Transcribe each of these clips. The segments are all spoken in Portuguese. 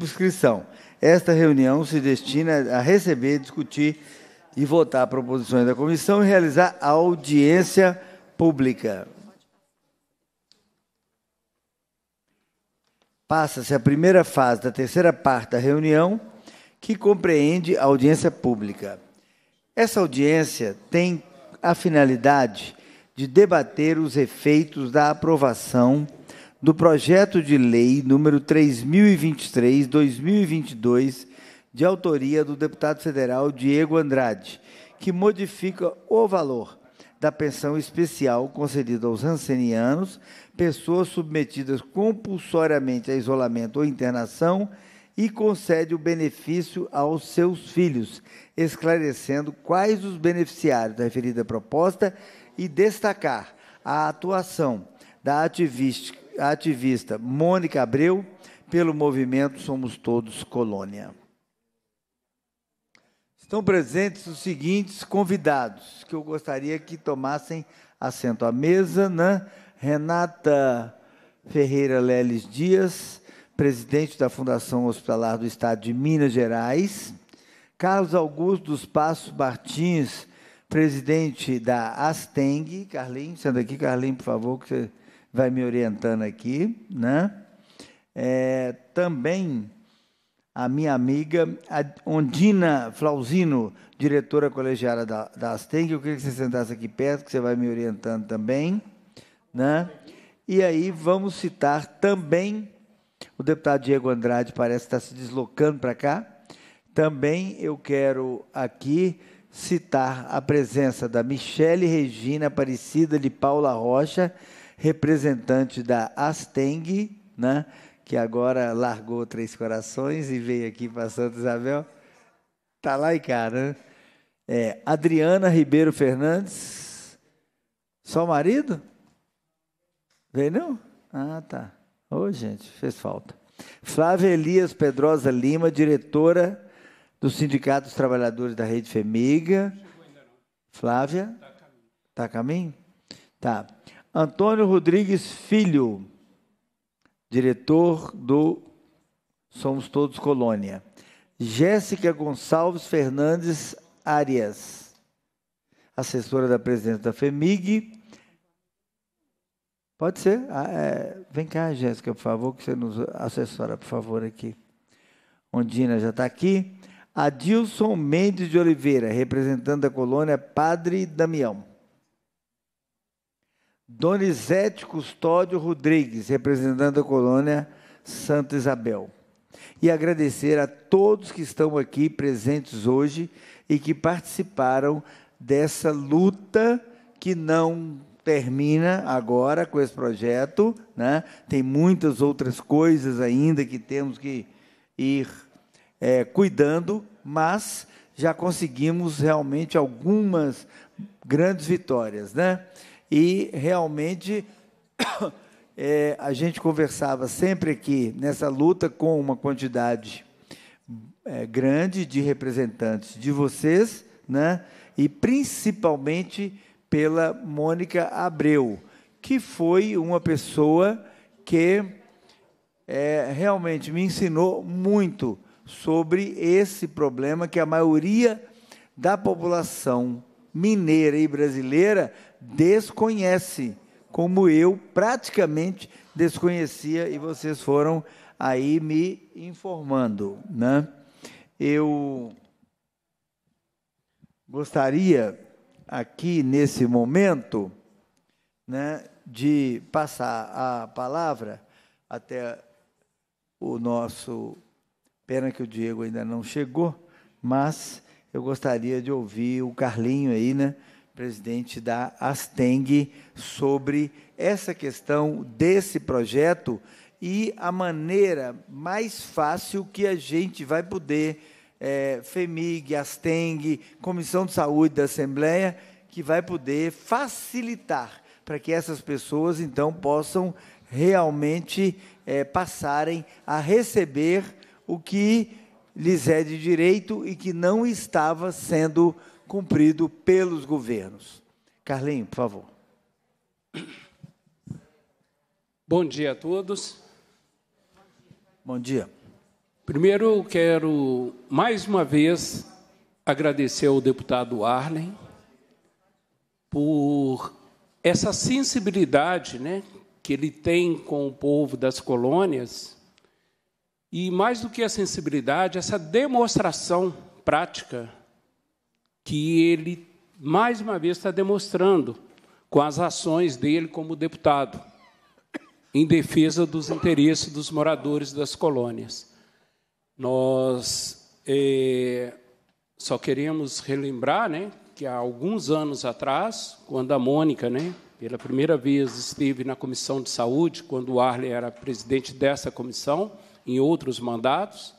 subscrição. Esta reunião se destina a receber, discutir e votar proposições da comissão e realizar a audiência pública. Passa-se a primeira fase da terceira parte da reunião, que compreende a audiência pública. Essa audiência tem a finalidade de debater os efeitos da aprovação do projeto de lei número 3023/2022, de autoria do deputado federal Diego Andrade, que modifica o valor da pensão especial concedida aos rancenianos, pessoas submetidas compulsoriamente a isolamento ou internação, e concede o benefício aos seus filhos, esclarecendo quais os beneficiários da referida proposta e destacar a atuação da ativista ativista Mônica Abreu pelo movimento Somos Todos Colônia. Estão presentes os seguintes convidados que eu gostaria que tomassem assento à mesa, né? Renata Ferreira Leles Dias, presidente da Fundação Hospitalar do Estado de Minas Gerais, Carlos Augusto dos Passos Martins, presidente da Asteng, Carlinhos, senta aqui, Carlinhos, por favor, que você vai me orientando aqui, né? É, também a minha amiga Ondina Flausino, diretora colegiada da, da Asteng. Eu queria que você sentasse aqui perto, que você vai me orientando também. Né? E aí vamos citar também o deputado Diego Andrade, parece que está se deslocando para cá. Também eu quero aqui citar a presença da Michele Regina Aparecida de Paula Rocha, representante da Asteng, né? que agora largou Três Corações e veio aqui para Santa Isabel. Está lá e cara. Né? É, Adriana Ribeiro Fernandes. Só o marido? Veio não? Ah, tá. Ô, gente, fez falta. Flávia Elias Pedrosa Lima, diretora do Sindicato dos Trabalhadores da Rede Femiga. Flávia? Está a caminho? Está a Tá. Antônio Rodrigues Filho, diretor do Somos Todos Colônia. Jéssica Gonçalves Fernandes Arias, assessora da presidente da FEMIG. Pode ser? Ah, é. Vem cá, Jéssica, por favor, que você nos assessora, por favor, aqui. Ondina já está aqui. Adilson Mendes de Oliveira, representante da colônia Padre Damião. Donizete Custódio Rodrigues, representando a colônia Santa Isabel. E agradecer a todos que estão aqui presentes hoje e que participaram dessa luta que não termina agora com esse projeto, né? Tem muitas outras coisas ainda que temos que ir é, cuidando, mas já conseguimos realmente algumas grandes vitórias, né? e realmente é, a gente conversava sempre aqui nessa luta com uma quantidade é, grande de representantes de vocês, né? e principalmente pela Mônica Abreu, que foi uma pessoa que é, realmente me ensinou muito sobre esse problema que a maioria da população mineira e brasileira desconhece, como eu praticamente desconhecia e vocês foram aí me informando, né? Eu gostaria aqui nesse momento, né, de passar a palavra até o nosso pena que o Diego ainda não chegou, mas eu gostaria de ouvir o Carlinho aí, né? presidente da Asteng, sobre essa questão desse projeto e a maneira mais fácil que a gente vai poder, é, FEMIG, Asteng, Comissão de Saúde da Assembleia, que vai poder facilitar para que essas pessoas, então, possam realmente é, passarem a receber o que lhes é de direito e que não estava sendo cumprido pelos governos. Carlinho, por favor. Bom dia a todos. Bom dia. Primeiro, quero mais uma vez agradecer ao deputado Arlen por essa sensibilidade né, que ele tem com o povo das colônias e, mais do que a sensibilidade, essa demonstração prática que ele, mais uma vez, está demonstrando com as ações dele como deputado, em defesa dos interesses dos moradores das colônias. Nós é, só queremos relembrar né, que há alguns anos atrás, quando a Mônica, né, pela primeira vez, esteve na Comissão de Saúde, quando o Arley era presidente dessa comissão, em outros mandatos,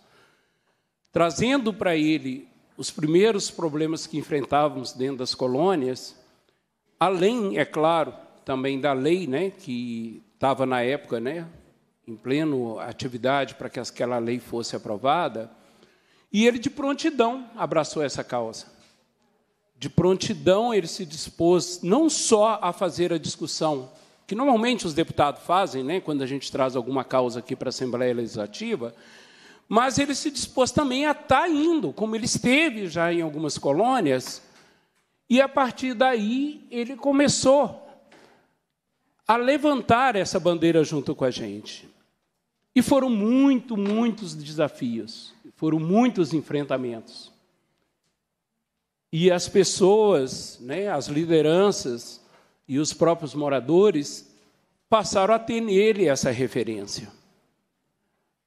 trazendo para ele os primeiros problemas que enfrentávamos dentro das colônias, além, é claro, também da lei, né, que estava na época, né, em pleno atividade para que aquela lei fosse aprovada, e ele de prontidão abraçou essa causa. De prontidão ele se dispôs não só a fazer a discussão que normalmente os deputados fazem, né, quando a gente traz alguma causa aqui para a Assembleia Legislativa, mas ele se dispôs também a estar tá indo, como ele esteve já em algumas colônias, e a partir daí ele começou a levantar essa bandeira junto com a gente. E foram muito, muitos desafios, foram muitos enfrentamentos. E as pessoas, né, as lideranças e os próprios moradores passaram a ter nele essa referência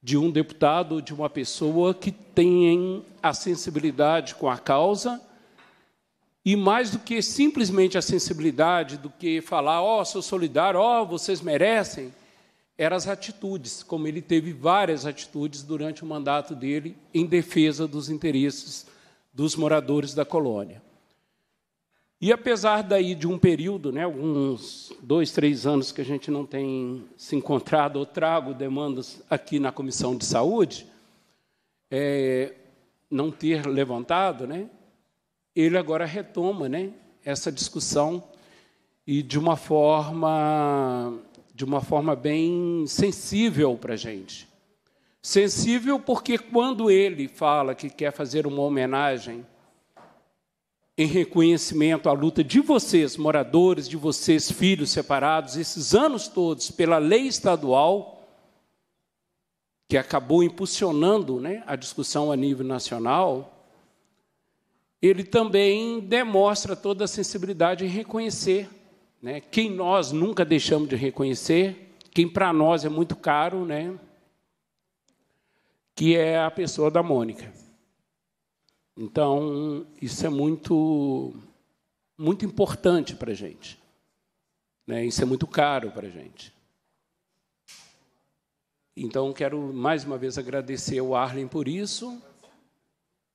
de um deputado, de uma pessoa que tem a sensibilidade com a causa e mais do que simplesmente a sensibilidade, do que falar, ó, oh, sou solidário, ó, oh, vocês merecem, eram as atitudes, como ele teve várias atitudes durante o mandato dele em defesa dos interesses dos moradores da colônia. E apesar daí de um período, né, alguns dois, três anos que a gente não tem se encontrado ou trago demandas aqui na comissão de saúde, é, não ter levantado, né, ele agora retoma, né, essa discussão e de uma forma de uma forma bem sensível para a gente. Sensível porque quando ele fala que quer fazer uma homenagem em reconhecimento à luta de vocês, moradores, de vocês, filhos separados, esses anos todos, pela lei estadual, que acabou impulsionando né, a discussão a nível nacional, ele também demonstra toda a sensibilidade em reconhecer né, quem nós nunca deixamos de reconhecer, quem para nós é muito caro, né, que é a pessoa da Mônica. Então, isso é muito, muito importante para a gente. Né? Isso é muito caro para a gente. Então, quero mais uma vez agradecer ao Arlen por isso.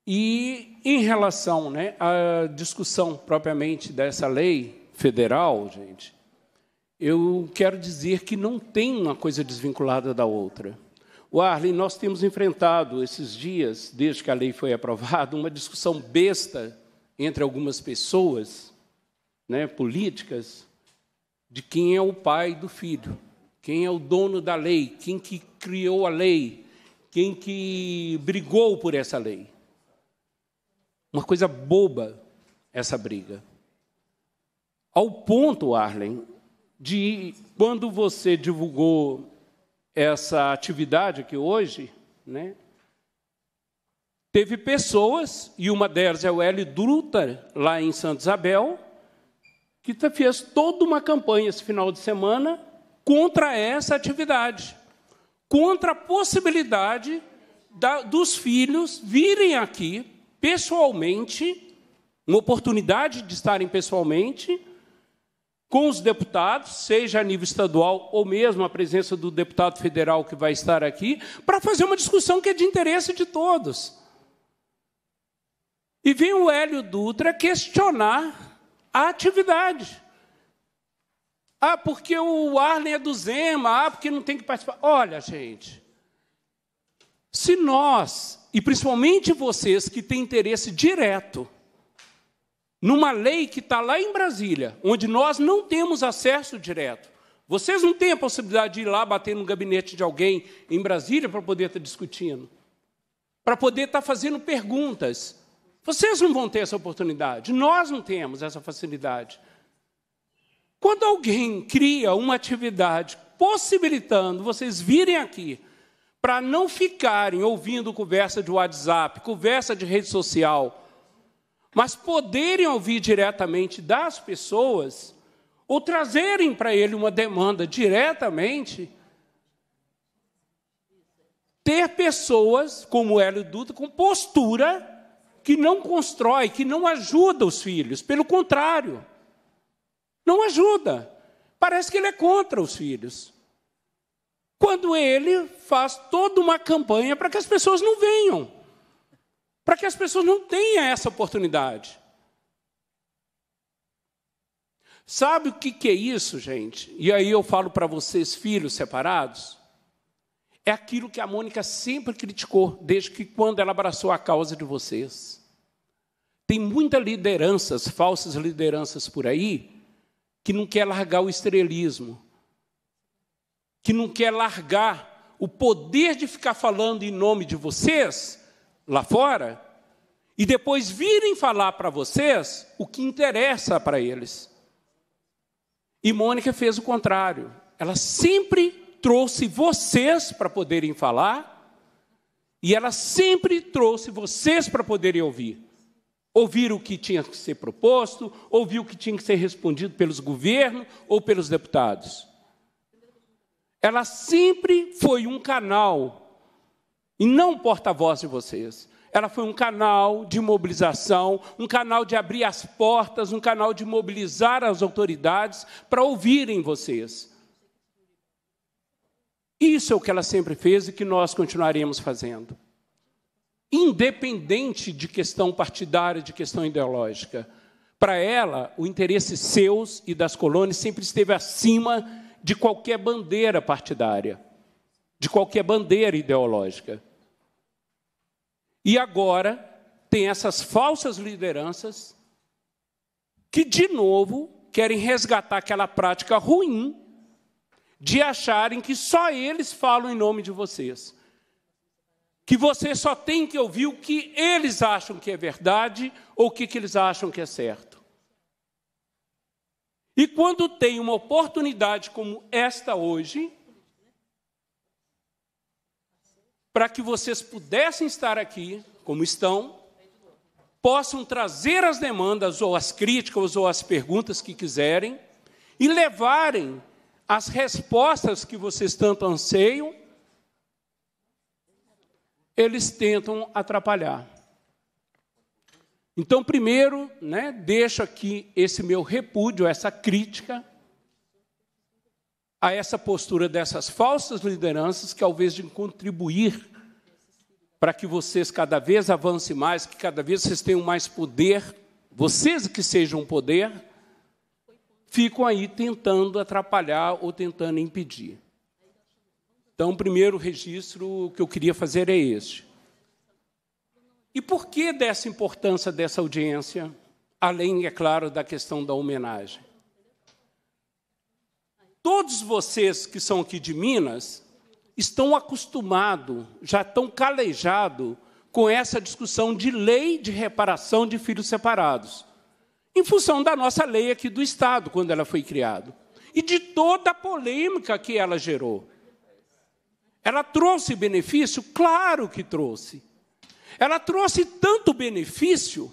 E em relação né, à discussão propriamente dessa lei federal, gente, eu quero dizer que não tem uma coisa desvinculada da outra. O Arlen, nós temos enfrentado esses dias, desde que a lei foi aprovada, uma discussão besta entre algumas pessoas, né, políticas, de quem é o pai do filho, quem é o dono da lei, quem que criou a lei, quem que brigou por essa lei. Uma coisa boba essa briga. Ao ponto, Arlen, de quando você divulgou essa atividade aqui hoje, né, teve pessoas, e uma delas é o Hélio Druta, lá em Santa Isabel, que fez toda uma campanha esse final de semana contra essa atividade, contra a possibilidade da, dos filhos virem aqui pessoalmente, uma oportunidade de estarem pessoalmente, com os deputados, seja a nível estadual ou mesmo a presença do deputado federal que vai estar aqui, para fazer uma discussão que é de interesse de todos. E vem o Hélio Dutra questionar a atividade. Ah, porque o Arlen é do Zema, ah, porque não tem que participar. Olha, gente, se nós, e principalmente vocês que têm interesse direto numa lei que está lá em Brasília, onde nós não temos acesso direto. Vocês não têm a possibilidade de ir lá bater no gabinete de alguém em Brasília para poder estar tá discutindo, para poder estar tá fazendo perguntas. Vocês não vão ter essa oportunidade, nós não temos essa facilidade. Quando alguém cria uma atividade possibilitando vocês virem aqui, para não ficarem ouvindo conversa de WhatsApp, conversa de rede social, mas poderem ouvir diretamente das pessoas, ou trazerem para ele uma demanda diretamente, ter pessoas como Hélio Duda, com postura que não constrói, que não ajuda os filhos, pelo contrário, não ajuda. Parece que ele é contra os filhos. Quando ele faz toda uma campanha para que as pessoas não venham para que as pessoas não tenham essa oportunidade. Sabe o que, que é isso, gente? E aí eu falo para vocês, filhos separados, é aquilo que a Mônica sempre criticou, desde que quando ela abraçou a causa de vocês. Tem muitas lideranças, falsas lideranças por aí, que não quer largar o estrelismo, que não quer largar o poder de ficar falando em nome de vocês lá fora e depois virem falar para vocês o que interessa para eles. E Mônica fez o contrário. Ela sempre trouxe vocês para poderem falar e ela sempre trouxe vocês para poderem ouvir. Ouvir o que tinha que ser proposto, ouvir o que tinha que ser respondido pelos governos ou pelos deputados. Ela sempre foi um canal e não porta-voz de vocês. Ela foi um canal de mobilização, um canal de abrir as portas, um canal de mobilizar as autoridades para ouvirem vocês. Isso é o que ela sempre fez e que nós continuaremos fazendo. Independente de questão partidária, de questão ideológica. Para ela, o interesse seus e das colônias sempre esteve acima de qualquer bandeira partidária, de qualquer bandeira ideológica. E agora tem essas falsas lideranças que, de novo, querem resgatar aquela prática ruim de acharem que só eles falam em nome de vocês. Que você só tem que ouvir o que eles acham que é verdade ou o que, que eles acham que é certo. E quando tem uma oportunidade como esta hoje, para que vocês pudessem estar aqui, como estão, possam trazer as demandas ou as críticas ou as perguntas que quiserem e levarem as respostas que vocês tanto anseiam, eles tentam atrapalhar. Então, primeiro, né, deixo aqui esse meu repúdio, essa crítica a essa postura dessas falsas lideranças que, ao invés de contribuir para que vocês cada vez avancem mais, que cada vez vocês tenham mais poder, vocês que sejam poder, ficam aí tentando atrapalhar ou tentando impedir. Então, o primeiro registro que eu queria fazer é este. E por que dessa importância dessa audiência, além, é claro, da questão da homenagem? Todos vocês que são aqui de Minas estão acostumados, já estão calejados com essa discussão de lei de reparação de filhos separados, em função da nossa lei aqui do Estado, quando ela foi criada, e de toda a polêmica que ela gerou. Ela trouxe benefício? Claro que trouxe. Ela trouxe tanto benefício,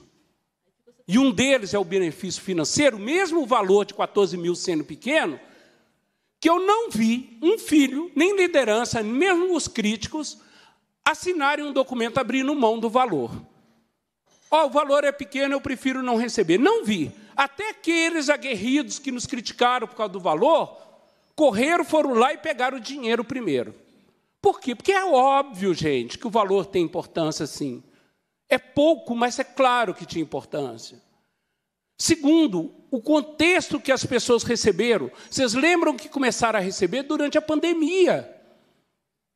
e um deles é o benefício financeiro, mesmo o valor de 14 mil sendo pequeno, que eu não vi um filho, nem liderança, mesmo os críticos, assinarem um documento abrindo mão do valor. Ó, oh, o valor é pequeno, eu prefiro não receber. Não vi. Até aqueles aguerridos que nos criticaram por causa do valor, correram, foram lá e pegaram o dinheiro primeiro. Por quê? Porque é óbvio, gente, que o valor tem importância sim. É pouco, mas é claro que tinha importância. Segundo, o contexto que as pessoas receberam. Vocês lembram que começaram a receber durante a pandemia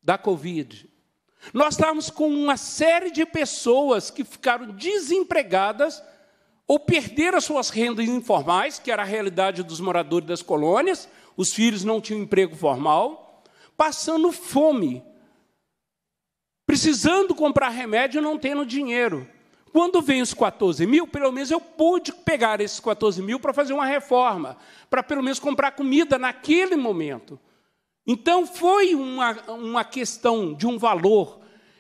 da Covid. Nós estávamos com uma série de pessoas que ficaram desempregadas ou perderam suas rendas informais, que era a realidade dos moradores das colônias, os filhos não tinham emprego formal, passando fome, precisando comprar remédio, não tendo dinheiro. Quando vem os 14 mil, pelo menos eu pude pegar esses 14 mil para fazer uma reforma, para pelo menos comprar comida naquele momento. Então foi uma, uma questão de um valor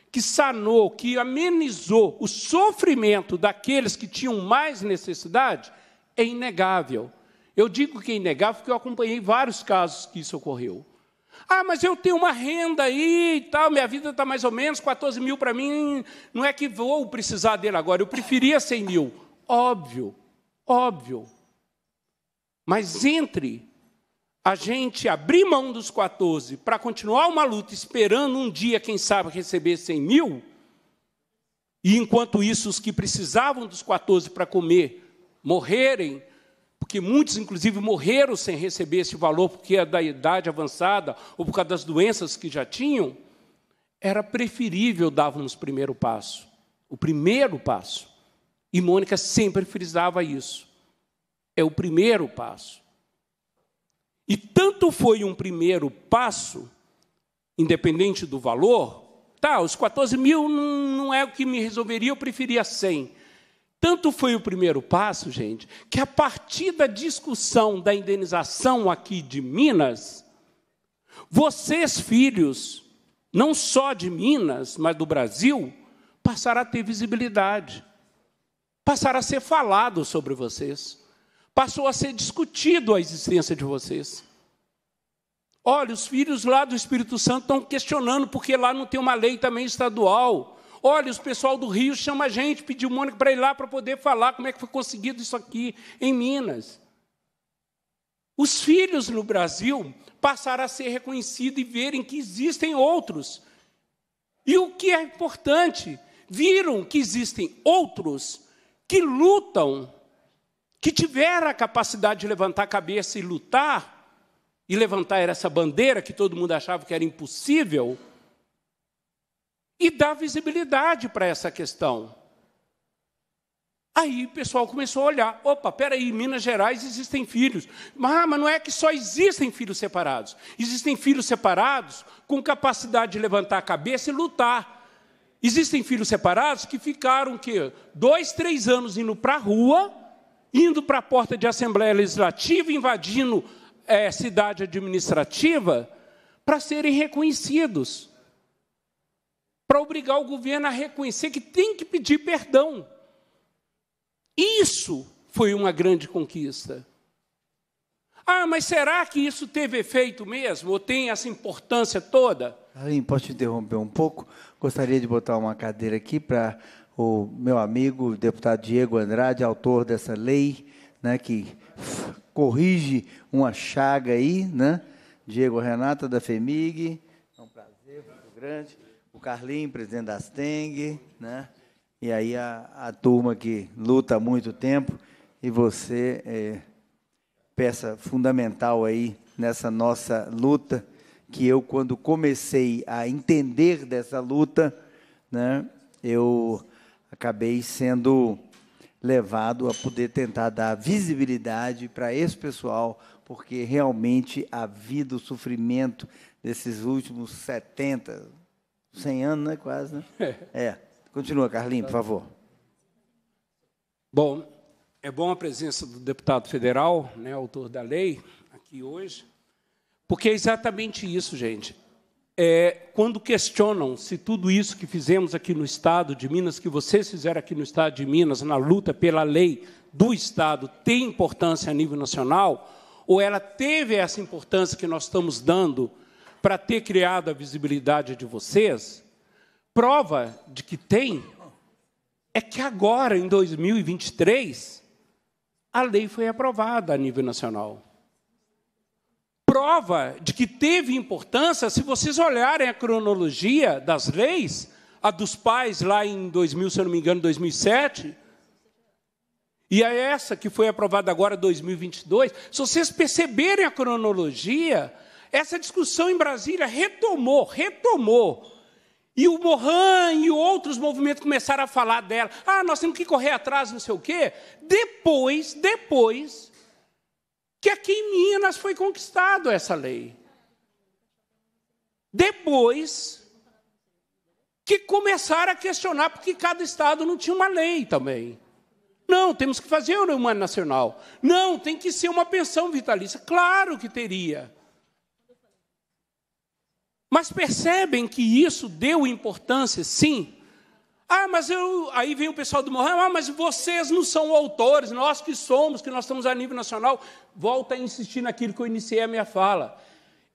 que sanou, que amenizou o sofrimento daqueles que tinham mais necessidade, é inegável. Eu digo que é inegável porque eu acompanhei vários casos que isso ocorreu. Ah, mas eu tenho uma renda aí e tal, minha vida está mais ou menos, 14 mil para mim, não é que vou precisar dele agora, eu preferia 100 mil. Óbvio, óbvio. Mas entre a gente abrir mão dos 14 para continuar uma luta, esperando um dia, quem sabe, receber 100 mil, e enquanto isso, os que precisavam dos 14 para comer morrerem, porque muitos, inclusive, morreram sem receber esse valor, porque é da idade avançada ou por causa das doenças que já tinham, era preferível darmos o primeiro passo, o primeiro passo. E Mônica sempre frisava isso. É o primeiro passo. E tanto foi um primeiro passo, independente do valor, tá, os 14 mil não, é o que me resolveria, eu preferia 100. Tanto foi o primeiro passo, gente, que a partir da discussão da indenização aqui de Minas, vocês, filhos, não só de Minas, mas do Brasil, passará a ter visibilidade, passará a ser falado sobre vocês, passou a ser discutido a existência de vocês. Olha, os filhos lá do Espírito Santo estão questionando porque lá não tem uma lei também estadual. Olha, o pessoal do Rio chama a gente, pediu o Mônica para ir lá para poder falar como é que foi conseguido isso aqui em Minas. Os filhos no Brasil passaram a ser reconhecidos e verem que existem outros. E o que é importante, viram que existem outros que lutam, que tiveram a capacidade de levantar a cabeça e lutar, e levantar essa bandeira que todo mundo achava que era impossível e dar visibilidade para essa questão. Aí o pessoal começou a olhar: opa, peraí, em Minas Gerais existem filhos. Ah, mas não é que só existem filhos separados. Existem filhos separados com capacidade de levantar a cabeça e lutar. Existem filhos separados que ficaram que dois, três anos indo para a rua, indo para a porta de Assembleia Legislativa, invadindo é, cidade administrativa, para serem reconhecidos para obrigar o governo a reconhecer que tem que pedir perdão. Isso foi uma grande conquista. Ah, mas será que isso teve efeito mesmo? Ou tem essa importância toda? Aline, posso te interromper um pouco? Gostaria de botar uma cadeira aqui para o meu amigo, o deputado Diego Andrade, autor dessa lei, né, que corrige uma chaga aí, né? Diego Renata da FEMIG. É um prazer muito grande o Carlinho, presidente da Asteng, né? e aí a, a turma que luta há muito tempo, e você é peça fundamental aí nessa nossa luta, que eu, quando comecei a entender dessa luta, né, eu acabei sendo levado a poder tentar dar visibilidade para esse pessoal, porque realmente a vida, o sofrimento desses últimos 70, 100 anos, né? Quase, né? É. é. Continua, Carlinhos, por favor. Bom, é bom a presença do deputado federal, né, autor da lei, aqui hoje, porque é exatamente isso, gente. É, quando questionam se tudo isso que fizemos aqui no Estado de Minas, que vocês fizeram aqui no Estado de Minas, na luta pela lei do Estado, tem importância a nível nacional, ou ela teve essa importância que nós estamos dando para ter criado a visibilidade de vocês, prova de que tem é que agora, em 2023, a lei foi aprovada a nível nacional. Prova de que teve importância, se vocês olharem a cronologia das leis, a dos pais lá em 2000, se eu não me engano, 2007, e a essa que foi aprovada agora em 2022, se vocês perceberem a cronologia, essa discussão em Brasília retomou, retomou. E o Mohan e outros movimentos começaram a falar dela. Ah, nós temos que correr atrás, não sei o quê. Depois, depois, que aqui em Minas foi conquistado essa lei. Depois que começaram a questionar porque cada estado não tinha uma lei também. Não, temos que fazer o uma nacional. Não, tem que ser uma pensão vitalícia. Claro que teria. Mas percebem que isso deu importância, sim. Ah, mas eu. Aí vem o pessoal do Mohan, ah, mas vocês não são autores, nós que somos, que nós estamos a nível nacional. Volta a insistir naquilo que eu iniciei a minha fala.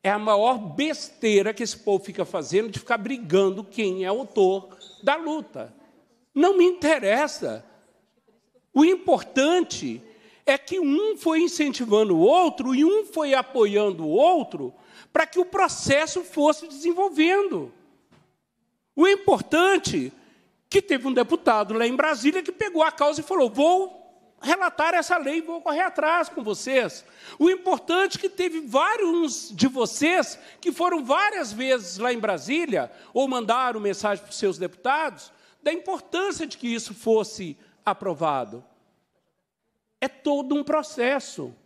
É a maior besteira que esse povo fica fazendo de ficar brigando quem é autor da luta. Não me interessa. O importante é que um foi incentivando o outro e um foi apoiando o outro para que o processo fosse desenvolvendo. O importante que teve um deputado lá em Brasília que pegou a causa e falou: "Vou relatar essa lei, vou correr atrás com vocês". O importante que teve vários de vocês que foram várias vezes lá em Brasília ou mandaram mensagem para os seus deputados da importância de que isso fosse aprovado. É todo um processo.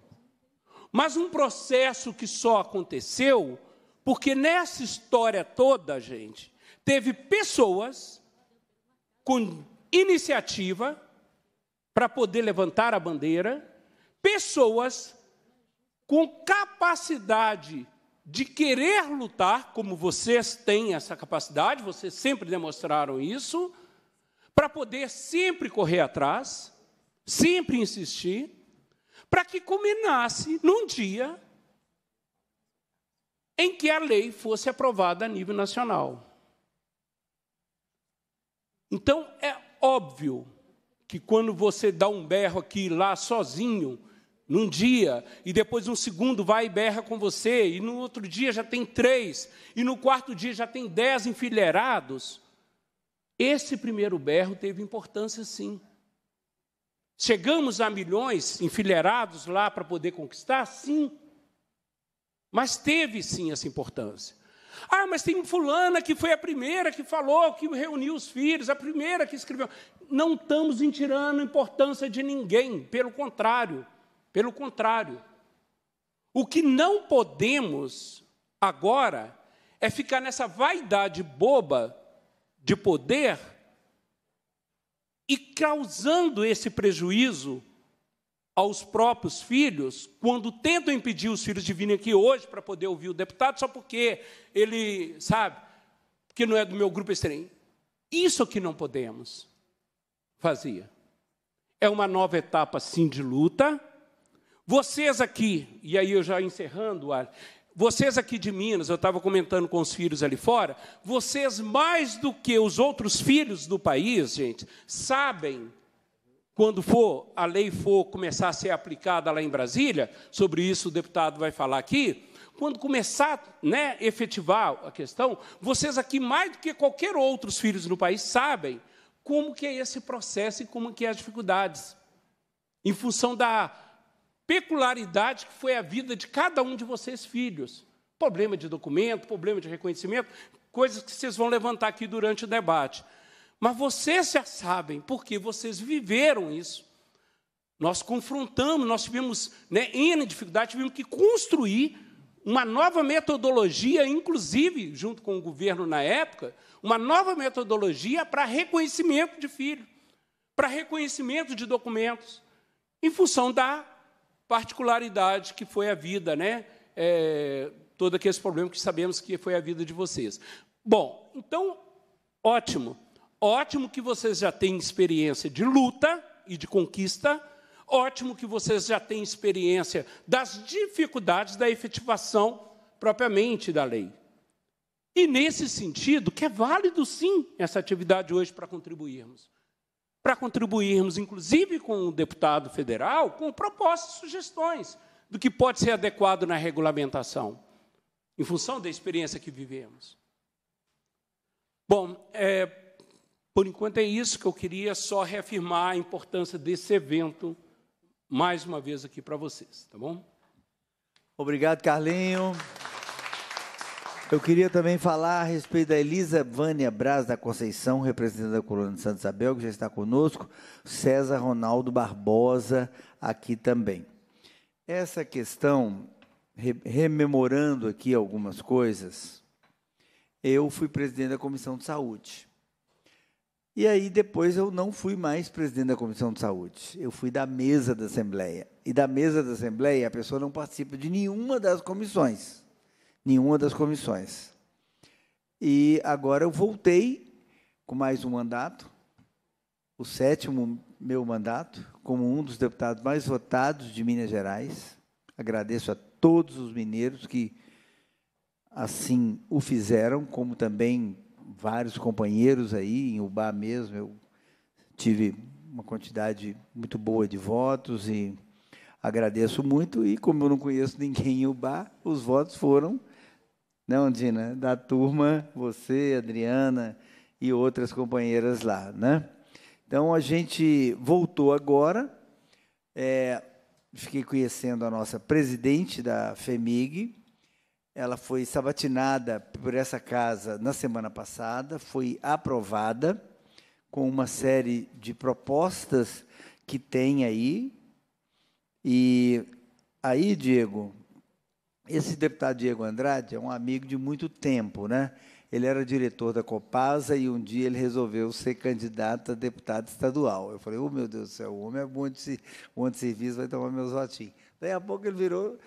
Mas um processo que só aconteceu porque nessa história toda, gente, teve pessoas com iniciativa para poder levantar a bandeira, pessoas com capacidade de querer lutar, como vocês têm essa capacidade, vocês sempre demonstraram isso, para poder sempre correr atrás, sempre insistir para que culminasse num dia em que a lei fosse aprovada a nível nacional. Então, é óbvio que quando você dá um berro aqui lá sozinho, num dia, e depois um segundo vai e berra com você, e no outro dia já tem três, e no quarto dia já tem dez enfileirados, esse primeiro berro teve importância sim. Chegamos a milhões enfileirados lá para poder conquistar? Sim. Mas teve sim essa importância. Ah, mas tem fulana que foi a primeira que falou, que reuniu os filhos, a primeira que escreveu. Não estamos tirando importância de ninguém, pelo contrário. Pelo contrário. O que não podemos agora é ficar nessa vaidade boba de poder e causando esse prejuízo aos próprios filhos, quando tentam impedir os filhos de virem aqui hoje para poder ouvir o deputado, só porque ele, sabe, que não é do meu grupo estranho. Isso que não podemos. Fazia. É uma nova etapa, sim, de luta. Vocês aqui, e aí eu já encerrando, vocês aqui de Minas, eu estava comentando com os filhos ali fora, vocês mais do que os outros filhos do país, gente, sabem quando for a lei for começar a ser aplicada lá em Brasília, sobre isso o deputado vai falar aqui, quando começar, né, efetivar a questão, vocês aqui mais do que qualquer outros filhos no país sabem como que é esse processo e como que é as dificuldades. Em função da peculiaridade que foi a vida de cada um de vocês, filhos. Problema de documento, problema de reconhecimento, coisas que vocês vão levantar aqui durante o debate. Mas vocês já sabem, porque vocês viveram isso. Nós confrontamos, nós tivemos né, N dificuldade, tivemos que construir uma nova metodologia, inclusive, junto com o governo na época, uma nova metodologia para reconhecimento de filho, para reconhecimento de documentos, em função da particularidade que foi a vida, né? É, todo aquele problema que sabemos que foi a vida de vocês. Bom, então, ótimo. Ótimo que vocês já têm experiência de luta e de conquista. Ótimo que vocês já têm experiência das dificuldades da efetivação propriamente da lei. E nesse sentido, que é válido sim essa atividade hoje para contribuirmos para contribuirmos, inclusive com o deputado federal, com propostas e sugestões do que pode ser adequado na regulamentação, em função da experiência que vivemos. Bom, é, por enquanto é isso que eu queria só reafirmar a importância desse evento mais uma vez aqui para vocês, tá bom? Obrigado, Carlinho. Eu queria também falar a respeito da Elisa Vânia Braz da Conceição, representante da Colônia de Santa Isabel, que já está conosco, César Ronaldo Barbosa aqui também. Essa questão, re rememorando aqui algumas coisas, eu fui presidente da Comissão de Saúde. E aí depois eu não fui mais presidente da Comissão de Saúde, eu fui da mesa da Assembleia. E da mesa da Assembleia a pessoa não participa de nenhuma das comissões nenhuma das comissões. E agora eu voltei com mais um mandato, o sétimo meu mandato, como um dos deputados mais votados de Minas Gerais. Agradeço a todos os mineiros que assim o fizeram, como também vários companheiros aí, em Ubá mesmo, eu tive uma quantidade muito boa de votos e agradeço muito. E como eu não conheço ninguém em Ubá, os votos foram né, Ondina? Da turma, você, Adriana e outras companheiras lá, né? Então a gente voltou agora, é, fiquei conhecendo a nossa presidente da FEMIG, ela foi sabatinada por essa casa na semana passada, foi aprovada com uma série de propostas que tem aí. E aí, Diego, esse deputado Diego Andrade é um amigo de muito tempo, né? Ele era diretor da Copasa e um dia ele resolveu ser candidato a deputado estadual. Eu falei, oh, meu Deus do céu, o homem é bom de, bom de serviço, vai tomar meus votinhos. Daí a pouco ele virou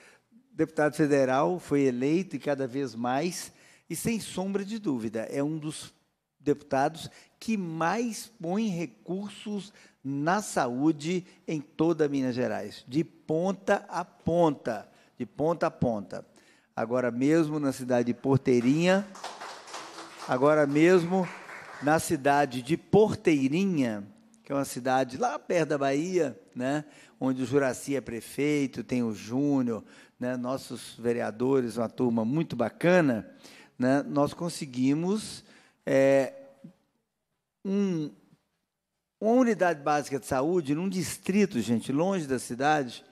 deputado federal, foi eleito e cada vez mais, e sem sombra de dúvida, é um dos deputados que mais põe recursos na saúde em toda Minas Gerais, de ponta a ponta de ponta a ponta. Agora mesmo na cidade de Porteirinha, agora mesmo na cidade de Porteirinha, que é uma cidade lá perto da Bahia, né, onde o Juraci é prefeito, tem o Júnior, né, nossos vereadores, uma turma muito bacana, né, nós conseguimos é, um, uma unidade básica de saúde num distrito, gente, longe da cidade,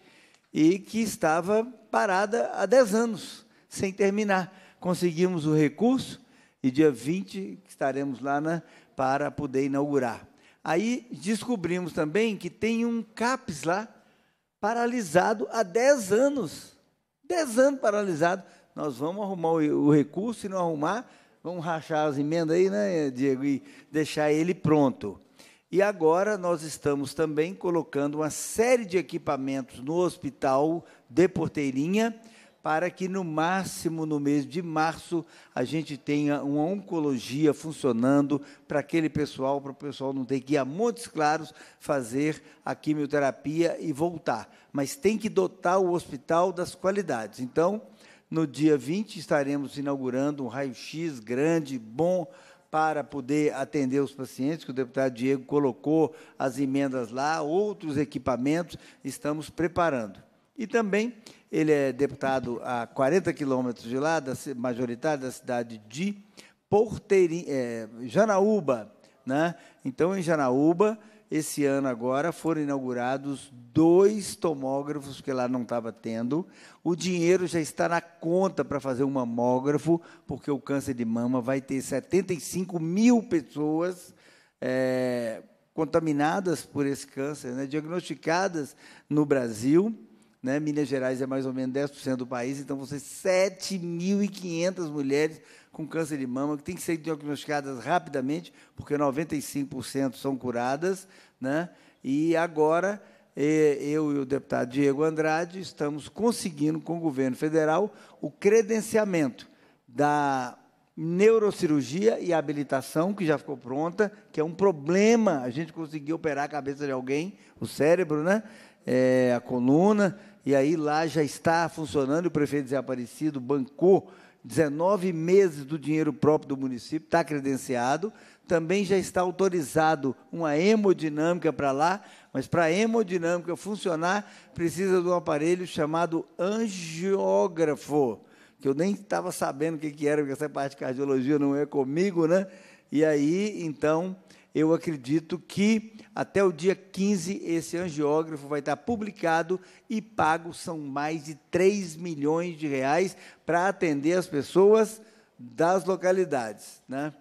e que estava parada há 10 anos, sem terminar. Conseguimos o recurso e dia 20 estaremos lá na, para poder inaugurar. Aí descobrimos também que tem um CAPS lá, paralisado há 10 anos. 10 anos paralisado. Nós vamos arrumar o, o recurso, se não arrumar, vamos rachar as emendas aí, né, Diego, e deixar ele pronto. E agora nós estamos também colocando uma série de equipamentos no hospital de Porteirinha para que no máximo no mês de março a gente tenha uma oncologia funcionando para aquele pessoal, para o pessoal não ter que ir a Montes Claros fazer a quimioterapia e voltar. Mas tem que dotar o hospital das qualidades. Então, no dia 20 estaremos inaugurando um raio-x grande, bom, para poder atender os pacientes, que o deputado Diego colocou as emendas lá, outros equipamentos estamos preparando. E também ele é deputado a 40 quilômetros de lá, da, majoritário da cidade de Porteirinha, eh, é, Janaúba. Né? Então, em Janaúba, esse ano agora foram inaugurados dois tomógrafos, que lá não estava tendo. O dinheiro já está na conta para fazer um mamógrafo, porque o câncer de mama vai ter 75 mil pessoas é, contaminadas por esse câncer, né, diagnosticadas no Brasil. Né, Minas Gerais é mais ou menos 10% do país, então vão ser 7.500 mulheres com câncer de mama, que tem que ser diagnosticadas rapidamente, porque 95% são curadas. Né? E agora, eu e o deputado Diego Andrade estamos conseguindo, com o governo federal, o credenciamento da neurocirurgia e habilitação, que já ficou pronta, que é um problema a gente conseguir operar a cabeça de alguém, o cérebro, né? É, a coluna, e aí lá já está funcionando, o prefeito desaparecido bancou 19 meses do dinheiro próprio do município, está credenciado. Também já está autorizado uma hemodinâmica para lá, mas para a hemodinâmica funcionar, precisa de um aparelho chamado angiógrafo, que eu nem estava sabendo o que, que era, porque essa parte de cardiologia não é comigo, né? E aí, então, eu acredito que até o dia 15 esse angiógrafo vai estar publicado e pago são mais de 3 milhões de reais para atender as pessoas das localidades, né?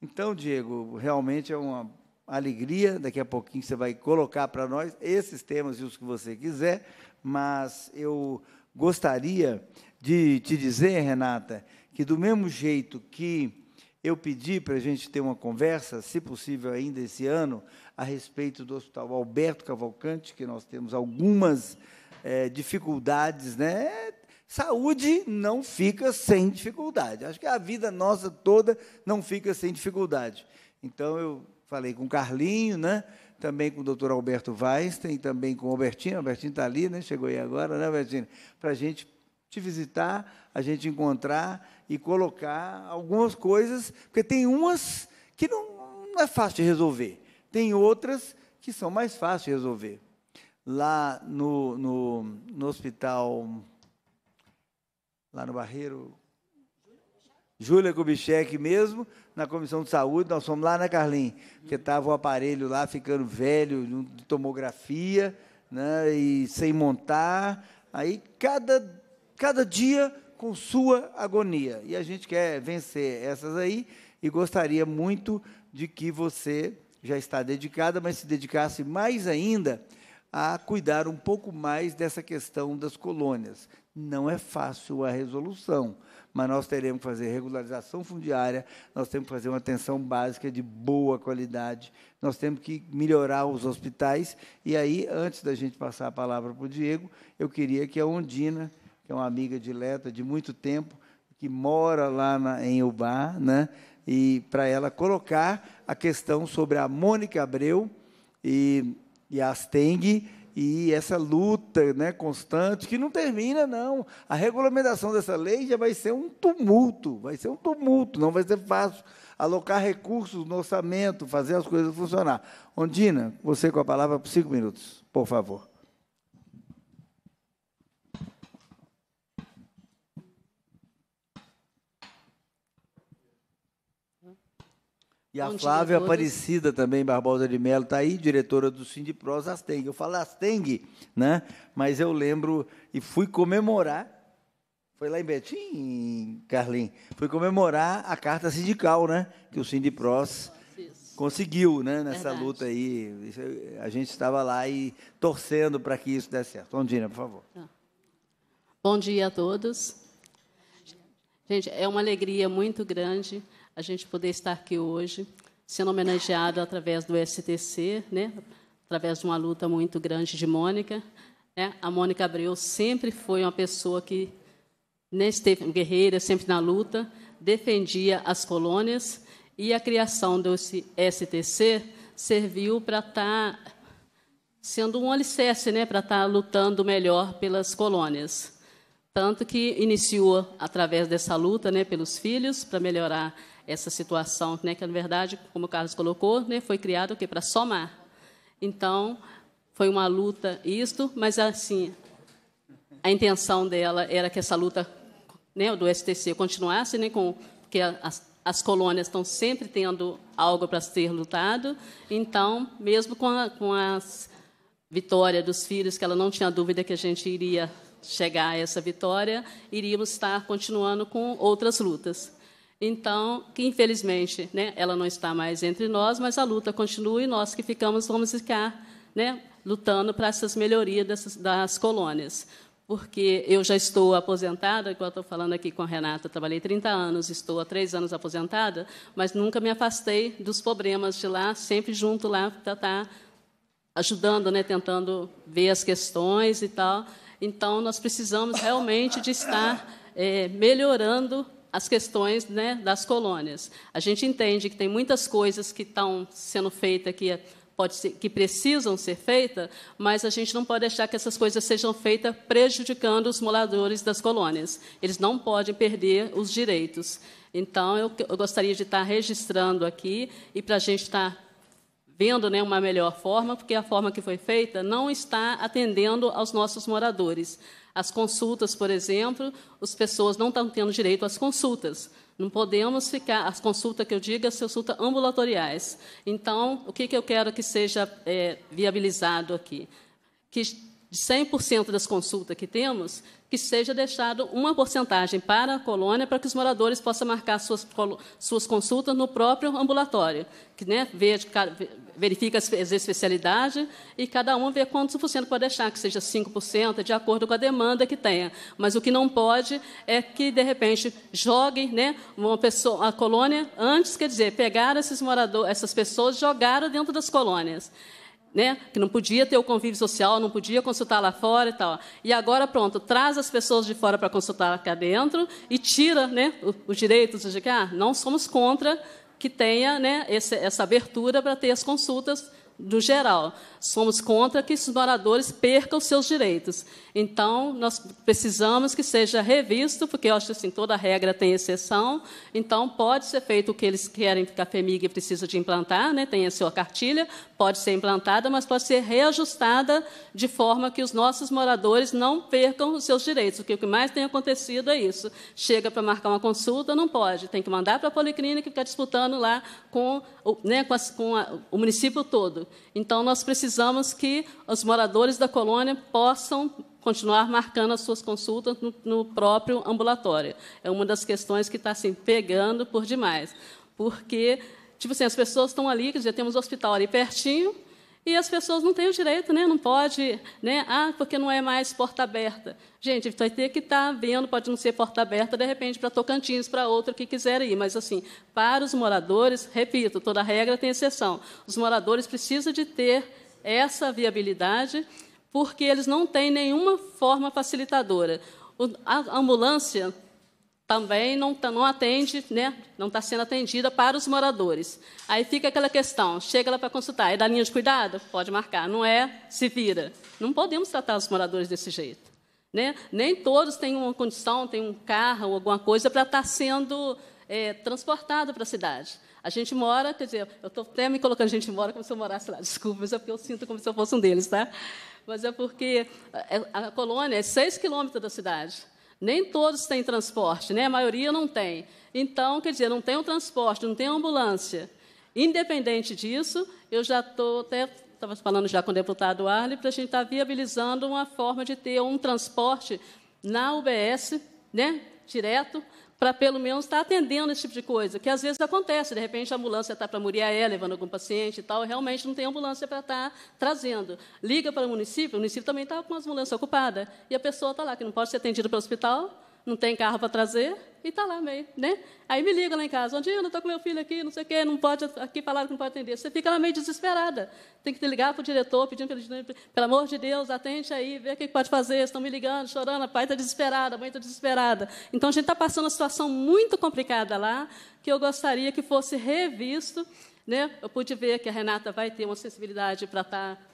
Então, Diego, realmente é uma alegria, daqui a pouquinho você vai colocar para nós esses temas e os que você quiser, mas eu gostaria de te dizer, Renata, que do mesmo jeito que eu pedi para a gente ter uma conversa, se possível ainda esse ano, a respeito do Hospital Alberto Cavalcante, que nós temos algumas é, dificuldades, né? Saúde não fica sem dificuldade. Acho que a vida nossa toda não fica sem dificuldade. Então eu falei com o Carlinho, né? também com o doutor Alberto Weinstein, também com o Albertinho, o Albertinho está ali, né? chegou aí agora, né, Albertinho? Para a gente te visitar, a gente encontrar e colocar algumas coisas, porque tem umas que não, não é fácil de resolver, tem outras que são mais fáceis de resolver. Lá no, no, no hospital, lá no Barreiro, Júlia Kubitschek mesmo, na comissão de saúde, nós fomos lá, né, Carlinhos? Porque estava o aparelho lá ficando velho, de tomografia, né, e sem montar. Aí cada cada dia com sua agonia. E a gente quer vencer essas aí e gostaria muito de que você já está dedicada, mas se dedicasse mais ainda a cuidar um pouco mais dessa questão das colônias. Não é fácil a resolução, mas nós teremos que fazer regularização fundiária, nós temos que fazer uma atenção básica de boa qualidade, nós temos que melhorar os hospitais. E aí, antes da gente passar a palavra para o Diego, eu queria que a Ondina que é uma amiga dileta de muito tempo, que mora lá na, em Ubá, né? e para ela colocar a questão sobre a Mônica Abreu e, e a Asteng e essa luta né, constante, que não termina, não. A regulamentação dessa lei já vai ser um tumulto, vai ser um tumulto, não vai ser fácil alocar recursos no orçamento, fazer as coisas funcionar. Ondina, você com a palavra por cinco minutos, por favor. E a Flávia Aparecida também, Barbosa de Mello, está aí, diretora do Sindipros Asteng. Eu falo Asteng, né? mas eu lembro e fui comemorar, foi lá em Betim, Carlinhos, fui comemorar a carta sindical né? que o Sindipros conseguiu né? nessa Verdade. luta aí. A gente estava lá e torcendo para que isso desse certo. Ondina, né, por favor. Ah. Bom dia a todos. Gente, é uma alegria muito grande a gente poder estar aqui hoje, sendo homenageado através do STC, né? através de uma luta muito grande de Mônica. Né? A Mônica Abreu sempre foi uma pessoa que né, tempo guerreira, sempre na luta, defendia as colônias e a criação do STC serviu para estar tá sendo um alicerce, né, para estar tá lutando melhor pelas colônias. Tanto que iniciou através dessa luta né, pelos filhos para melhorar essa situação, né, que na verdade, como o Carlos colocou, né, foi criado o Para somar. Então, foi uma luta isto, mas assim, a intenção dela era que essa luta né, do STC continuasse, né, com, porque as, as colônias estão sempre tendo algo para ser lutado. Então, mesmo com a, com as vitória dos filhos, que ela não tinha dúvida que a gente iria chegar a essa vitória, iríamos estar continuando com outras lutas. Então, que infelizmente, né, ela não está mais entre nós, mas a luta continua e nós que ficamos vamos ficar, né, lutando para essas melhorias das colônias. Porque eu já estou aposentada, igual estou falando aqui com a Renata, trabalhei 30 anos, estou há três anos aposentada, mas nunca me afastei dos problemas de lá, sempre junto lá, tá, tá ajudando, né, tentando ver as questões e tal. Então, nós precisamos realmente de estar é, melhorando as questões né, das colônias. A gente entende que tem muitas coisas que estão sendo feitas que, é, pode ser, que precisam ser feitas, mas a gente não pode deixar que essas coisas sejam feitas prejudicando os moradores das colônias. Eles não podem perder os direitos. Então, eu, eu gostaria de estar registrando aqui e para a gente estar vendo né, uma melhor forma, porque a forma que foi feita não está atendendo aos nossos moradores. As consultas, por exemplo, as pessoas não estão tendo direito às consultas. Não podemos ficar, as consultas que eu digo, as consultas ambulatoriais. Então, o que, que eu quero que seja é, viabilizado aqui? Que de 100% das consultas que temos, que seja deixado uma porcentagem para a colônia, para que os moradores possam marcar suas, suas consultas no próprio ambulatório, que né, veja, verifica as especialidades e cada um vê quantos por cento pode deixar, que seja 5%, de acordo com a demanda que tenha. Mas o que não pode é que, de repente, joguem né, uma pessoa, a colônia, antes, quer dizer, pegar esses moradores, essas pessoas jogaram dentro das colônias né? que não podia ter o convívio social, não podia consultar lá fora e tal. E agora, pronto, traz as pessoas de fora para consultar cá dentro e tira né, os direitos de que ah, não somos contra que tenha né, esse, essa abertura para ter as consultas do geral. Somos contra que esses moradores percam os seus direitos. Então, nós precisamos que seja revisto, porque eu acho que assim, toda regra tem exceção. Então, pode ser feito o que eles querem que a FEMIG precisa de implantar, né? tem a sua cartilha, pode ser implantada, mas pode ser reajustada de forma que os nossos moradores não percam os seus direitos. O que mais tem acontecido é isso. Chega para marcar uma consulta, não pode. Tem que mandar para a policlínica e ficar disputando lá com, né, com, com a, o município todo. Então, nós precisamos que os moradores da colônia possam continuar marcando as suas consultas no, no próprio ambulatório. É uma das questões que está assim, pegando por demais. Porque Tipo assim, as pessoas estão ali, quer já temos o um hospital ali pertinho, e as pessoas não têm o direito, né? não pode, né? ah, porque não é mais porta aberta. Gente, vai ter que estar tá vendo, pode não ser porta aberta, de repente, para Tocantins, para outra que quiser ir. Mas, assim, para os moradores, repito, toda regra tem exceção. Os moradores precisam de ter essa viabilidade, porque eles não têm nenhuma forma facilitadora. a ambulância também não, tá, não atende, né? não está sendo atendida para os moradores. Aí fica aquela questão, chega lá para consultar, é da linha de cuidado? Pode marcar, não é? Se vira. Não podemos tratar os moradores desse jeito. Né? Nem todos têm uma condição, têm um carro ou alguma coisa para estar tá sendo é, transportado para a cidade. A gente mora, quer dizer, eu estou até me colocando a gente mora como se eu morasse lá, desculpa, mas é porque eu sinto como se eu fosse um deles, tá? Mas é porque a, é, a colônia é seis quilômetros da cidade. Nem todos têm transporte, né? a maioria não tem. Então, quer dizer, não tem um transporte, não tem ambulância. Independente disso, eu já estou até estava falando já com o deputado Arle para a gente estar tá viabilizando uma forma de ter um transporte na UBS, né, direto para pelo menos estar tá atendendo esse tipo de coisa, que às vezes acontece, de repente a ambulância está para Muriaé, levando algum paciente e tal, e realmente não tem ambulância para estar tá trazendo. Liga para o município, o município também está com a ambulância ocupada, e a pessoa está lá, que não pode ser atendida pelo hospital, não tem carro para trazer, e está lá meio, né? Aí me liga lá em casa, onde eu não estou com meu filho aqui, não sei o quê, não pode, aqui falar, que não pode atender. Você fica lá meio desesperada. Tem que ligar para o diretor, pedindo pelo, pelo amor de Deus, atende aí, vê o que pode fazer, estão me ligando, chorando, a pai está desesperada, a mãe está desesperada. Então a gente está passando uma situação muito complicada lá, que eu gostaria que fosse revisto. Né? Eu pude ver que a Renata vai ter uma sensibilidade para estar. Tá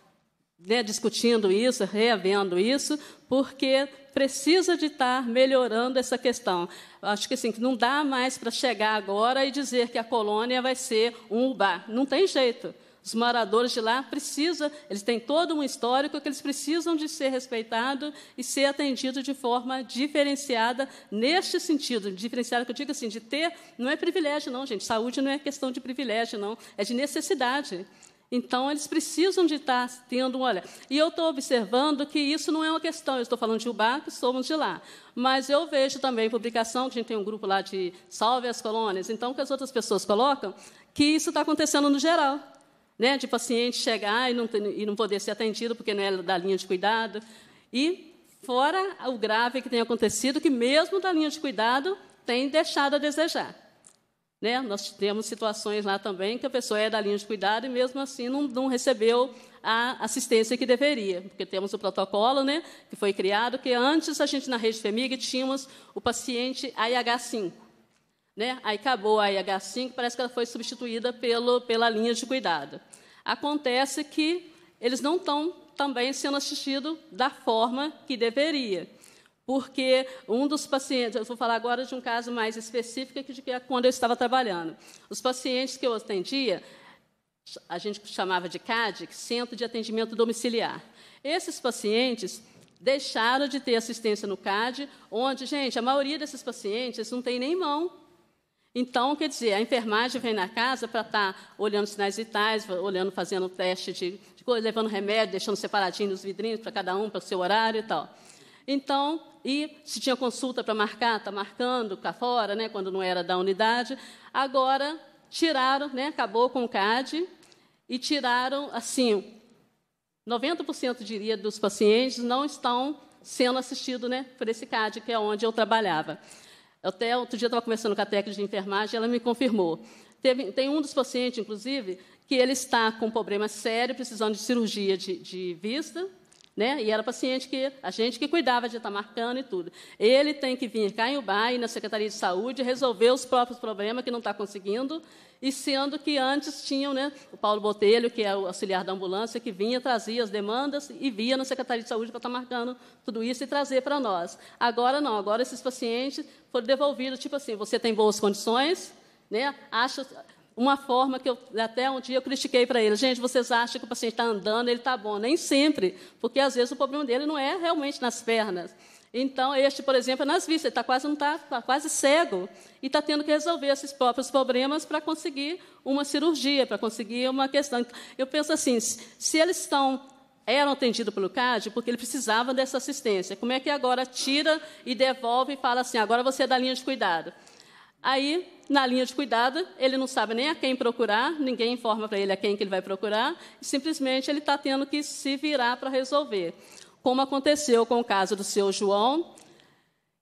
né, discutindo isso, reavendo isso, porque precisa de estar melhorando essa questão. Acho que assim, não dá mais para chegar agora e dizer que a colônia vai ser um bar. Não tem jeito. Os moradores de lá precisam, eles têm todo um histórico que eles precisam de ser respeitado e ser atendido de forma diferenciada neste sentido, diferenciada que eu digo assim, de ter, não é privilégio não, gente, saúde não é questão de privilégio não, é de necessidade. Então, eles precisam de estar tendo um olhar. E eu estou observando que isso não é uma questão, eu estou falando de Uba, que somos de lá. Mas eu vejo também publicação, que a gente tem um grupo lá de Salve as Colônias, então, que as outras pessoas colocam, que isso está acontecendo no geral. Né? De paciente chegar e não, e não poder ser atendido porque não é da linha de cuidado. E fora o grave que tem acontecido, que mesmo da linha de cuidado tem deixado a desejar. Né? Nós temos situações lá também que a pessoa é da linha de cuidado e, mesmo assim, não, não recebeu a assistência que deveria, porque temos o protocolo né, que foi criado, que antes a gente, na rede FEMIG, tínhamos o paciente AIH5. Né? Aí acabou a ih 5 parece que ela foi substituída pelo, pela linha de cuidado. Acontece que eles não estão também sendo assistidos da forma que deveria porque um dos pacientes, eu vou falar agora de um caso mais específico que de que é quando eu estava trabalhando. Os pacientes que eu atendia, a gente chamava de CAD, é Centro de Atendimento Domiciliar. Esses pacientes deixaram de ter assistência no CAD, onde, gente, a maioria desses pacientes não tem nem mão. Então, quer dizer, a enfermagem vem na casa para estar tá olhando sinais vitais, olhando, fazendo teste de, de coisa, levando remédio, deixando separadinho nos vidrinhos para cada um, para o seu horário e tal. Então, e se tinha consulta para marcar, está marcando cá fora, né, quando não era da unidade. Agora, tiraram, né, acabou com o CAD, e tiraram, assim, 90% diria dos pacientes não estão sendo assistidos né, por esse CAD, que é onde eu trabalhava. Até outro dia eu estava conversando com a técnica de enfermagem, ela me confirmou. Teve, tem um dos pacientes, inclusive, que ele está com um problema sério, precisando de cirurgia de, de vista, né? E era paciente que a gente que cuidava de estar marcando e tudo. Ele tem que vir cá em Ubá e na Secretaria de Saúde resolver os próprios problemas que não está conseguindo, e sendo que antes tinham né, o Paulo Botelho, que é o auxiliar da ambulância, que vinha, trazia as demandas e via na Secretaria de Saúde para estar marcando tudo isso e trazer para nós. Agora não, agora esses pacientes foram devolvidos, tipo assim, você tem boas condições, né? acha uma forma que eu até um dia eu critiquei para ele, gente, vocês acham que o paciente está andando, ele está bom? Nem sempre, porque às vezes o problema dele não é realmente nas pernas. Então, este, por exemplo, é nas vistas, ele está quase, não tá, tá quase cego e está tendo que resolver esses próprios problemas para conseguir uma cirurgia, para conseguir uma questão. Eu penso assim, se eles estão eram atendidos pelo CAD porque ele precisava dessa assistência. Como é que agora tira e devolve e fala assim, agora você é da linha de cuidado? Aí, na linha de cuidado, ele não sabe nem a quem procurar, ninguém informa para ele a quem que ele vai procurar, e simplesmente ele está tendo que se virar para resolver. Como aconteceu com o caso do seu João,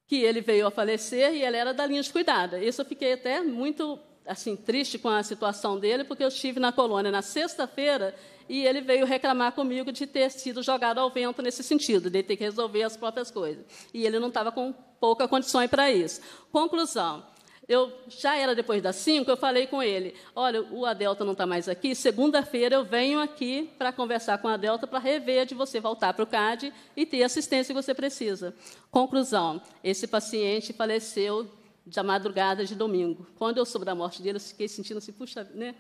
que ele veio a falecer e ele era da linha de cuidado. Isso eu fiquei até muito assim triste com a situação dele, porque eu estive na colônia na sexta-feira e ele veio reclamar comigo de ter sido jogado ao vento nesse sentido, de ter que resolver as próprias coisas. E ele não estava com pouca condições para isso. Conclusão eu já era depois das cinco, eu falei com ele: olha, o Adelta não está mais aqui. Segunda-feira eu venho aqui para conversar com a Adelta para rever de você voltar para o CAD e ter a assistência que você precisa. Conclusão: esse paciente faleceu da madrugada de domingo. Quando eu soube da morte dele, eu fiquei sentindo assim, puxa, né?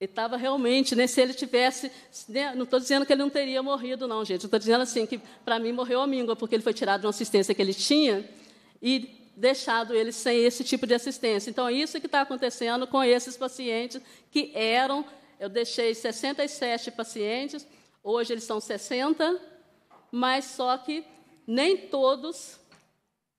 Ele estava realmente, né, se ele tivesse. Né, não estou dizendo que ele não teria morrido, não, gente. Estou dizendo assim que, para mim, morreu a míngua, porque ele foi tirado de uma assistência que ele tinha e deixado eles sem esse tipo de assistência. Então, é isso que está acontecendo com esses pacientes que eram. Eu deixei 67 pacientes, hoje eles são 60, mas só que nem todos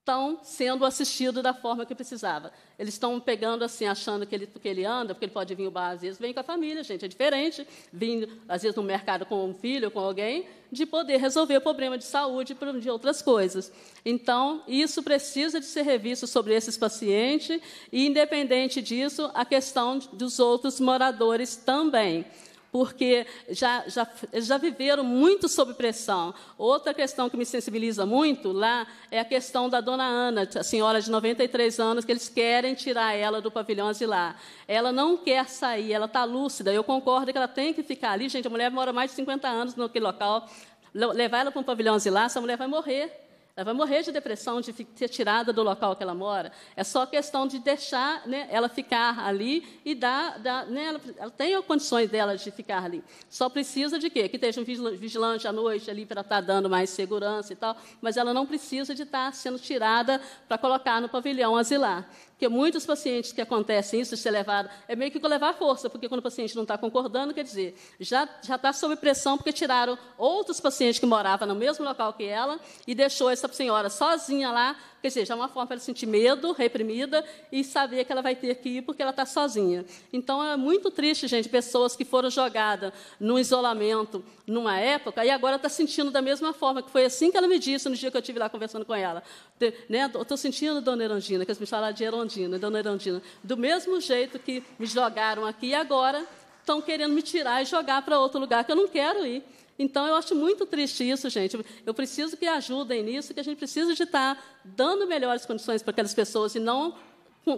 estão sendo assistidos da forma que precisava. Eles estão pegando assim, achando que ele, porque ele anda, porque ele pode vir o bar, às vezes vem com a família, gente, é diferente, vir às vezes no mercado com um filho, com alguém, de poder resolver o problema de saúde e de outras coisas. Então, isso precisa de ser revisto sobre esses pacientes e, independente disso, a questão dos outros moradores também porque já, já, já viveram muito sob pressão. Outra questão que me sensibiliza muito lá é a questão da dona Ana, a senhora de 93 anos, que eles querem tirar ela do pavilhão asilar. Ela não quer sair, ela está lúcida. Eu concordo que ela tem que ficar ali. Gente, a mulher mora mais de 50 anos naquele local. Levar ela para um pavilhão asilar, essa mulher vai morrer. Ela vai morrer de depressão de ser tirada do local que ela mora. É só questão de deixar né, ela ficar ali e dar. dar né, ela, ela, tem condições dela de ficar ali. Só precisa de quê? Que esteja um vigilante à noite ali para estar tá dando mais segurança e tal. Mas ela não precisa de estar tá sendo tirada para colocar no pavilhão asilar. Porque muitos pacientes que acontecem isso, de ser levado, é meio que levar força, porque quando o paciente não está concordando, quer dizer, já está sob pressão porque tiraram outros pacientes que moravam no mesmo local que ela e deixou essa senhora sozinha lá Quer dizer, já é uma forma ela sentir medo, reprimida, e saber que ela vai ter que ir porque ela está sozinha. Então, é muito triste, gente, pessoas que foram jogadas no isolamento numa época e agora está sentindo da mesma forma, que foi assim que ela me disse no dia que eu estive lá conversando com ela. Estou né, sentindo, dona Erondina, que eles me falaram de Erondina, dona Erondina, do mesmo jeito que me jogaram aqui e agora estão querendo me tirar e jogar para outro lugar que eu não quero ir. Então, eu acho muito triste isso, gente. Eu preciso que ajudem nisso, que a gente precisa de estar dando melhores condições para aquelas pessoas e não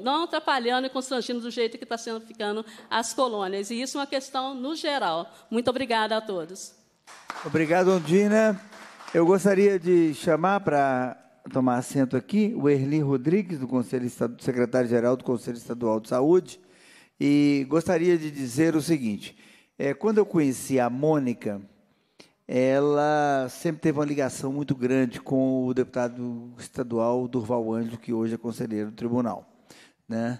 não atrapalhando e constrangindo do jeito que está sendo ficando as colônias. E isso é uma questão no geral. Muito obrigada a todos. Obrigado, Ondina. Eu gostaria de chamar para tomar assento aqui o Erli Rodrigues, do Conselho secretário-geral do Conselho Estadual de Saúde, e gostaria de dizer o seguinte: é, quando eu conheci a Mônica, ela sempre teve uma ligação muito grande com o deputado estadual Durval Ângelo, que hoje é conselheiro do tribunal. Né?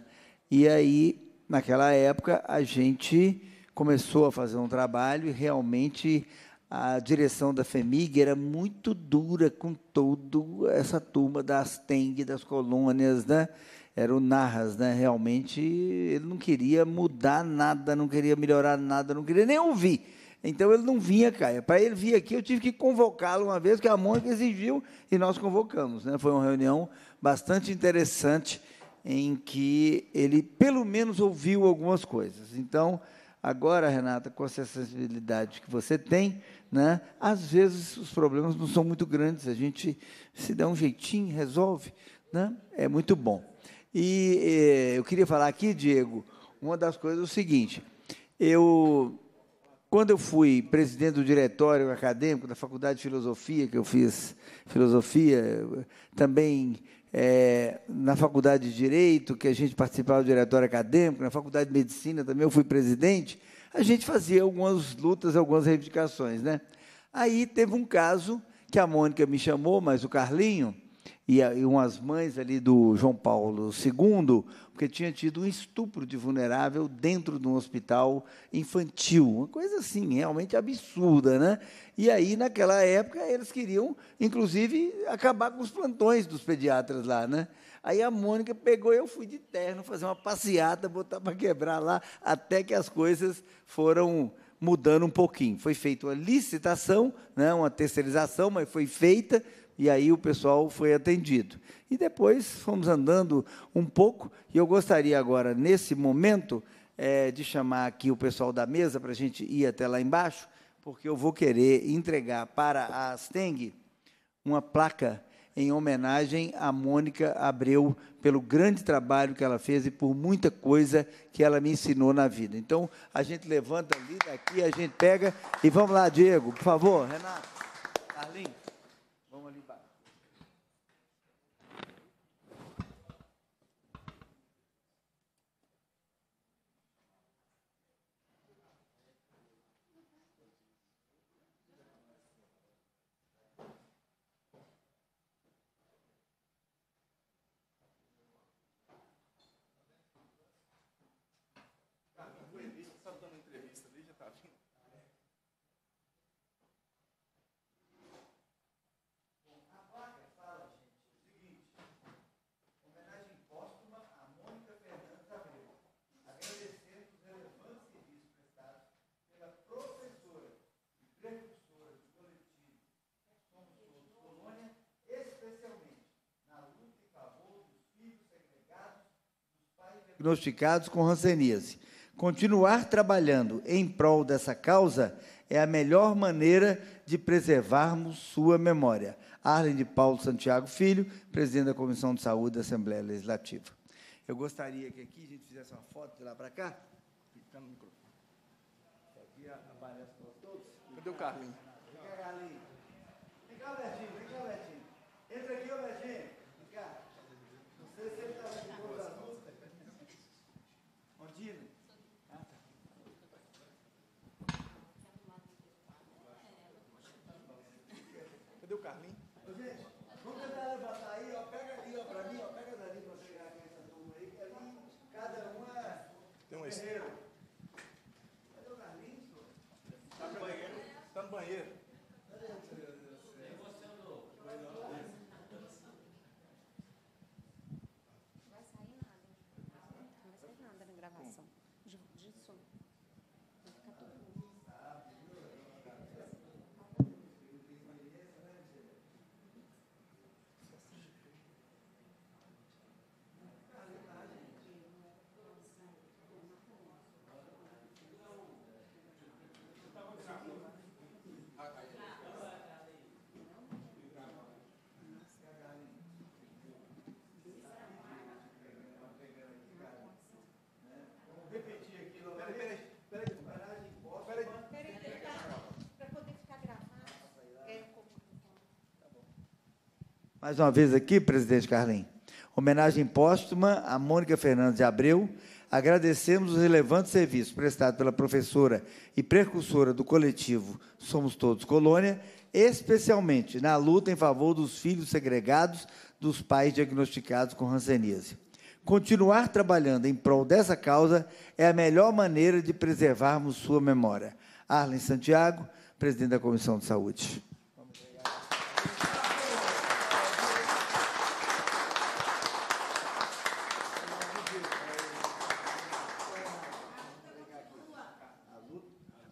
E aí, naquela época, a gente começou a fazer um trabalho e realmente a direção da FEMIG era muito dura com toda essa turma das TENG, das colônias, né? era o Narras, né? Realmente ele não queria mudar nada, não queria melhorar nada, não queria nem ouvir então ele não vinha, Caia. Para ele vir aqui, eu tive que convocá-lo uma vez, que a Mônica exigiu e nós convocamos. Né? Foi uma reunião bastante interessante em que ele, pelo menos, ouviu algumas coisas. Então, agora, Renata, com essa sensibilidade que você tem, né, às vezes os problemas não são muito grandes, a gente se dá um jeitinho, resolve. Né? É muito bom. E eh, eu queria falar aqui, Diego, uma das coisas é o seguinte: eu quando eu fui presidente do diretório acadêmico da Faculdade de Filosofia, que eu fiz filosofia, também é, na Faculdade de Direito, que a gente participava do diretório acadêmico, na Faculdade de Medicina também eu fui presidente, a gente fazia algumas lutas, algumas reivindicações. Né? Aí teve um caso que a Mônica me chamou, mas o Carlinho e, e umas mães ali do João Paulo II porque tinha tido um estupro de vulnerável dentro de um hospital infantil. Uma coisa assim, realmente absurda, né? E aí, naquela época, eles queriam, inclusive, acabar com os plantões dos pediatras lá, né? Aí a Mônica pegou, eu fui de terno fazer uma passeada, botar para quebrar lá, até que as coisas foram mudando um pouquinho. Foi feita uma licitação, né, uma terceirização, mas foi feita, e aí o pessoal foi atendido. E depois fomos andando um pouco, e eu gostaria agora, nesse momento, é, de chamar aqui o pessoal da mesa para a gente ir até lá embaixo, porque eu vou querer entregar para a Asteng uma placa em homenagem a Mônica Abreu pelo grande trabalho que ela fez e por muita coisa que ela me ensinou na vida. Então, a gente levanta ali, daqui, a gente pega e vamos lá, Diego, por favor, Renato. diagnosticados com ranceníase. Continuar trabalhando em prol dessa causa é a melhor maneira de preservarmos sua memória. Arlen de Paulo Santiago Filho, presidente da Comissão de Saúde da Assembleia Legislativa. Eu gostaria que aqui a gente fizesse uma foto de lá para cá. Aqui aparece para todos. Cadê o Carlinhos? Vem cá, Carlinhos. Vem cá, Albertinho. Vem cá, Albertinho. Entra aqui, Albertinho. mais uma vez aqui, presidente Carlinhos. Homenagem póstuma a Mônica Fernandes de Abreu. Agradecemos os relevantes serviços prestados pela professora e precursora do coletivo Somos Todos Colônia, especialmente na luta em favor dos filhos segregados dos pais diagnosticados com ranceníase. Continuar trabalhando em prol dessa causa é a melhor maneira de preservarmos sua memória. Arlen Santiago, presidente da Comissão de Saúde.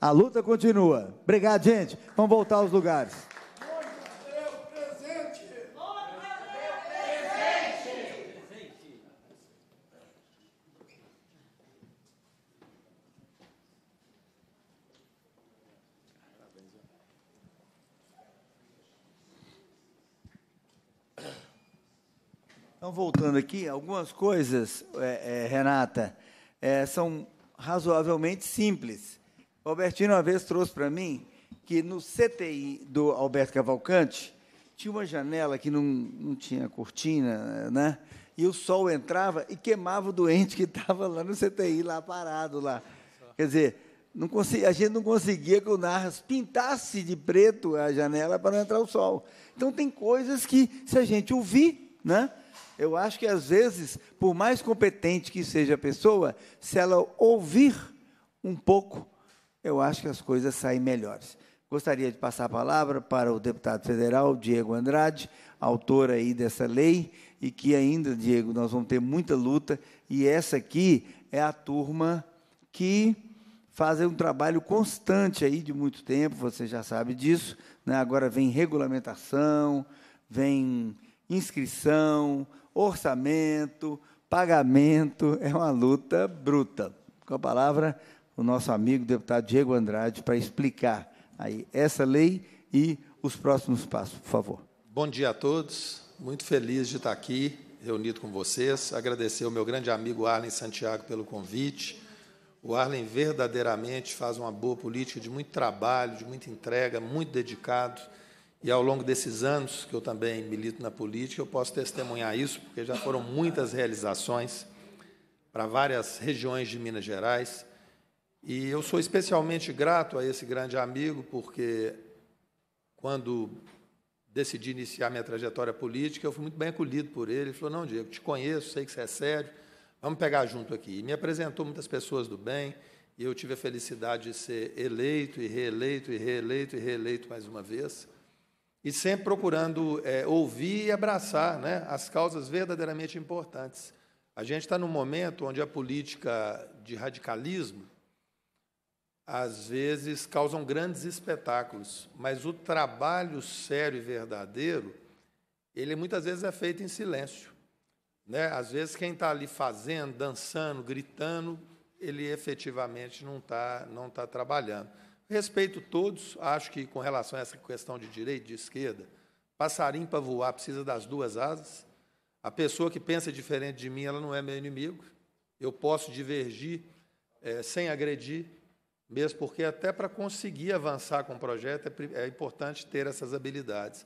A luta continua. Obrigado, gente. Vamos voltar aos lugares. Então, voltando aqui, algumas coisas, é, é, Renata, é, são razoavelmente simples. O Albertino uma vez trouxe para mim que no CTI do Alberto Cavalcante tinha uma janela que não, não tinha cortina, né? E o sol entrava e queimava o doente que estava lá no CTI, lá parado lá. Quer dizer, não a gente não conseguia que o Narras pintasse de preto a janela para não entrar o sol. Então tem coisas que, se a gente ouvir, né? Eu acho que às vezes, por mais competente que seja a pessoa, se ela ouvir um pouco, eu acho que as coisas saem melhores. Gostaria de passar a palavra para o deputado federal Diego Andrade, autor aí dessa lei, e que ainda, Diego, nós vamos ter muita luta, e essa aqui é a turma que faz um trabalho constante aí de muito tempo, você já sabe disso, né? agora vem regulamentação, vem inscrição, orçamento, pagamento, é uma luta bruta. Com a palavra, o nosso amigo deputado Diego Andrade para explicar aí essa lei e os próximos passos, por favor. Bom dia a todos. Muito feliz de estar aqui reunido com vocês. Agradecer ao meu grande amigo Arlen Santiago pelo convite. O Arlen verdadeiramente faz uma boa política de muito trabalho, de muita entrega, muito dedicado. E ao longo desses anos que eu também milito na política, eu posso testemunhar isso, porque já foram muitas realizações para várias regiões de Minas Gerais. E eu sou especialmente grato a esse grande amigo, porque quando decidi iniciar minha trajetória política, eu fui muito bem acolhido por ele. Ele falou: Não, Diego, te conheço, sei que você é sério, vamos pegar junto aqui. E me apresentou muitas pessoas do bem, e eu tive a felicidade de ser eleito, e reeleito, e reeleito, e reeleito mais uma vez. E sempre procurando é, ouvir e abraçar né, as causas verdadeiramente importantes. A gente está num momento onde a política de radicalismo às vezes causam grandes espetáculos, mas o trabalho sério e verdadeiro, ele muitas vezes é feito em silêncio. Né? Às vezes quem está ali fazendo, dançando, gritando, ele efetivamente não está não tá trabalhando. Respeito todos, acho que com relação a essa questão de direita e de esquerda, passarinho para voar precisa das duas asas. A pessoa que pensa diferente de mim, ela não é meu inimigo. Eu posso divergir é, sem agredir mesmo porque até para conseguir avançar com o projeto é, é, importante ter essas habilidades.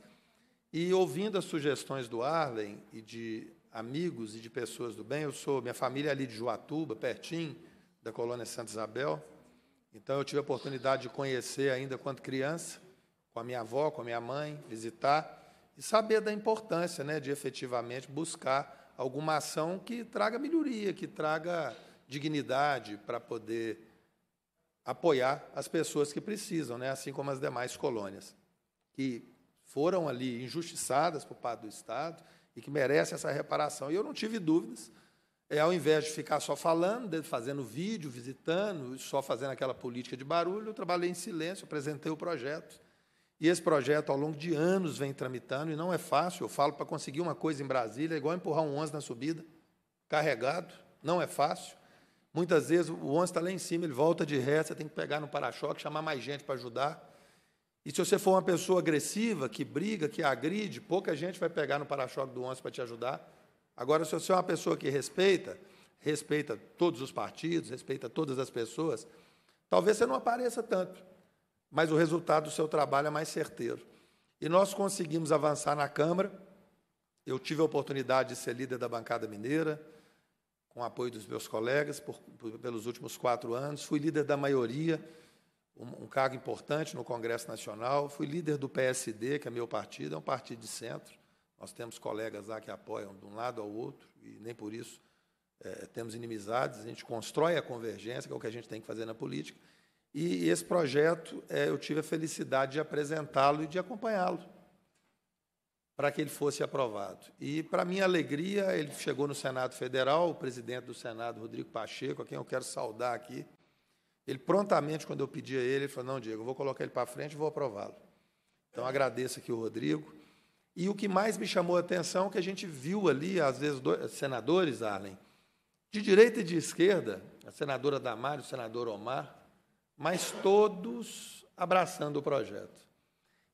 E ouvindo as sugestões do Arlen e de amigos e de pessoas do bem, eu sou, minha família é ali de Joatuba, pertinho da colônia Santa Isabel, então eu tive a oportunidade de conhecer ainda quando criança, com a minha avó, com a minha mãe, visitar e saber da importância, né, de efetivamente buscar alguma ação que traga melhoria, que traga dignidade para poder apoiar as pessoas que precisam, né? assim como as demais colônias, que foram ali injustiçadas por parte do Estado e que merecem essa reparação. E eu não tive dúvidas. É, ao invés de ficar só falando, fazendo vídeo, visitando, só fazendo aquela política de barulho, eu trabalhei em silêncio, apresentei o projeto. E esse projeto, ao longo de anos, vem tramitando, e não é fácil. Eu falo para conseguir uma coisa em Brasília, é igual empurrar um 11 na subida, carregado, não é fácil. Muitas vezes o ônibus está lá em cima, ele volta de ré, você tem que pegar no para-choque, chamar mais gente para ajudar. E se você for uma pessoa agressiva, que briga, que agride, pouca gente vai pegar no para-choque do ônibus para te ajudar. Agora, se você é uma pessoa que respeita, respeita todos os partidos, respeita todas as pessoas, talvez você não apareça tanto, mas o resultado do seu trabalho é mais certeiro. E nós conseguimos avançar na Câmara. Eu tive a oportunidade de ser líder da bancada mineira, com o apoio dos meus colegas, por, por, pelos últimos quatro anos. Fui líder da maioria, um, um, cargo importante no Congresso Nacional. Fui líder do PSD, que é meu partido, é um partido de centro. Nós temos colegas lá que apoiam de um lado ao outro, e nem por isso é, temos inimizades. A gente constrói a convergência, que é o que a gente tem que fazer na política. E esse projeto, é, eu tive a felicidade de apresentá-lo e de acompanhá-lo para que ele fosse aprovado. E, para minha alegria, ele chegou no Senado Federal, o presidente do Senado, Rodrigo Pacheco, a quem eu quero saudar aqui. Ele prontamente, quando eu pedi a ele, ele falou: Não, Diego, eu vou colocar ele para frente e vou aprová-lo. Então, agradeço aqui o Rodrigo. E o que mais me chamou a atenção é que a gente viu ali, às vezes, dois, senadores, Arlen, de direita e de esquerda, a senadora Damari, o senador Omar, mas todos abraçando o projeto.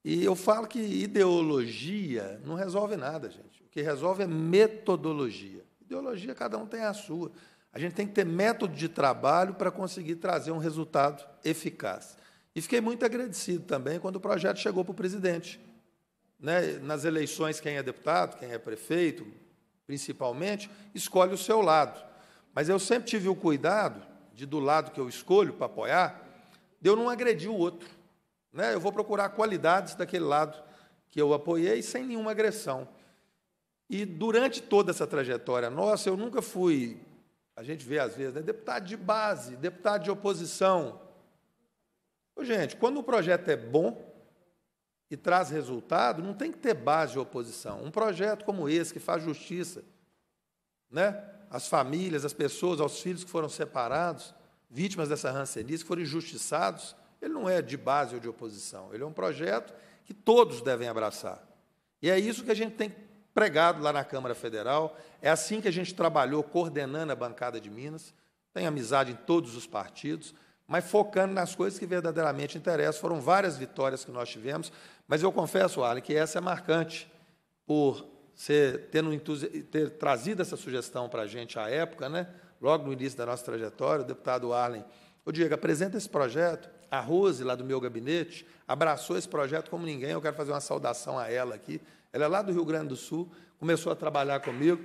E eu falo que ideologia não resolve nada, gente. O que resolve é metodologia. Ideologia, cada um tem a sua. A gente tem que ter método de trabalho para conseguir trazer um resultado eficaz. E fiquei muito agradecido também quando o projeto chegou para o presidente. Né? Nas eleições, quem é deputado, quem é prefeito, principalmente, escolhe o seu lado. Mas eu sempre tive o cuidado de, do lado que eu escolho para apoiar, de eu não agredir o outro. Né? Eu vou procurar qualidades daquele lado que eu apoiei sem nenhuma agressão. E durante toda essa trajetória nossa, eu nunca fui, a gente vê às vezes, né, deputado de base, deputado de oposição. Ô, gente, quando o projeto é bom e traz resultado, não tem que ter base de oposição. Um projeto como esse, que faz justiça, né? as famílias, as pessoas, aos filhos que foram separados, vítimas dessa ranceníase, que foram injustiçados, ele não é de base ou de oposição, ele é um projeto que todos devem abraçar. E é isso que a gente tem pregado lá na Câmara Federal, é assim que a gente trabalhou coordenando a bancada de Minas, tem amizade em todos os partidos, mas focando nas coisas que verdadeiramente interessam. Foram várias vitórias que nós tivemos, mas eu confesso, Alan, que essa é marcante por ser, ter, um ter trazido essa sugestão para a gente à época, né? logo no início da nossa trajetória, o deputado Arlen, o Diego, apresenta esse projeto, a Rose, lá do meu gabinete, abraçou esse projeto como ninguém. Eu quero fazer uma saudação a ela aqui. Ela é lá do Rio Grande do Sul, começou a trabalhar comigo.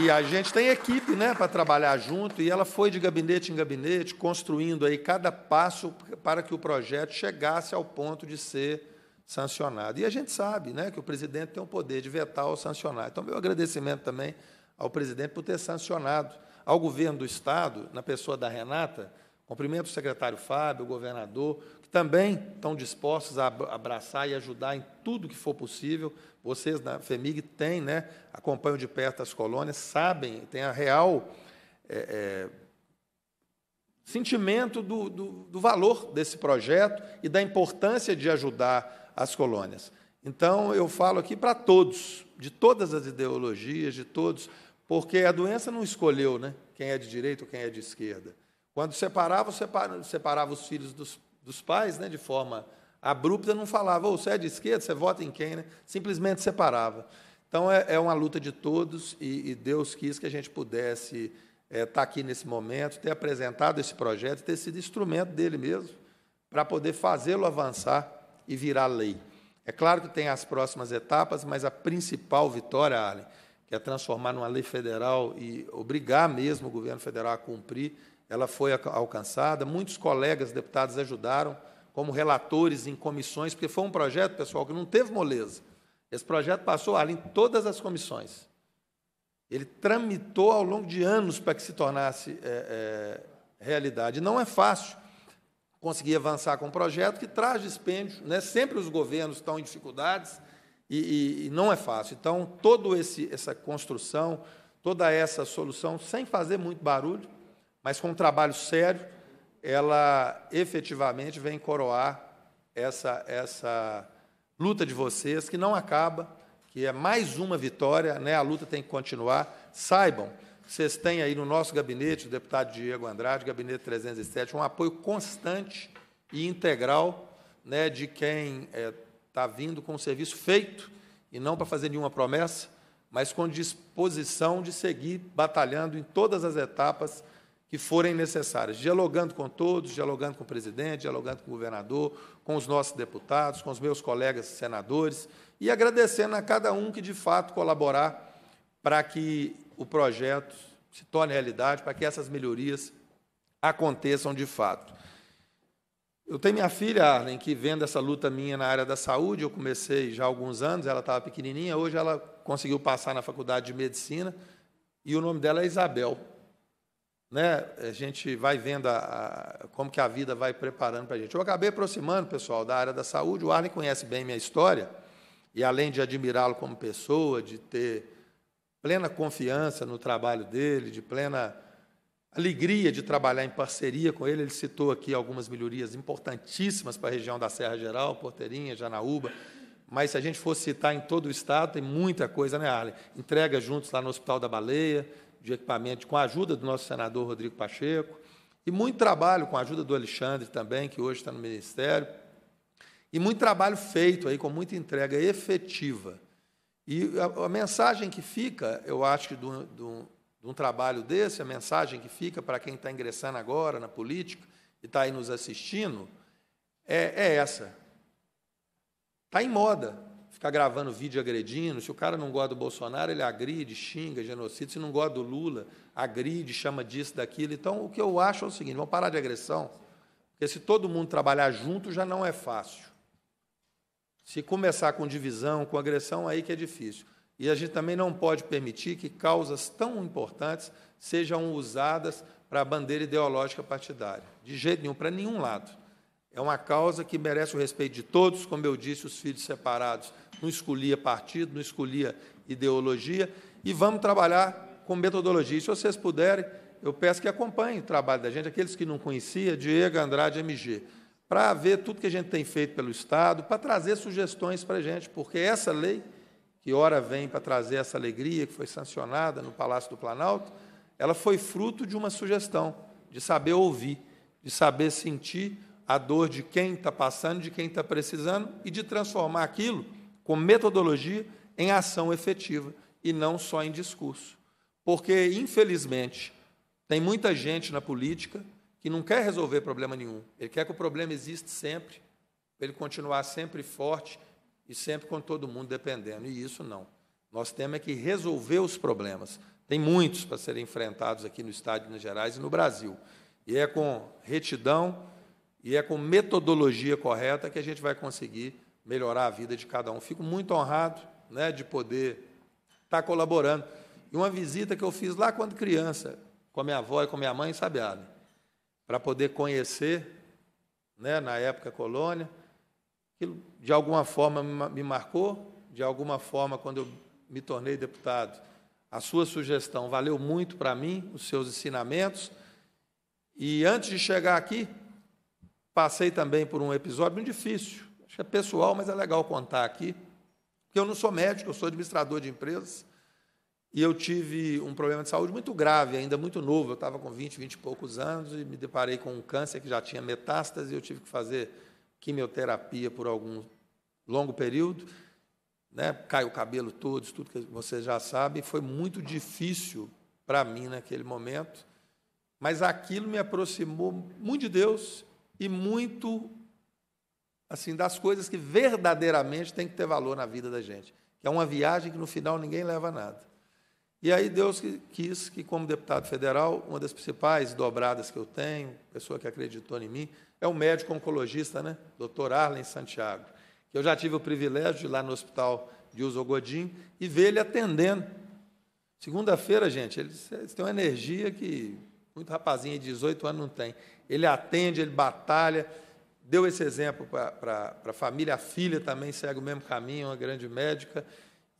E a gente tem equipe né, para trabalhar junto, e ela foi de gabinete em gabinete, construindo aí cada passo para que o projeto chegasse ao ponto de ser sancionado. E a gente sabe né, que o presidente tem o poder de vetar ou sancionar. Então, meu agradecimento também ao presidente por ter sancionado, ao governo do Estado, na pessoa da Renata, Cumprimento o secretário Fábio, o governador, que também estão dispostos a abraçar e ajudar em tudo que for possível. Vocês na FEMIG têm, né, acompanham de perto as colônias, sabem, têm a real é, é, sentimento do, do, do valor desse projeto e da importância de ajudar as colônias. Então, eu falo aqui para todos, de todas as ideologias, de todos, porque a doença não escolheu né, quem é de direita ou quem é de esquerda. Quando separava, separava, separava os filhos dos, dos pais né, de forma abrupta, não falava, oh, você é de esquerda, você vota em quem, né? simplesmente separava. Então é, é uma luta de todos e, e, Deus quis que a gente pudesse é, estar tá aqui nesse momento, ter apresentado esse projeto, ter sido instrumento dele mesmo, para poder fazê-lo avançar e virar lei. É claro que tem as próximas etapas, mas a principal vitória, Arlen, que é transformar numa lei federal e obrigar mesmo o governo federal a cumprir, ela foi alcançada. Muitos colegas deputados ajudaram como relatores em comissões, porque foi um projeto, pessoal, que não teve moleza. Esse projeto passou ali em todas as comissões. Ele tramitou ao longo de anos para que se tornasse é, é, realidade. Não é fácil conseguir avançar com um projeto que traz dispêndio. Né? Sempre os governos estão em dificuldades e, e, e não é fácil. Então, toda essa construção, toda essa solução, sem fazer muito barulho, mas com um trabalho sério, ela efetivamente vem coroar essa, essa luta de vocês, que não acaba, que é mais uma vitória, né? a luta tem que continuar. Saibam, vocês têm aí no nosso gabinete, o deputado Diego Andrade, gabinete 307, um apoio constante e integral né, de quem está eh, é, vindo com o serviço feito, e não para fazer nenhuma promessa, mas com disposição de seguir batalhando em todas as etapas que forem necessárias, dialogando com todos, dialogando com o presidente, dialogando com o governador, com os nossos deputados, com os meus colegas senadores, e agradecendo a cada um que de fato colaborar para que o projeto se torne realidade, para que essas melhorias aconteçam de fato. Eu tenho minha filha, Arlen, que vendo essa luta minha na área da saúde, eu comecei já há alguns anos, ela estava pequenininha, hoje ela conseguiu passar na faculdade de medicina, e o nome dela é Isabel né, a gente vai vendo a, a, como que a vida vai preparando para a gente. Eu acabei aproximando, pessoal, da área da saúde. O Arlen conhece bem minha história, e além de admirá-lo como pessoa, de ter plena confiança no trabalho dele, de plena alegria de trabalhar em parceria com ele, ele citou aqui algumas melhorias importantíssimas para a região da Serra Geral, Porteirinha, Janaúba, mas se a gente fosse citar em todo o estado, tem muita coisa, né, Arlen? Entrega juntos lá no Hospital da Baleia, de equipamento com a ajuda do nosso senador Rodrigo Pacheco, e muito trabalho com a ajuda do Alexandre também, que hoje está no Ministério, e muito trabalho feito aí com muita entrega efetiva. E a, a mensagem que fica, eu acho que de um trabalho desse, a mensagem que fica para quem está ingressando agora na política e está aí nos assistindo, é, é essa. Está em moda, ficar gravando vídeo agredindo. Se o cara não gosta do Bolsonaro, ele agride, xinga, genocida. Se não gosta do Lula, agride, chama disso, daquilo. Então, o que eu acho é o seguinte: vamos parar de agressão, porque se todo mundo trabalhar junto já não é fácil. Se começar com divisão, com agressão, aí que é difícil. E a gente também não pode permitir que causas tão importantes sejam usadas para a bandeira ideológica partidária. De jeito nenhum, para nenhum lado. É uma causa que merece o respeito de todos, como eu disse, os filhos separados. Não escolhia partido, não escolhia ideologia. E vamos trabalhar com metodologia. E, se vocês puderem, eu peço que acompanhem o trabalho da gente, aqueles que não conheciam, Diego Andrade MG, para ver tudo que a gente tem feito pelo Estado, para trazer sugestões para a gente, porque essa lei, que ora vem para trazer essa alegria, que foi sancionada no Palácio do Planalto, ela foi fruto de uma sugestão, de saber ouvir, de saber sentir a dor de quem está passando, de quem está precisando e de transformar aquilo, com metodologia, em ação efetiva e não só em discurso. Porque, infelizmente, tem muita gente na política que não quer resolver problema nenhum. Ele quer que o problema exista sempre, para ele continuar sempre forte e sempre com todo mundo dependendo. E isso não. Nós temos é que resolver os problemas. Tem muitos para serem enfrentados aqui no Estado de Minas Gerais e no Brasil. E é com retidão, e é com metodologia correta que a gente vai conseguir melhorar a vida de cada um. Fico muito honrado né, de poder estar tá colaborando. E uma visita que eu fiz lá quando criança, com a minha avó e com a minha mãe em Sabiá, para poder conhecer, né, na época colônia, aquilo de alguma forma me marcou, de alguma forma, quando eu me tornei deputado, a sua sugestão valeu muito para mim, os seus ensinamentos. E antes de chegar aqui, Passei também por um episódio muito difícil, acho que é pessoal, mas é legal contar aqui. Porque eu não sou médico, eu sou administrador de empresas. E eu tive um problema de saúde muito grave, ainda muito novo. Eu estava com 20, 20 e poucos anos e me deparei com um câncer que já tinha metástase. Eu tive que fazer quimioterapia por algum longo período. Né? Cai o cabelo todo, tudo que vocês já sabem. Foi muito difícil para mim naquele momento. Mas aquilo me aproximou muito de Deus e muito assim das coisas que verdadeiramente tem que ter valor na vida da gente. É uma viagem que no final ninguém leva nada. E aí Deus quis que, como deputado federal, uma das principais dobradas que eu tenho, pessoa que acreditou em mim, é o médico oncologista, né? Dr. Arlen Santiago. Que eu já tive o privilégio de ir lá no hospital de Uso Godinho e ver ele atendendo. Segunda-feira, gente, eles, eles têm uma energia que muito rapazinho de 18 anos não tem. Ele atende, ele batalha, deu esse exemplo para a família, a filha também segue o mesmo caminho, uma grande médica.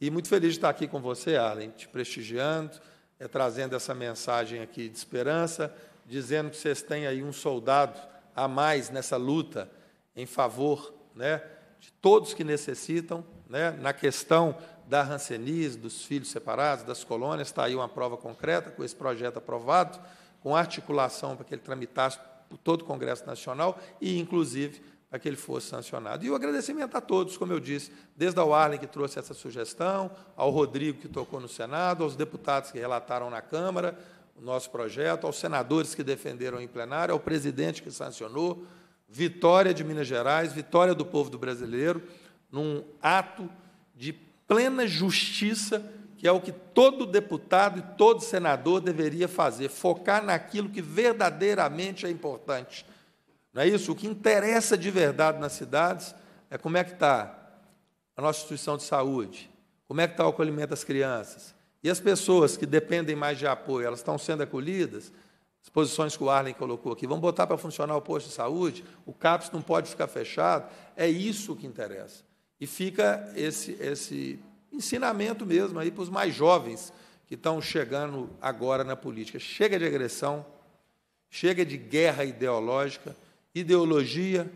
E muito feliz de estar aqui com você, Arlen, te prestigiando, é, trazendo essa mensagem aqui de esperança, dizendo que vocês têm aí um soldado a mais nessa luta em favor né, de todos que necessitam, né, na questão da rancenise, dos filhos separados, das colônias, está aí uma prova concreta com esse projeto aprovado com articulação para que ele tramitasse por todo o Congresso Nacional e, inclusive, para que ele fosse sancionado. E o agradecimento a todos, como eu disse, desde ao Arlen, que trouxe essa sugestão, ao Rodrigo, que tocou no Senado, aos deputados que relataram na Câmara o nosso projeto, aos senadores que defenderam em plenário, ao presidente que sancionou, vitória de Minas Gerais, vitória do povo do brasileiro, num ato de plena justiça que é o que todo deputado e todo senador deveria fazer, focar naquilo que verdadeiramente é importante. Não é isso? O que interessa de verdade nas cidades é como é que está a nossa instituição de saúde, como é que está o acolhimento das crianças. E as pessoas que dependem mais de apoio, elas estão sendo acolhidas? As posições que o Arlen colocou aqui, vamos botar para funcionar o posto de saúde, o CAPS não pode ficar fechado, é isso que interessa. E fica esse, esse ensinamento mesmo aí para os mais jovens que estão chegando agora na política. Chega de agressão, chega de guerra ideológica, ideologia,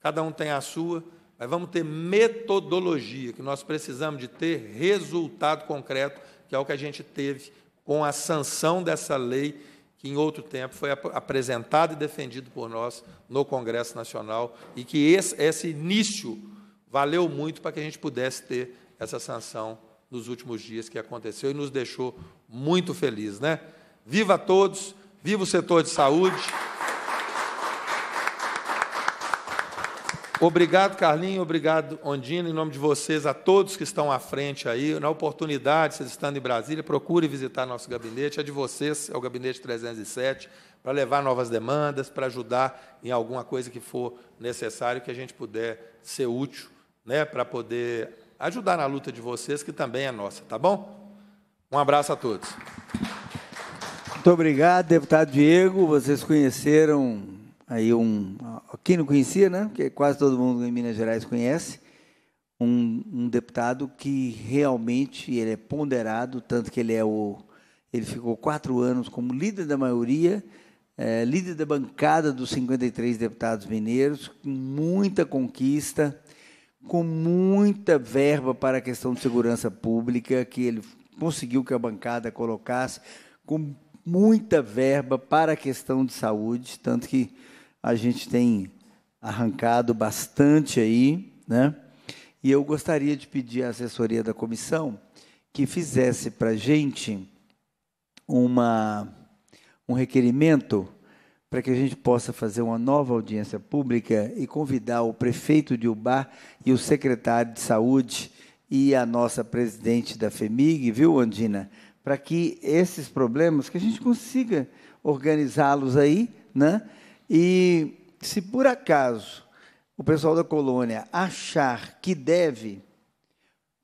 cada um tem a sua, mas vamos ter metodologia, que nós precisamos de ter resultado concreto, que é o que a gente teve com a sanção dessa lei que em outro tempo foi apresentado e defendido por nós no Congresso Nacional e que esse, esse início valeu muito para que a gente pudesse ter essa sanção nos últimos dias que aconteceu e nos deixou muito felizes, né? Viva a todos, viva o setor de saúde. Obrigado, Carlinho, obrigado, Ondina, em nome de vocês, a todos que estão à frente aí. Na oportunidade, vocês estando em Brasília, procure visitar nosso gabinete, é de vocês, é o gabinete 307, para levar novas demandas, para ajudar em alguma coisa que for necessário, que a gente puder ser útil né, para poder ajudar na luta de vocês, que também é nossa, tá bom? Um abraço a todos. Muito obrigado, deputado Diego. Vocês conheceram aí um. Quem não conhecia, né? Porque quase todo mundo em Minas Gerais conhece. Um, um, deputado que realmente ele é ponderado, tanto que ele é o. Ele ficou quatro anos como líder da maioria, é, líder da bancada dos 53 deputados mineiros, com muita conquista com muita verba para a questão de segurança pública, que ele conseguiu que a bancada colocasse, com muita verba para a questão de saúde, tanto que a gente tem arrancado bastante aí, né? E eu gostaria de pedir à assessoria da comissão que fizesse para a gente uma, um requerimento para que a gente possa fazer uma nova audiência pública e convidar o prefeito de Ubá e o secretário de Saúde e a nossa presidente da FEMIG, viu, Andina? Para que esses problemas, que a gente consiga organizá-los aí, né? E se por acaso o pessoal da colônia achar que deve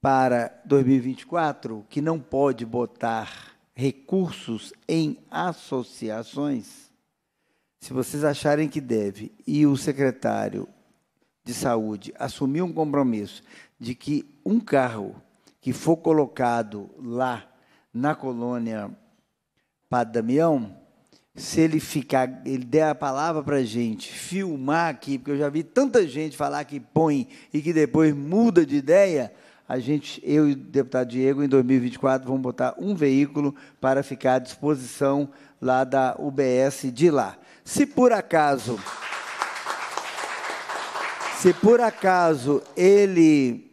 para 2024, que não pode botar recursos em associações, se vocês acharem que deve e o secretário de saúde assumir um compromisso de que um carro que for colocado lá na colônia Padre Damião, se ele ficar, ele der a palavra para a gente filmar aqui, porque eu já vi tanta gente falar que põe e que depois muda de ideia. A gente, eu e o deputado Diego, em 2024, vamos botar um veículo para ficar à disposição lá da UBS de lá. Se por acaso. Se por acaso ele.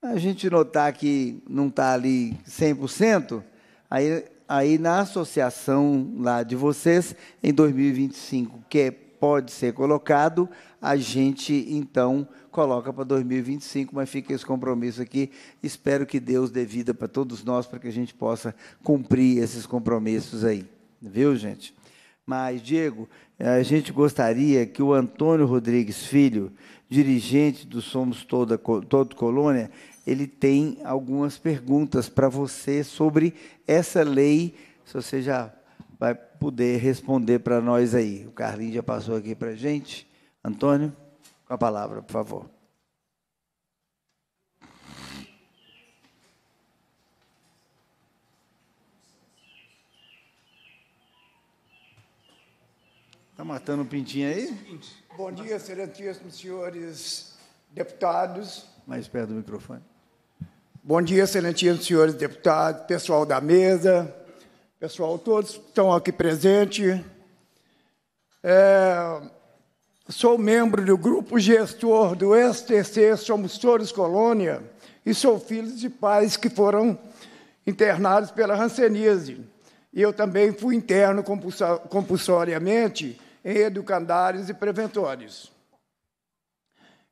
A gente notar que não está ali 100%, aí, aí na associação lá de vocês, em 2025, que é, pode ser colocado, a gente então coloca para 2025, mas fica esse compromisso aqui. Espero que Deus dê vida para todos nós, para que a gente possa cumprir esses compromissos aí. Viu, gente? Mas, Diego, eh, a gente gostaria que o Antônio Rodrigues Filho, dirigente do Somos Toda, Todo Colônia, ele tem algumas perguntas para você sobre essa lei, se você já vai poder responder para nós aí. O Carlinhos já passou aqui para a gente. Antônio, com a palavra, por favor. Está matando um pintinho aí? Bom dia, excelentíssimos senhores deputados. Mais perto do microfone. Bom dia, excelentíssimos senhores deputados, pessoal da mesa, pessoal todos que estão aqui presentes. É, sou membro do grupo gestor do STC Somos Todos Colônia e sou filho de pais que foram internados pela hanseníase. E eu também fui interno compulsoriamente educandários e preventores.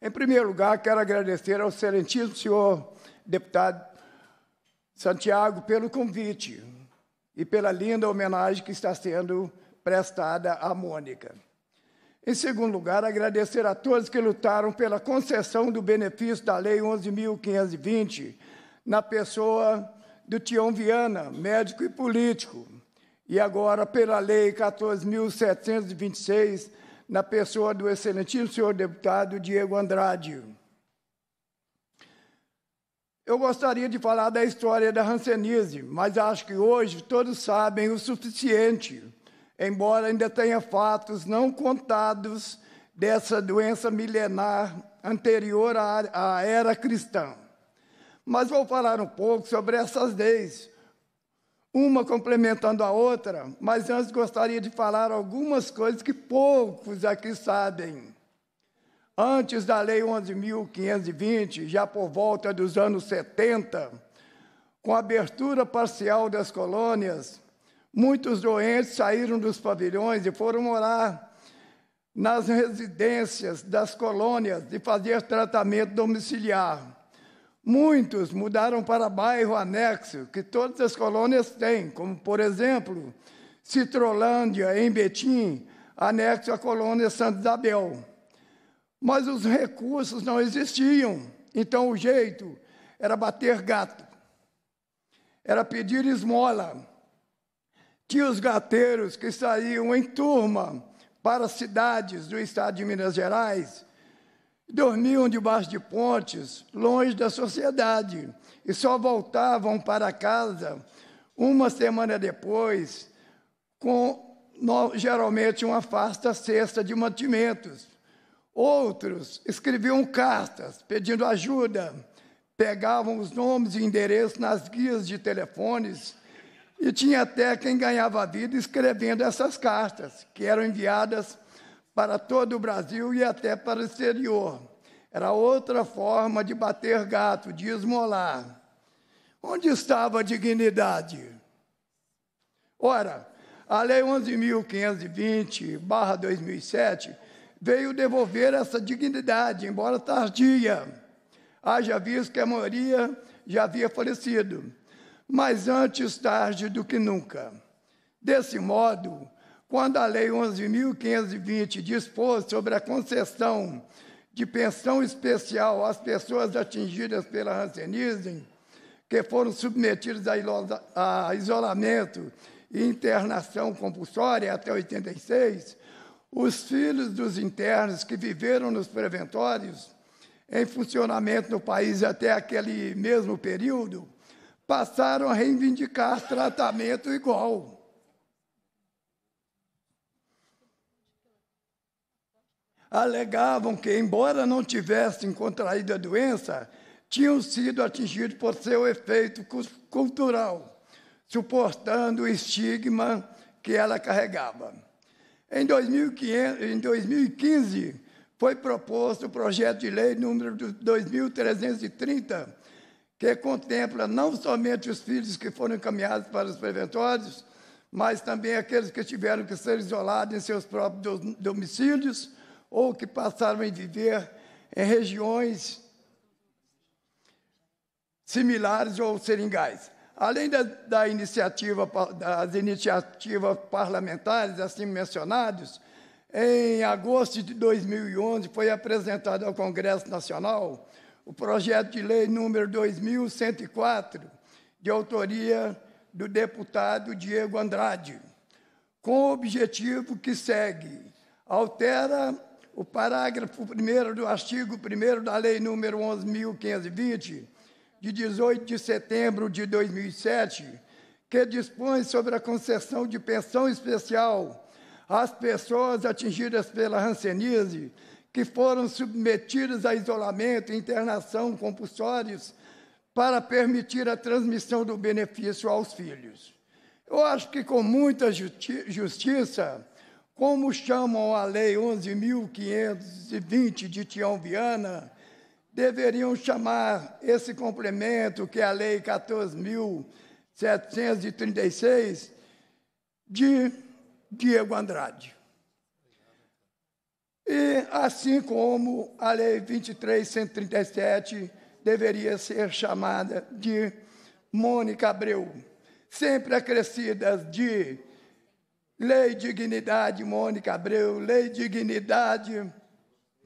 Em primeiro lugar, quero agradecer ao excelentíssimo senhor deputado Santiago pelo convite e pela linda homenagem que está sendo prestada à Mônica. Em segundo lugar, agradecer a todos que lutaram pela concessão do benefício da Lei 11.520 na pessoa do Tião Viana, médico e político, e agora pela Lei 14.726, na pessoa do excelentíssimo senhor deputado Diego Andrade. Eu gostaria de falar da história da Hanseníase, mas acho que hoje todos sabem o suficiente, embora ainda tenha fatos não contados dessa doença milenar anterior à, à era cristã. Mas vou falar um pouco sobre essas leis, uma complementando a outra, mas antes gostaria de falar algumas coisas que poucos aqui sabem. Antes da Lei 11.520, já por volta dos anos 70, com a abertura parcial das colônias, muitos doentes saíram dos pavilhões e foram morar nas residências das colônias e fazer tratamento domiciliar. Muitos mudaram para bairro anexo, que todas as colônias têm, como, por exemplo, Citrolândia, em Betim, anexo à colônia Santa Isabel. Mas os recursos não existiam, então o jeito era bater gato, era pedir esmola. Tinha os gateiros que saíam em turma para as cidades do estado de Minas Gerais Dormiam debaixo de pontes, longe da sociedade, e só voltavam para casa uma semana depois, com geralmente uma vasta cesta de mantimentos. Outros escreviam cartas pedindo ajuda, pegavam os nomes e endereços nas guias de telefones e tinha até quem ganhava a vida escrevendo essas cartas, que eram enviadas para todo o Brasil e até para o exterior. Era outra forma de bater gato, de esmolar. Onde estava a dignidade? Ora, a Lei 11.520-2007 veio devolver essa dignidade, embora tardia, haja visto que a maioria já havia falecido, mas antes tarde do que nunca. Desse modo, quando a Lei 11.520 dispôs sobre a concessão de pensão especial às pessoas atingidas pela rancenismo, que foram submetidas a isolamento e internação compulsória até 86, os filhos dos internos que viveram nos preventórios em funcionamento no país até aquele mesmo período passaram a reivindicar tratamento igual. alegavam que, embora não tivessem contraído a doença, tinham sido atingidos por seu efeito cultural, suportando o estigma que ela carregava. Em 2015, foi proposto o projeto de lei número 2330, que contempla não somente os filhos que foram encaminhados para os preventórios, mas também aqueles que tiveram que ser isolados em seus próprios domicílios ou que passaram a viver em regiões similares ou seringais. Além da, da iniciativa, das iniciativas parlamentares assim mencionadas, em agosto de 2011 foi apresentado ao Congresso Nacional o projeto de lei número 2104, de autoria do deputado Diego Andrade, com o objetivo que segue: altera o parágrafo 1 do artigo 1 da Lei nº 11.520, de 18 de setembro de 2007, que dispõe sobre a concessão de pensão especial às pessoas atingidas pela rancenise que foram submetidas a isolamento e internação compulsórios para permitir a transmissão do benefício aos filhos. Eu acho que com muita justi justiça, como chamam a Lei 11.520 de Tião Viana, deveriam chamar esse complemento, que é a Lei 14.736, de Diego Andrade. E assim como a Lei 23.137 deveria ser chamada de Mônica Abreu, sempre acrescidas de Lei Dignidade Mônica Abreu, Lei Dignidade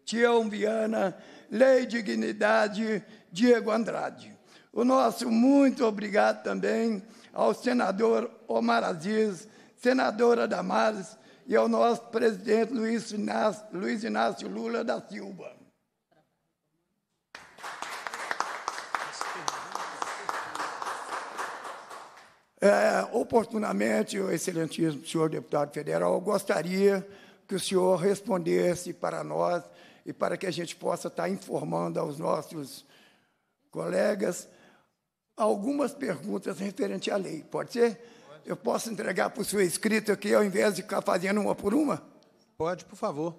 Tião Viana, Lei Dignidade Diego Andrade. O nosso muito obrigado também ao senador Omar Aziz, senadora Damares e ao nosso presidente Luiz Inácio, Luiz Inácio Lula da Silva. É, oportunamente, o excelentíssimo senhor deputado federal, gostaria que o senhor respondesse para nós e para que a gente possa estar informando aos nossos colegas algumas perguntas referente à lei. Pode ser? Pode. Eu posso entregar para o senhor escrito aqui, ao invés de ficar fazendo uma por uma? Pode, por favor.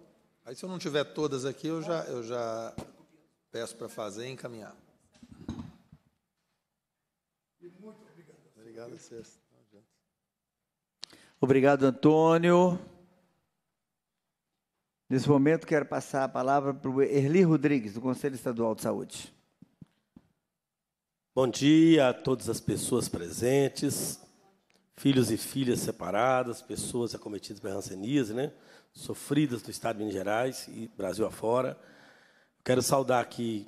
Aí, se eu não tiver todas aqui, eu já, eu já peço para fazer e encaminhar. muito Obrigado, César. Obrigado, Antônio. Nesse momento, quero passar a palavra para o Erli Rodrigues, do Conselho Estadual de Saúde. Bom dia a todas as pessoas presentes, filhos e filhas separadas, pessoas acometidas pela hanseníase, né? sofridas do Estado de Minas Gerais e Brasil afora. Quero saudar aqui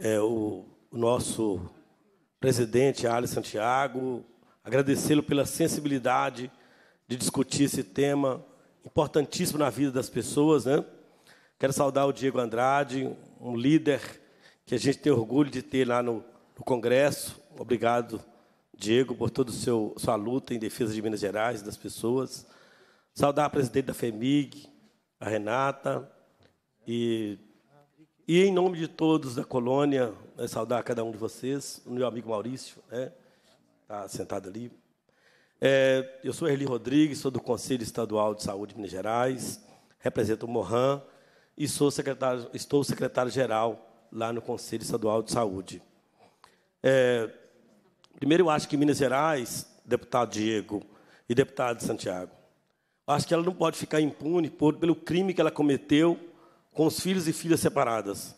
é, o, o nosso presidente, Alisson Santiago, agradecê-lo pela sensibilidade de discutir esse tema importantíssimo na vida das pessoas, né? Quero saudar o Diego Andrade, um líder que a gente tem orgulho de ter lá no, no Congresso. Obrigado, Diego, por toda a sua luta em defesa de Minas Gerais e das pessoas. Saudar a presidente da FEMIG, a Renata, e, e em nome de todos da colônia, né, saudar cada um de vocês, o meu amigo Maurício, né? está sentado ali. É, eu sou Erli Rodrigues, sou do Conselho Estadual de Saúde de Minas Gerais, represento o Mohan e sou secretário, estou secretário-geral lá no Conselho Estadual de Saúde. É, primeiro, eu acho que Minas Gerais, deputado Diego e deputado Santiago, acho que ela não pode ficar impune por, pelo crime que ela cometeu com os filhos e filhas separadas.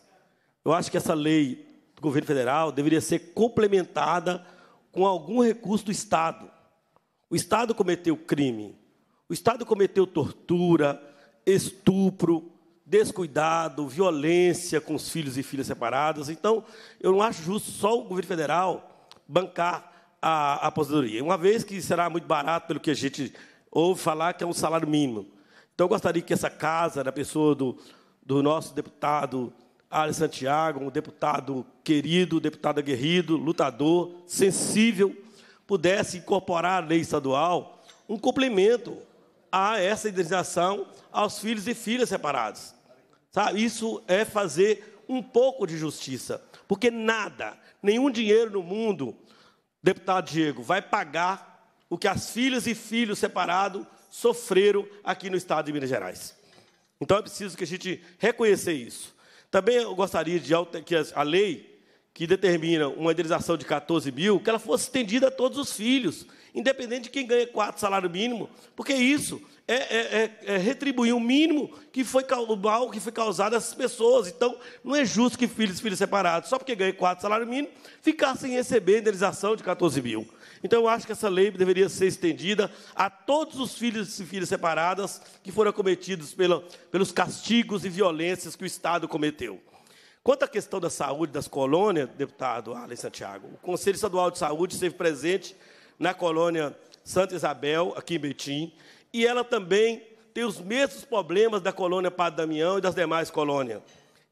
Eu acho que essa lei do governo federal deveria ser complementada com algum recurso do Estado. O Estado cometeu crime. O Estado cometeu tortura, estupro, descuidado, violência com os filhos e filhas separadas. Então, eu não acho justo só o governo federal bancar a aposentadoria. Uma vez que será muito barato, pelo que a gente ouve falar, que é um salário mínimo. Então, eu gostaria que essa casa, da pessoa do, do nosso deputado Ale Santiago, um deputado querido, deputado aguerrido, lutador, sensível, pudesse incorporar à lei estadual um complemento a essa indenização aos filhos e filhas separados. Sabe? Isso é fazer um pouco de justiça, porque nada, nenhum dinheiro no mundo, deputado Diego, vai pagar o que as filhas e filhos separados sofreram aqui no estado de Minas Gerais. Então é preciso que a gente reconheça isso. Também eu gostaria de que a lei que determina uma indenização de 14 mil, que ela fosse estendida a todos os filhos, independente de quem ganha quatro salários mínimos, porque isso é, é, é, é, retribuir o mínimo que foi o mal que foi causado a essas pessoas. Então, não é justo que filhos e filhos separados, só porque ganha quatro salários mínimos, ficassem sem receber a indenização de 14 mil. Então eu acho que essa lei deveria ser estendida a todos os filhos e filhas separadas que foram cometidos pela, pelos castigos e violências que o Estado cometeu. Quanto à questão da saúde das colônias, deputado Arlen Santiago, o Conselho Estadual de Saúde esteve presente na colônia Santa Isabel, aqui em Betim, e ela também tem os mesmos problemas da colônia Padre Damião e das demais colônias.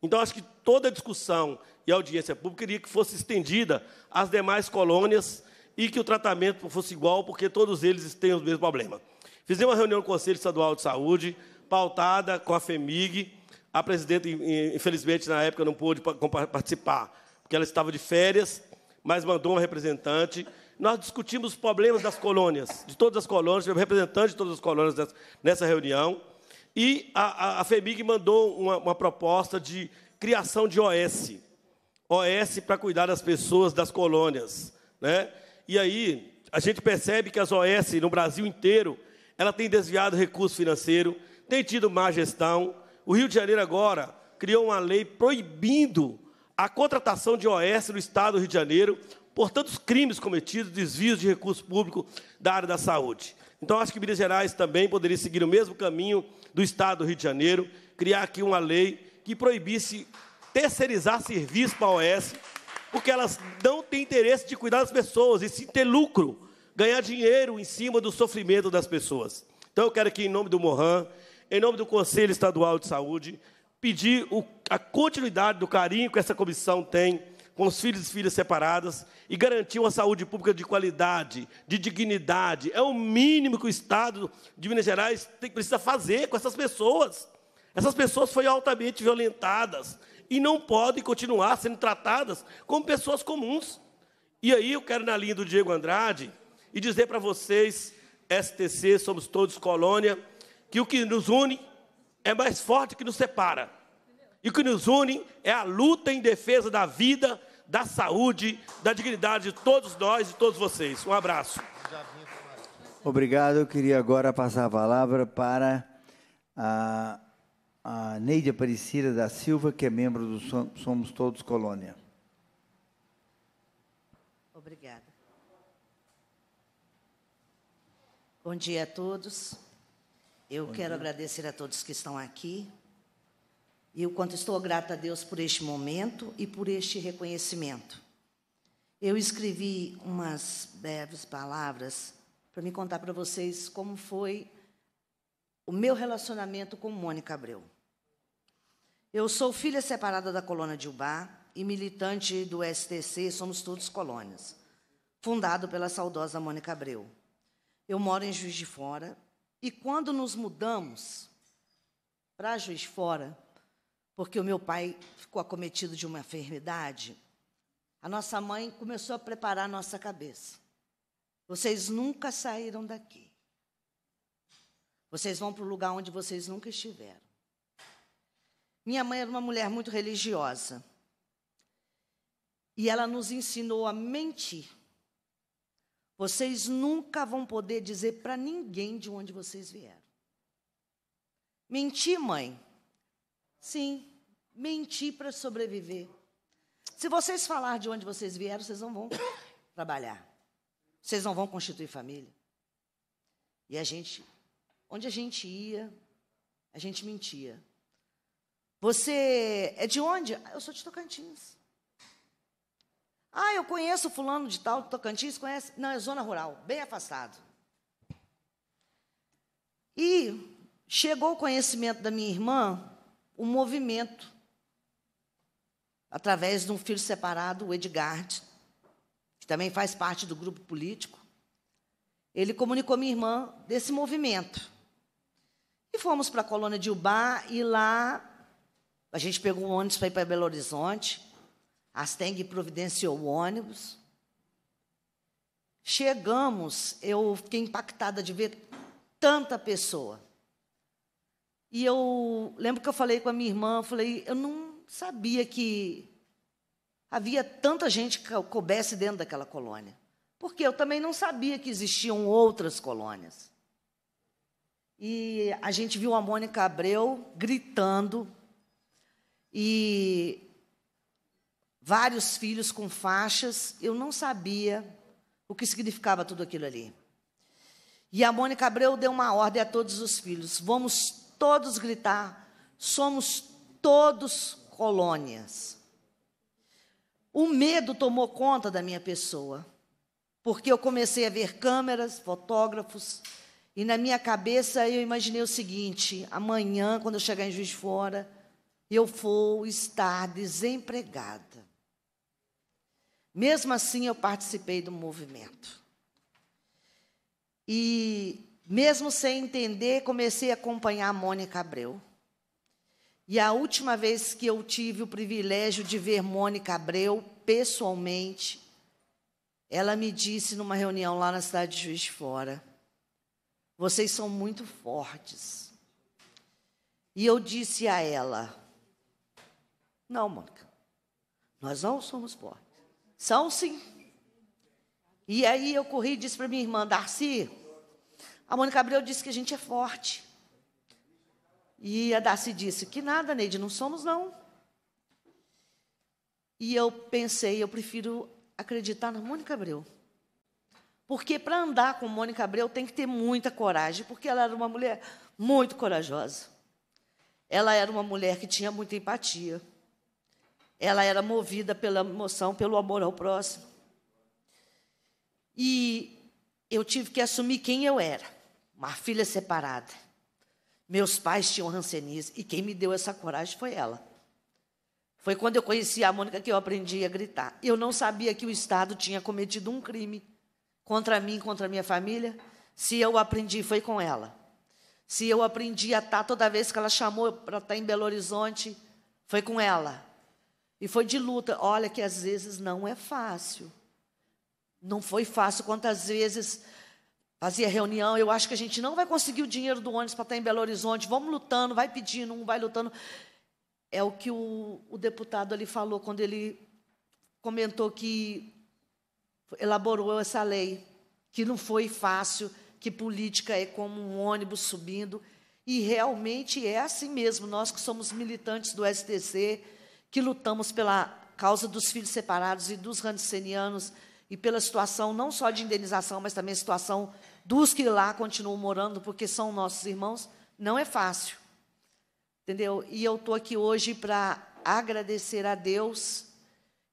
Então, acho que toda a discussão e audiência pública queria que fosse estendida às demais colônias e que o tratamento fosse igual, porque todos eles têm o mesmo problema. Fizemos uma reunião o Conselho Estadual de Saúde, pautada com a FEMIG. A presidenta, infelizmente, na época não pôde participar, porque ela estava de férias, mas mandou uma representante. Nós discutimos os problemas das colônias, de todas as colônias, tivemos representante de todas as colônias nessa reunião. E a, a, a FEMIG mandou uma, uma proposta de criação de OS. OS para cuidar das pessoas das colônias. Né? E aí a gente percebe que as OS no Brasil inteiro, ela tem desviado recurso financeiro, tem tido má gestão. O Rio de Janeiro agora criou uma lei proibindo a contratação de OS no estado do Rio de Janeiro por tantos crimes cometidos, desvios de recurso público da área da saúde. Então, acho que Minas Gerais também poderia seguir o mesmo caminho do Estado do Rio de Janeiro, criar aqui uma lei que proibisse terceirizar serviço para a OS porque elas não têm interesse de cuidar das pessoas e sim ter lucro, ganhar dinheiro em cima do sofrimento das pessoas. Então eu quero aqui, em nome do Mohan, em nome do Conselho Estadual de Saúde, pedir o, a continuidade do carinho que essa comissão tem com os filhos e filhas separadas e garantir uma saúde pública de qualidade, de dignidade. É o mínimo que o Estado de Minas Gerais tem, precisa fazer com essas pessoas. Essas pessoas foram altamente violentadas, e não podem continuar sendo tratadas como pessoas comuns. E aí eu quero na linha do Diego Andrade e dizer para vocês, STC, somos todos colônia, que o que nos une é mais forte que nos separa. E o que nos une é a luta em defesa da vida, da saúde, da dignidade de todos nós e todos vocês. Um abraço. Obrigado. Eu queria agora passar a palavra para a a Neide Aparecida da Silva, que é membro do Somos Todos Colônia. Obrigada. Bom dia a todos. Eu Bom quero dia. agradecer a todos que estão aqui. E o quanto estou grata a Deus por este momento e por este reconhecimento. Eu escrevi umas breves palavras para me contar para vocês como foi o meu relacionamento com Mônica Abreu. Eu sou filha separada da colônia de Ubá e militante do STC Somos Todos Colônias, fundado pela saudosa Mônica Abreu. Eu moro em Juiz de Fora e quando nos mudamos para Juiz de Fora, porque o meu pai ficou acometido de uma enfermidade, a nossa mãe começou a preparar a nossa cabeça. Vocês nunca saíram daqui. Vocês vão para o lugar onde vocês nunca estiveram. Minha mãe era uma mulher muito religiosa. E ela nos ensinou a mentir. Vocês nunca vão poder dizer para ninguém de onde vocês vieram. Menti, mãe? Sim, menti para sobreviver. Se vocês falar de onde vocês vieram, vocês não vão trabalhar. Vocês não vão constituir família. E a gente, onde a gente ia, a gente mentia. Você é de onde? Ah, eu sou de Tocantins. Ah, eu conheço fulano de tal, de Tocantins, conhece? Não, é zona rural, bem afastado. E chegou o conhecimento da minha irmã, o um movimento, através de um filho separado, o Edgard, que também faz parte do grupo político. Ele comunicou à minha irmã desse movimento. E fomos para a colônia de Ubá, e lá a gente pegou um ônibus para ir para Belo Horizonte. A Steng providenciou o ônibus. Chegamos, eu fiquei impactada de ver tanta pessoa. E eu lembro que eu falei com a minha irmã, eu falei, eu não sabia que havia tanta gente que coubesse dentro daquela colônia. Porque eu também não sabia que existiam outras colônias. E a gente viu a Mônica Abreu gritando, e vários filhos com faixas, eu não sabia o que significava tudo aquilo ali. E a Mônica Abreu deu uma ordem a todos os filhos: vamos todos gritar, somos todos colônias. O medo tomou conta da minha pessoa, porque eu comecei a ver câmeras, fotógrafos, e na minha cabeça eu imaginei o seguinte: amanhã, quando eu chegar em Juiz de Fora, eu vou estar desempregada. Mesmo assim, eu participei do movimento. E, mesmo sem entender, comecei a acompanhar a Mônica Abreu. E a última vez que eu tive o privilégio de ver Mônica Abreu pessoalmente, ela me disse numa reunião lá na cidade de Juiz de Fora: Vocês são muito fortes. E eu disse a ela: não, Mônica. Nós não somos pobres. São sim. E aí eu corri e disse para minha irmã, Darcy, a Mônica Abreu disse que a gente é forte. E a Darcy disse, que nada, Neide, não somos não. E eu pensei, eu prefiro acreditar na Mônica Abreu. Porque para andar com Mônica Abreu tem que ter muita coragem, porque ela era uma mulher muito corajosa. Ela era uma mulher que tinha muita empatia ela era movida pela emoção, pelo amor ao próximo. E eu tive que assumir quem eu era, uma filha separada. Meus pais tinham rancenise e quem me deu essa coragem foi ela. Foi quando eu conheci a Mônica que eu aprendi a gritar. Eu não sabia que o Estado tinha cometido um crime contra mim, contra a minha família. Se eu aprendi, foi com ela. Se eu aprendi a estar toda vez que ela chamou para estar em Belo Horizonte, foi com ela. E foi de luta. Olha que às vezes não é fácil. Não foi fácil quantas vezes fazia reunião, eu acho que a gente não vai conseguir o dinheiro do ônibus para estar em Belo Horizonte, vamos lutando, vai pedindo, um vai lutando. É o que o, o deputado ali falou quando ele comentou que elaborou essa lei, que não foi fácil, que política é como um ônibus subindo, e realmente é assim mesmo, nós que somos militantes do STC, que lutamos pela causa dos filhos separados e dos rancenianos e pela situação não só de indenização, mas também a situação dos que lá continuam morando, porque são nossos irmãos, não é fácil. Entendeu? E eu estou aqui hoje para agradecer a Deus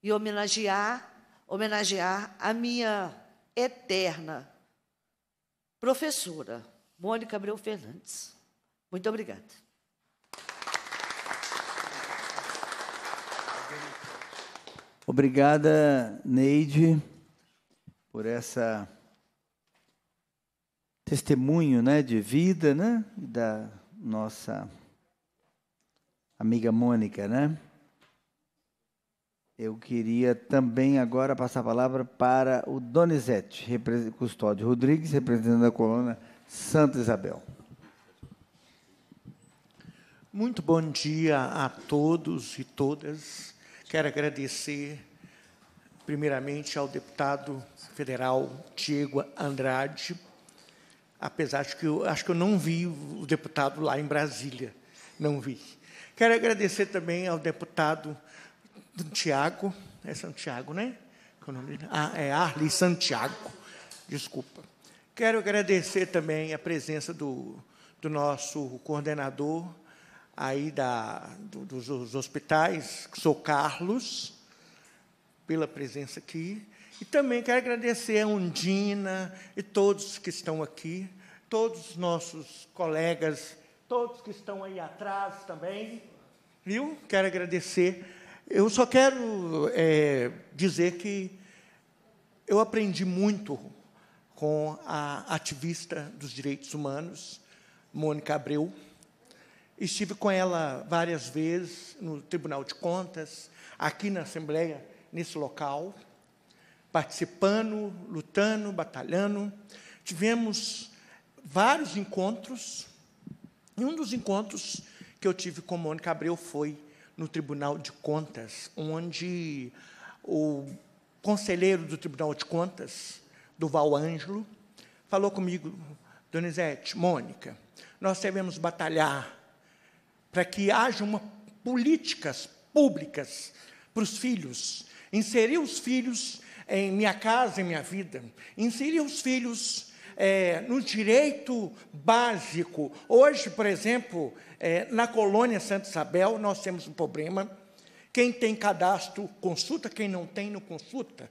e homenagear, homenagear a minha eterna professora, Mônica Abreu Fernandes. Muito obrigada. Obrigada, Neide, por essa testemunho, né, de vida, né, da nossa amiga Mônica, né? Eu queria também agora passar a palavra para o Donizete, custódio Rodrigues, representando a coluna Santa Isabel. Muito bom dia a todos e todas. Quero agradecer, primeiramente, ao deputado federal Diego Andrade, apesar de que eu acho que eu não vi o deputado lá em Brasília, não vi. Quero agradecer também ao deputado Santiago, é Santiago, né? Que é o nome Ah, é Arli Santiago, desculpa. Quero agradecer também a presença do, do nosso coordenador, aí da, do, dos, hospitais, sou Carlos, pela presença aqui. E também quero agradecer a Undina e todos que estão aqui, todos os nossos colegas, todos que estão aí atrás também. Viu? Quero agradecer. Eu só quero é, dizer que eu aprendi muito com a ativista dos direitos humanos, Mônica Abreu. Estive com ela várias vezes no Tribunal de Contas, aqui na Assembleia, nesse local, participando, lutando, batalhando. Tivemos vários encontros, e um dos encontros que eu tive com Mônica Abreu foi no Tribunal de Contas, onde o conselheiro do Tribunal de Contas, Duval Ângelo, falou comigo, Donizete, Mônica, nós devemos batalhar para que haja uma políticas públicas para os filhos, inserir os filhos em minha casa, em minha vida, inserir os filhos é, no direito básico. Hoje, por exemplo, é, na colônia Santa Isabel, nós temos um problema. Quem tem cadastro consulta, quem não tem não consulta.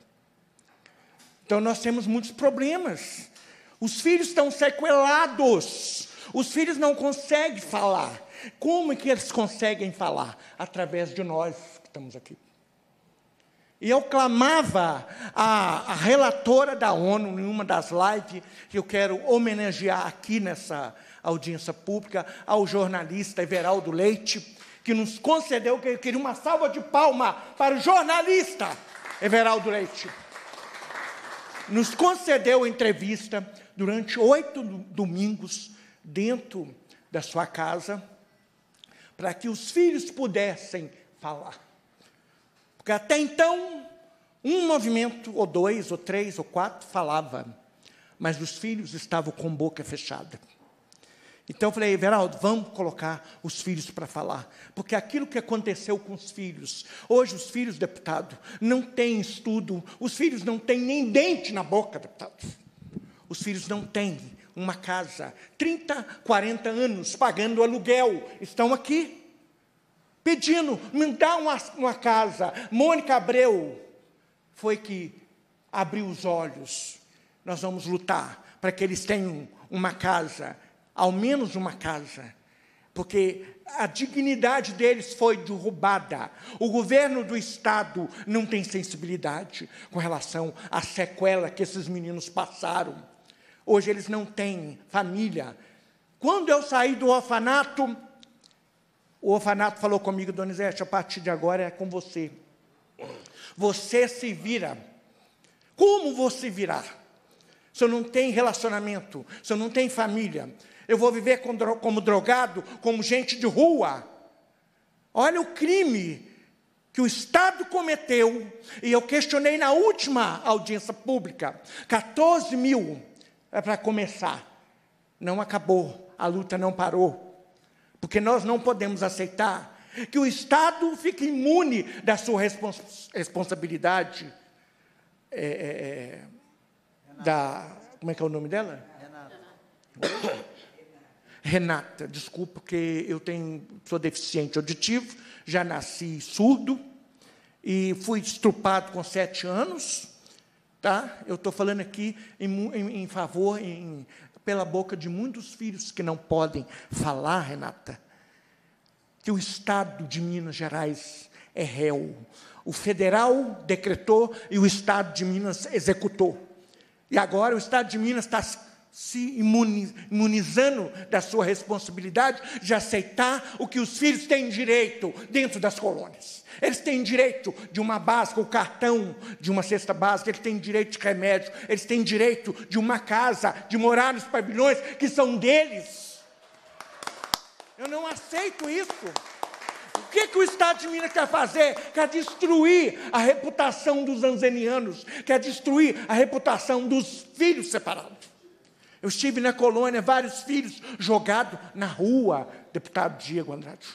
Então nós temos muitos problemas. Os filhos estão sequelados. Os filhos não conseguem falar. Como é que eles conseguem falar? Através de nós que estamos aqui. E eu clamava a, a relatora da ONU, em uma das lives, que eu quero homenagear aqui nessa audiência pública, ao jornalista Everaldo Leite, que nos concedeu, que eu queria uma salva de palma para o jornalista Everaldo Leite. Nos concedeu entrevista durante oito domingos dentro da sua casa, para que os filhos pudessem falar. Porque até então, um movimento, ou dois, ou três, ou quatro, falava, mas os filhos estavam com boca fechada. Então eu falei, "Veraldo, vamos colocar os filhos para falar, porque aquilo que aconteceu com os filhos, hoje os filhos, deputado, não têm estudo, os filhos não têm nem dente na boca, deputado. Os filhos não têm uma casa, 30, 40 anos pagando aluguel, estão aqui pedindo, me dá uma, uma casa. Mônica Abreu foi que abriu os olhos. Nós vamos lutar para que eles tenham uma casa, ao menos uma casa, porque a dignidade deles foi derrubada. O governo do Estado não tem sensibilidade com relação à sequela que esses meninos passaram. Hoje eles não têm família. Quando eu saí do orfanato, o orfanato falou comigo, Donizete, a partir de agora é com você. Você se vira. Como você virá? Se eu não tenho relacionamento, se eu não tenho família, eu vou viver como drogado, como gente de rua. Olha o crime que o Estado cometeu, e eu questionei na última audiência pública: 14 mil é para começar. Não acabou, a luta não parou. Porque nós não podemos aceitar que o Estado fique imune da sua respons responsabilidade. É, é, é, da. Como é que é o nome dela? Renata. Renata, desculpa, porque eu tenho, sou deficiente auditivo, já nasci surdo e fui estrupado com sete anos Tá? Eu estou falando aqui em, em, em favor, em, pela boca de muitos filhos que não podem falar, Renata, que o Estado de Minas Gerais é réu. O federal decretou e o Estado de Minas executou. E agora o Estado de Minas está se imunizando da sua responsabilidade de aceitar o que os filhos têm direito dentro das colônias. Eles têm direito de uma básica, o cartão de uma cesta básica, eles têm direito de remédio, eles têm direito de uma casa, de morar nos pavilhões que são deles. Eu não aceito isso. O que, que o Estado de Minas quer fazer? Quer destruir a reputação dos anzenianos, quer destruir a reputação dos filhos separados. Eu estive na colônia, vários filhos jogados na rua, deputado Diego Andrade.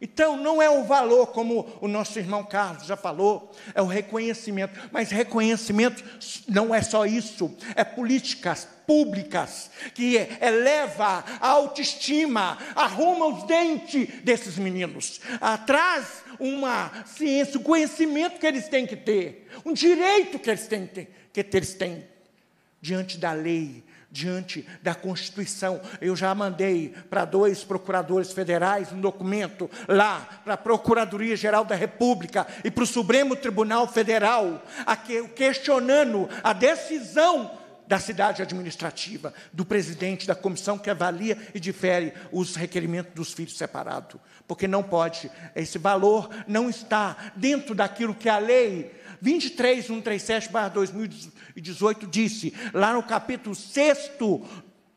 Então, não é o valor, como o nosso irmão Carlos já falou, é o reconhecimento. Mas reconhecimento não é só isso, é políticas públicas que eleva a autoestima, arruma os dentes desses meninos, atrás uma ciência, o conhecimento que eles têm que ter, um direito que eles têm que, ter, que eles têm diante da lei, diante da Constituição. Eu já mandei para dois procuradores federais um documento lá para a Procuradoria Geral da República e para o Supremo Tribunal Federal, questionando a decisão da cidade administrativa, do presidente da comissão que avalia e difere os requerimentos dos filhos separados. Porque não pode, esse valor não está dentro daquilo que a lei 23137 barra 2018, disse, lá no capítulo 6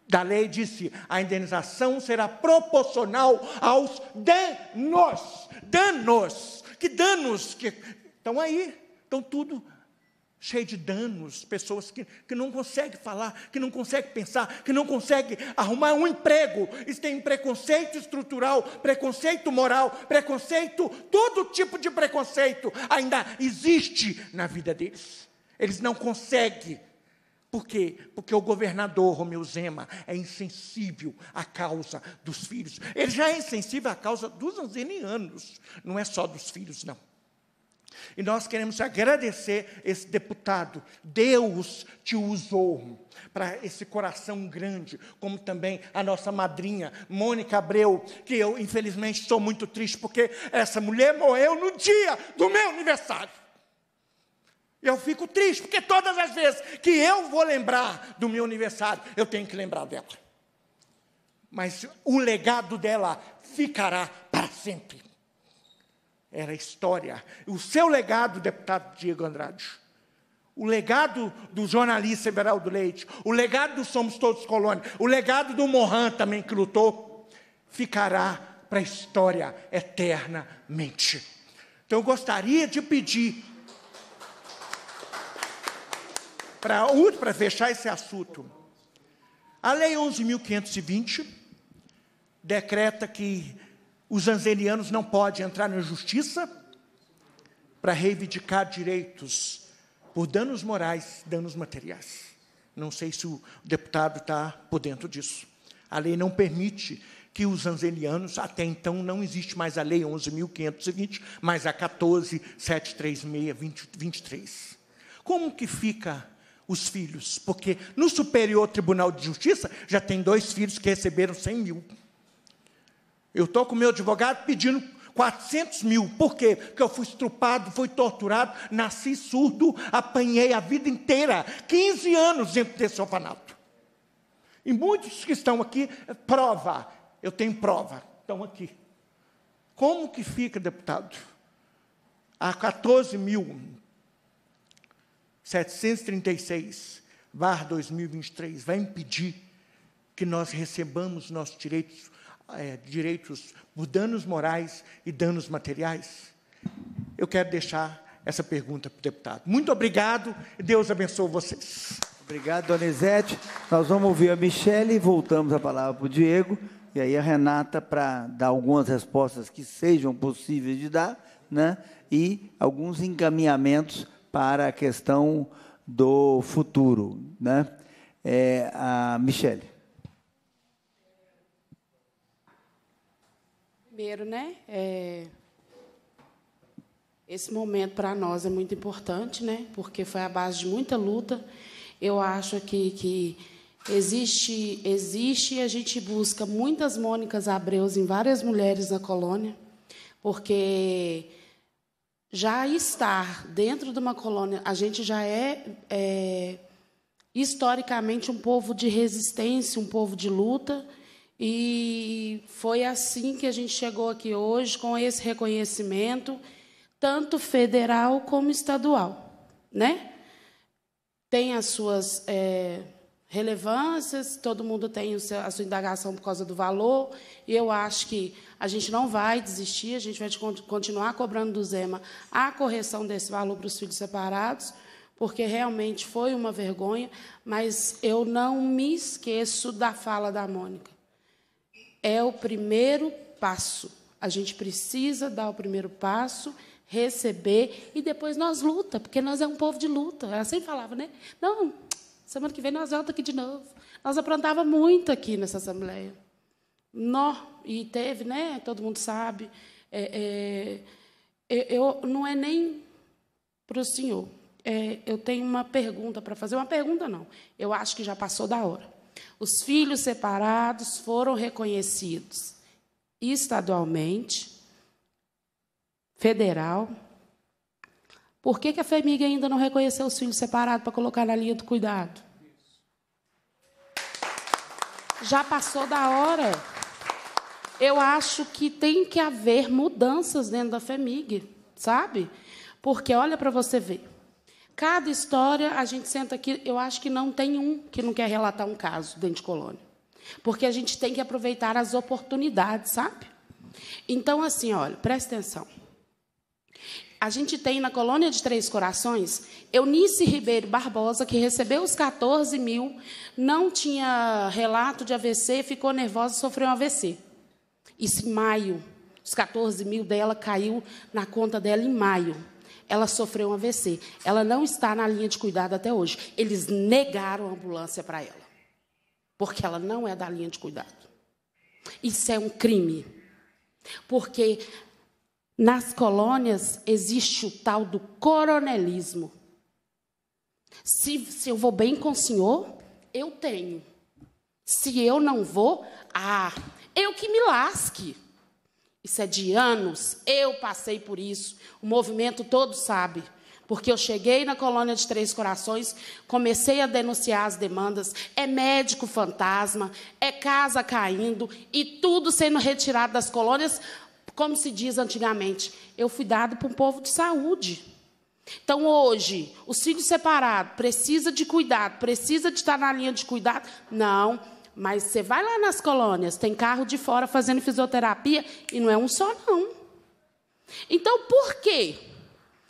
da lei, disse, a indenização será proporcional aos danos, danos, que danos que estão aí, estão tudo cheio de danos, pessoas que, que não conseguem falar, que não conseguem pensar, que não conseguem arrumar um emprego. Eles têm preconceito estrutural, preconceito moral, preconceito, todo tipo de preconceito ainda existe na vida deles. Eles não conseguem. Por quê? Porque o governador Romeu Zema é insensível à causa dos filhos. Ele já é insensível à causa dos anzenianos, não é só dos filhos, não. E nós queremos agradecer esse deputado. Deus te usou para esse coração grande, como também a nossa madrinha, Mônica Abreu, que eu, infelizmente, estou muito triste, porque essa mulher morreu no dia do meu aniversário. Eu fico triste, porque todas as vezes que eu vou lembrar do meu aniversário, eu tenho que lembrar dela. Mas o legado dela ficará para sempre era história. O seu legado, deputado Diego Andrade, o legado do jornalista Everaldo Leite, o legado do Somos Todos Colônia, o legado do Mohan também que lutou, ficará para a história eternamente. Então eu gostaria de pedir para fechar esse assunto. A Lei 11.520 decreta que os anzelianos não podem entrar na justiça para reivindicar direitos por danos morais, danos materiais. Não sei se o deputado está por dentro disso. A lei não permite que os anzelianos, até então não existe mais a lei 11.520, mas a 14.736-23. Como que fica os filhos? Porque no Superior Tribunal de Justiça já tem dois filhos que receberam 100 mil. Eu estou com meu advogado pedindo 400 mil. Por quê? Porque eu fui estrupado, fui torturado, nasci surdo, apanhei a vida inteira, 15 anos dentro desse orfanato. E muitos que estão aqui, é prova, eu tenho prova, estão aqui. Como que fica, deputado? A 14736 VAR 2023, vai impedir que nós recebamos nossos direitos ah, é, direitos, danos morais e danos materiais? Eu quero deixar essa pergunta para o deputado. Muito obrigado e Deus abençoe vocês. Obrigado, Donizete. Nós vamos ouvir a Michele e voltamos a palavra para o Diego. E aí a Renata para dar algumas respostas que sejam possíveis de dar, né? E alguns encaminhamentos para a questão do futuro, né? É, a Michele. Primeiro, né? É... Esse momento para nós é muito importante, né? Porque foi a base de muita luta. Eu acho que, que existe, existe e a gente busca muitas Mônicas Abreus em várias mulheres na colônia, porque já estar dentro de uma colônia, a gente já é, é historicamente um povo de resistência, um povo de luta. E foi assim que a gente chegou aqui hoje, com esse reconhecimento, tanto federal como estadual. Né? Tem as suas é, relevâncias, todo mundo tem seu, a sua indagação por causa do valor, e eu acho que a gente não vai desistir, a gente vai continuar cobrando do Zema a correção desse valor para os filhos separados, porque realmente foi uma vergonha, mas eu não me esqueço da fala da Mônica é o primeiro passo. A gente precisa dar o primeiro passo, receber e depois nós luta, porque nós é um povo de luta. Ela sempre falava, né? Não, semana que vem nós volta aqui de novo. Nós aprontava muito aqui nessa assembleia. Nó, e teve, né? Todo mundo sabe. É, é, eu não é nem para o senhor. É, eu tenho uma pergunta para fazer. Uma pergunta não. Eu acho que já passou da hora. Os filhos separados foram reconhecidos estadualmente, federal. Por que, que a FEMIG ainda não reconheceu os filhos separados para colocar na linha do cuidado? Já passou da hora. Eu acho que tem que haver mudanças dentro da FEMIG, sabe? Porque olha para você ver. Cada história, a gente senta aqui, eu acho que não tem um que não quer relatar um caso dentro de colônia. Porque a gente tem que aproveitar as oportunidades, sabe? Então, assim, olha, presta atenção. A gente tem na colônia de Três Corações Eunice Ribeiro Barbosa, que recebeu os 14 mil, não tinha relato de AVC, ficou nervosa e sofreu um AVC. Isso em maio. Os 14 mil dela caiu na conta dela em maio ela sofreu um AVC. Ela não está na linha de cuidado até hoje. Eles negaram a ambulância para ela, porque ela não é da linha de cuidado. Isso é um crime, porque nas colônias existe o tal do coronelismo. Se, se eu vou bem com o senhor, eu tenho. Se eu não vou, ah, eu que me lasque. Isso é de anos. Eu passei por isso. O movimento todo sabe. Porque eu cheguei na colônia de Três Corações, comecei a denunciar as demandas. É médico fantasma, é casa caindo e tudo sendo retirado das colônias, como se diz antigamente. Eu fui dado para um povo de saúde. Então, hoje, os filhos separados precisa de cuidado, precisa de estar na linha de cuidado? Não. Mas você vai lá nas colônias, tem carro de fora fazendo fisioterapia e não é um só, não. Então, por quê?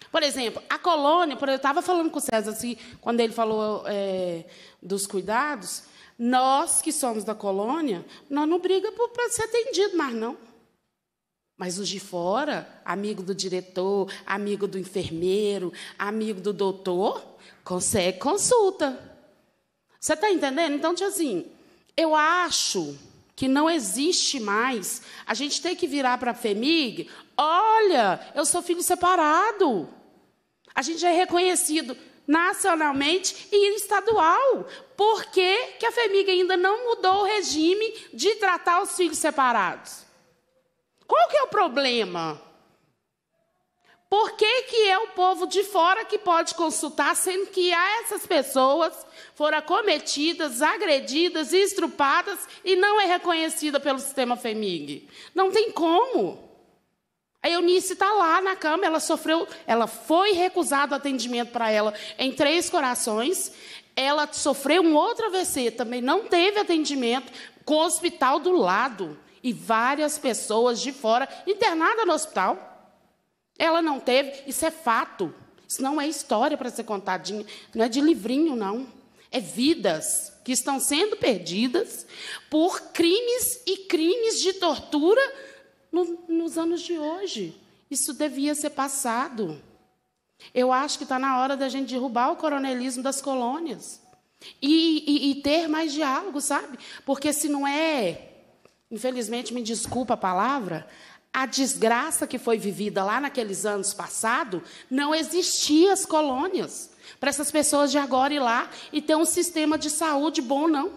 Por exemplo, a colônia, eu estava falando com o César assim, quando ele falou é, dos cuidados, nós que somos da colônia, nós não briga para ser atendido, mas não. Mas os de fora, amigo do diretor, amigo do enfermeiro, amigo do doutor, consegue consulta. Você está entendendo? Então, assim, eu acho que não existe mais a gente tem que virar para a FEMIG: olha, eu sou filho separado. A gente é reconhecido nacionalmente e estadual. Por que, que a FEMIG ainda não mudou o regime de tratar os filhos separados? Qual que é o problema? Por que, que é o povo de fora que pode consultar, sendo que essas pessoas foram acometidas, agredidas, estrupadas e não é reconhecida pelo sistema FEMIG? Não tem como. A Eunice está lá na cama, ela sofreu, ela foi recusado atendimento para ela em três corações. Ela sofreu um outro AVC, também não teve atendimento, com o hospital do lado. E várias pessoas de fora internadas no hospital. Ela não teve, isso é fato. Isso não é história para ser contadinha, não é de livrinho, não. É vidas que estão sendo perdidas por crimes e crimes de tortura no, nos anos de hoje. Isso devia ser passado. Eu acho que está na hora da gente derrubar o coronelismo das colônias e, e, e ter mais diálogo, sabe? Porque se não é, infelizmente, me desculpa a palavra, a desgraça que foi vivida lá naqueles anos passados, não existiam as colônias para essas pessoas de agora ir lá e ter um sistema de saúde bom, não.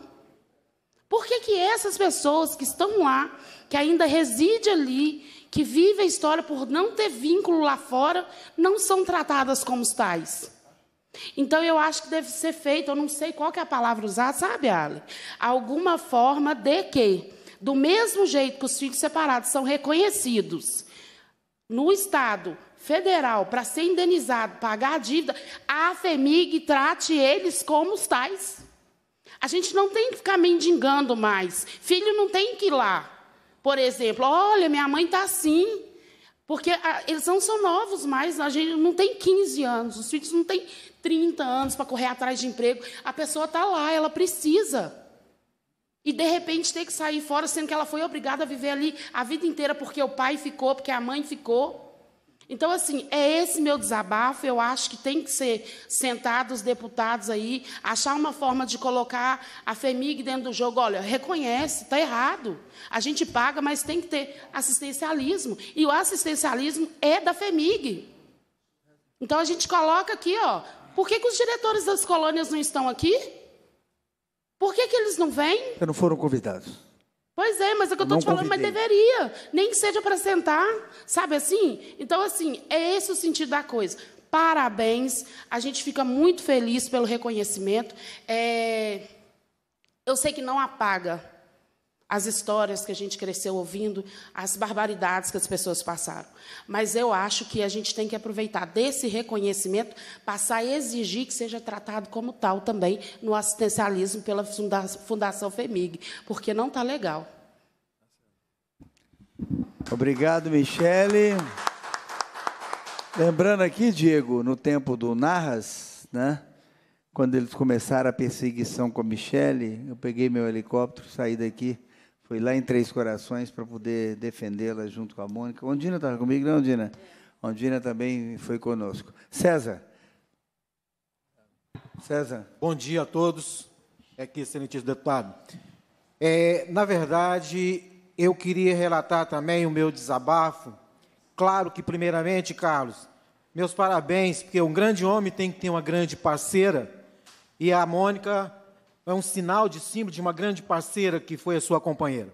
Por que, que essas pessoas que estão lá, que ainda residem ali, que vivem a história por não ter vínculo lá fora, não são tratadas como tais? Então, eu acho que deve ser feito, eu não sei qual que é a palavra usar, sabe, Ale? Alguma forma de que do mesmo jeito que os filhos separados são reconhecidos no Estado federal para ser indenizado, pagar a dívida, a FEMIG trate eles como os tais. A gente não tem que ficar mendigando mais. Filho não tem que ir lá. Por exemplo, olha, minha mãe está assim. Porque a, ah, eles não são novos mais, a gente não tem 15 anos, os filhos não têm 30 anos para correr atrás de emprego. A pessoa está lá, ela precisa. E de repente ter que sair fora, sendo que ela foi obrigada a viver ali a vida inteira porque o pai ficou, porque a mãe ficou. Então, assim, é esse meu desabafo. Eu acho que tem que ser sentados deputados aí, achar uma forma de colocar a FEMIG dentro do jogo. Olha, reconhece, está errado. A gente paga, mas tem que ter assistencialismo. E o assistencialismo é da FEMIG. Então, a gente coloca aqui, ó. Por que, que os diretores das colônias não estão aqui? Por que, que eles não vêm? Porque não foram convidados. Pois é, mas é que eu estou te falando, convidei. mas deveria. Nem que seja para sentar, sabe assim? Então, assim, é esse o sentido da coisa. Parabéns, a gente fica muito feliz pelo reconhecimento. É... Eu sei que não apaga as histórias que a gente cresceu ouvindo, as barbaridades que as pessoas passaram. Mas eu acho que a gente tem que aproveitar desse reconhecimento, passar a exigir que seja tratado como tal também no assistencialismo pela Fundação FEMIG, porque não está legal. Obrigado, Michele. Lembrando aqui, Diego, no tempo do Narras, né? quando eles começaram a perseguição com a Michele, eu peguei meu helicóptero, saí daqui foi lá em Três Corações para poder defendê-la junto com a Mônica. Ondina estava comigo, não, né, Ondina? Ondina também foi conosco. César. César. Bom dia a todos. É aqui, excelentíssimo deputado. É, na verdade, eu queria relatar também o meu desabafo. Claro que, primeiramente, Carlos, meus parabéns, porque um grande homem tem que ter uma grande parceira. E a Mônica é um sinal de símbolo de uma grande parceira que foi a sua companheira.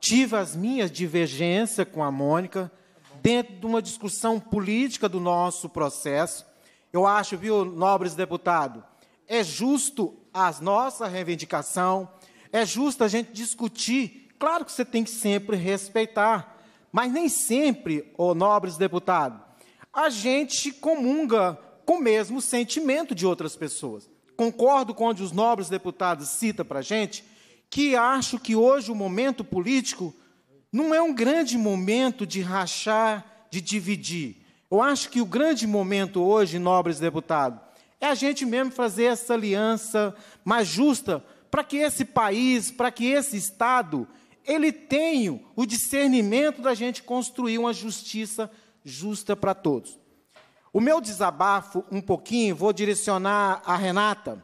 Tive as minhas divergências com a Mônica dentro de uma discussão política do nosso processo. Eu acho, viu, nobres deputados, é justo a nossa reivindicação, é justo a gente discutir. Claro que você tem que sempre respeitar, mas nem sempre, ô nobres deputados, a gente comunga com o mesmo sentimento de outras pessoas concordo com onde os nobres deputados cita para a gente, que acho que hoje o momento político não é um grande momento de rachar, de dividir. Eu acho que o grande momento hoje, nobres deputados, é a gente mesmo fazer essa aliança mais justa para que esse país, para que esse Estado, ele tenha o discernimento da gente construir uma justiça justa para todos. O meu desabafo, um pouquinho, vou direcionar a Renata.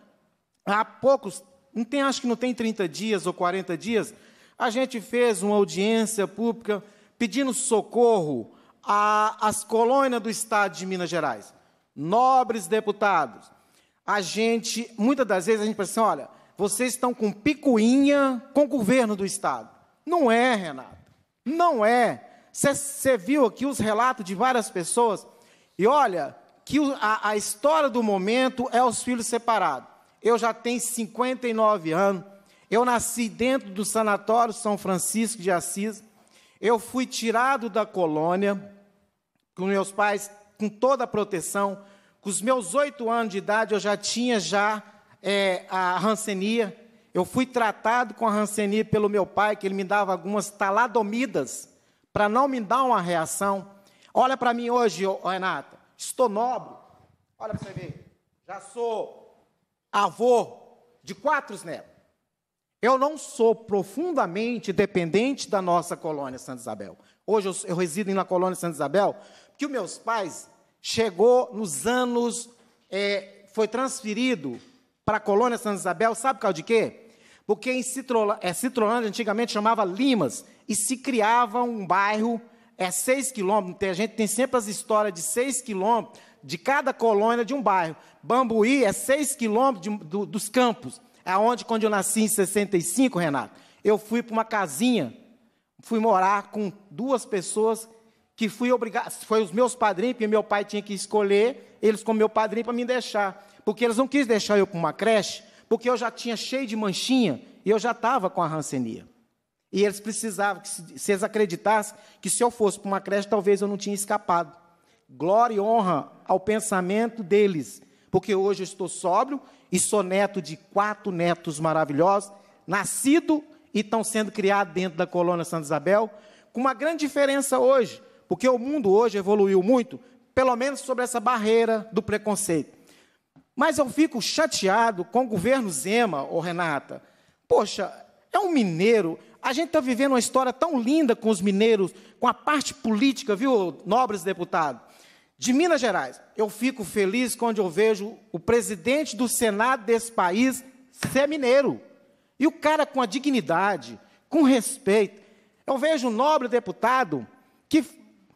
Há poucos, não tem, acho que não tem 30 dias ou 40 dias, a gente fez uma audiência pública pedindo socorro às colônias do Estado de Minas Gerais. Nobres deputados, a gente, muitas das vezes, a gente pensa assim, olha, vocês estão com picuinha com o governo do Estado. Não é, Renata? Não é. Você viu aqui os relatos de várias pessoas e olha, que a, a história do momento é os filhos separados. Eu já tenho 59 anos, eu nasci dentro do Sanatório São Francisco de Assis, eu fui tirado da colônia, com meus pais, com toda a proteção. Com os meus oito anos de idade, eu já tinha já é, a rancenia. Eu fui tratado com a rancenia pelo meu pai, que ele me dava algumas taladomidas, para não me dar uma reação. Olha para mim hoje, Renata. Estou nobre. Olha para você ver. Já sou avô de quatro netos. Eu não sou profundamente dependente da nossa colônia Santa Isabel. Hoje eu, eu resido na colônia Santa Isabel, porque os meus pais chegou nos anos, é, foi transferido para a colônia Santa Isabel, sabe por causa de quê? Porque em Citrolândia, é, Citrolândia antigamente chamava Limas, e se criava um bairro é 6 quilômetros, a gente tem sempre as histórias de 6 quilômetros de cada colônia de um bairro. Bambuí é 6 quilômetros de, do, dos campos, é onde, quando eu nasci em 65, Renato, eu fui para uma casinha, fui morar com duas pessoas que fui obrigado, foi os meus padrinhos, porque meu pai tinha que escolher, eles como meu padrinho para me deixar, porque eles não quis deixar eu para uma creche, porque eu já tinha cheio de manchinha e eu já estava com a rancenia. E eles precisavam, que se, se eles acreditassem que se eu fosse para uma creche, talvez eu não tinha escapado. Glória e honra ao pensamento deles, porque hoje eu estou sóbrio e sou neto de quatro netos maravilhosos, nascido e estão sendo criados dentro da colônia Santa Isabel, com uma grande diferença hoje, porque o mundo hoje evoluiu muito, pelo menos sobre essa barreira do preconceito. Mas eu fico chateado com o governo Zema, ô Renata. Poxa, é um mineiro, a gente está vivendo uma história tão linda com os mineiros, com a parte política, viu, nobres deputados? De Minas Gerais, eu fico feliz quando eu vejo o presidente do Senado desse país ser mineiro. E o cara com a dignidade, com respeito. Eu vejo um nobre deputado que,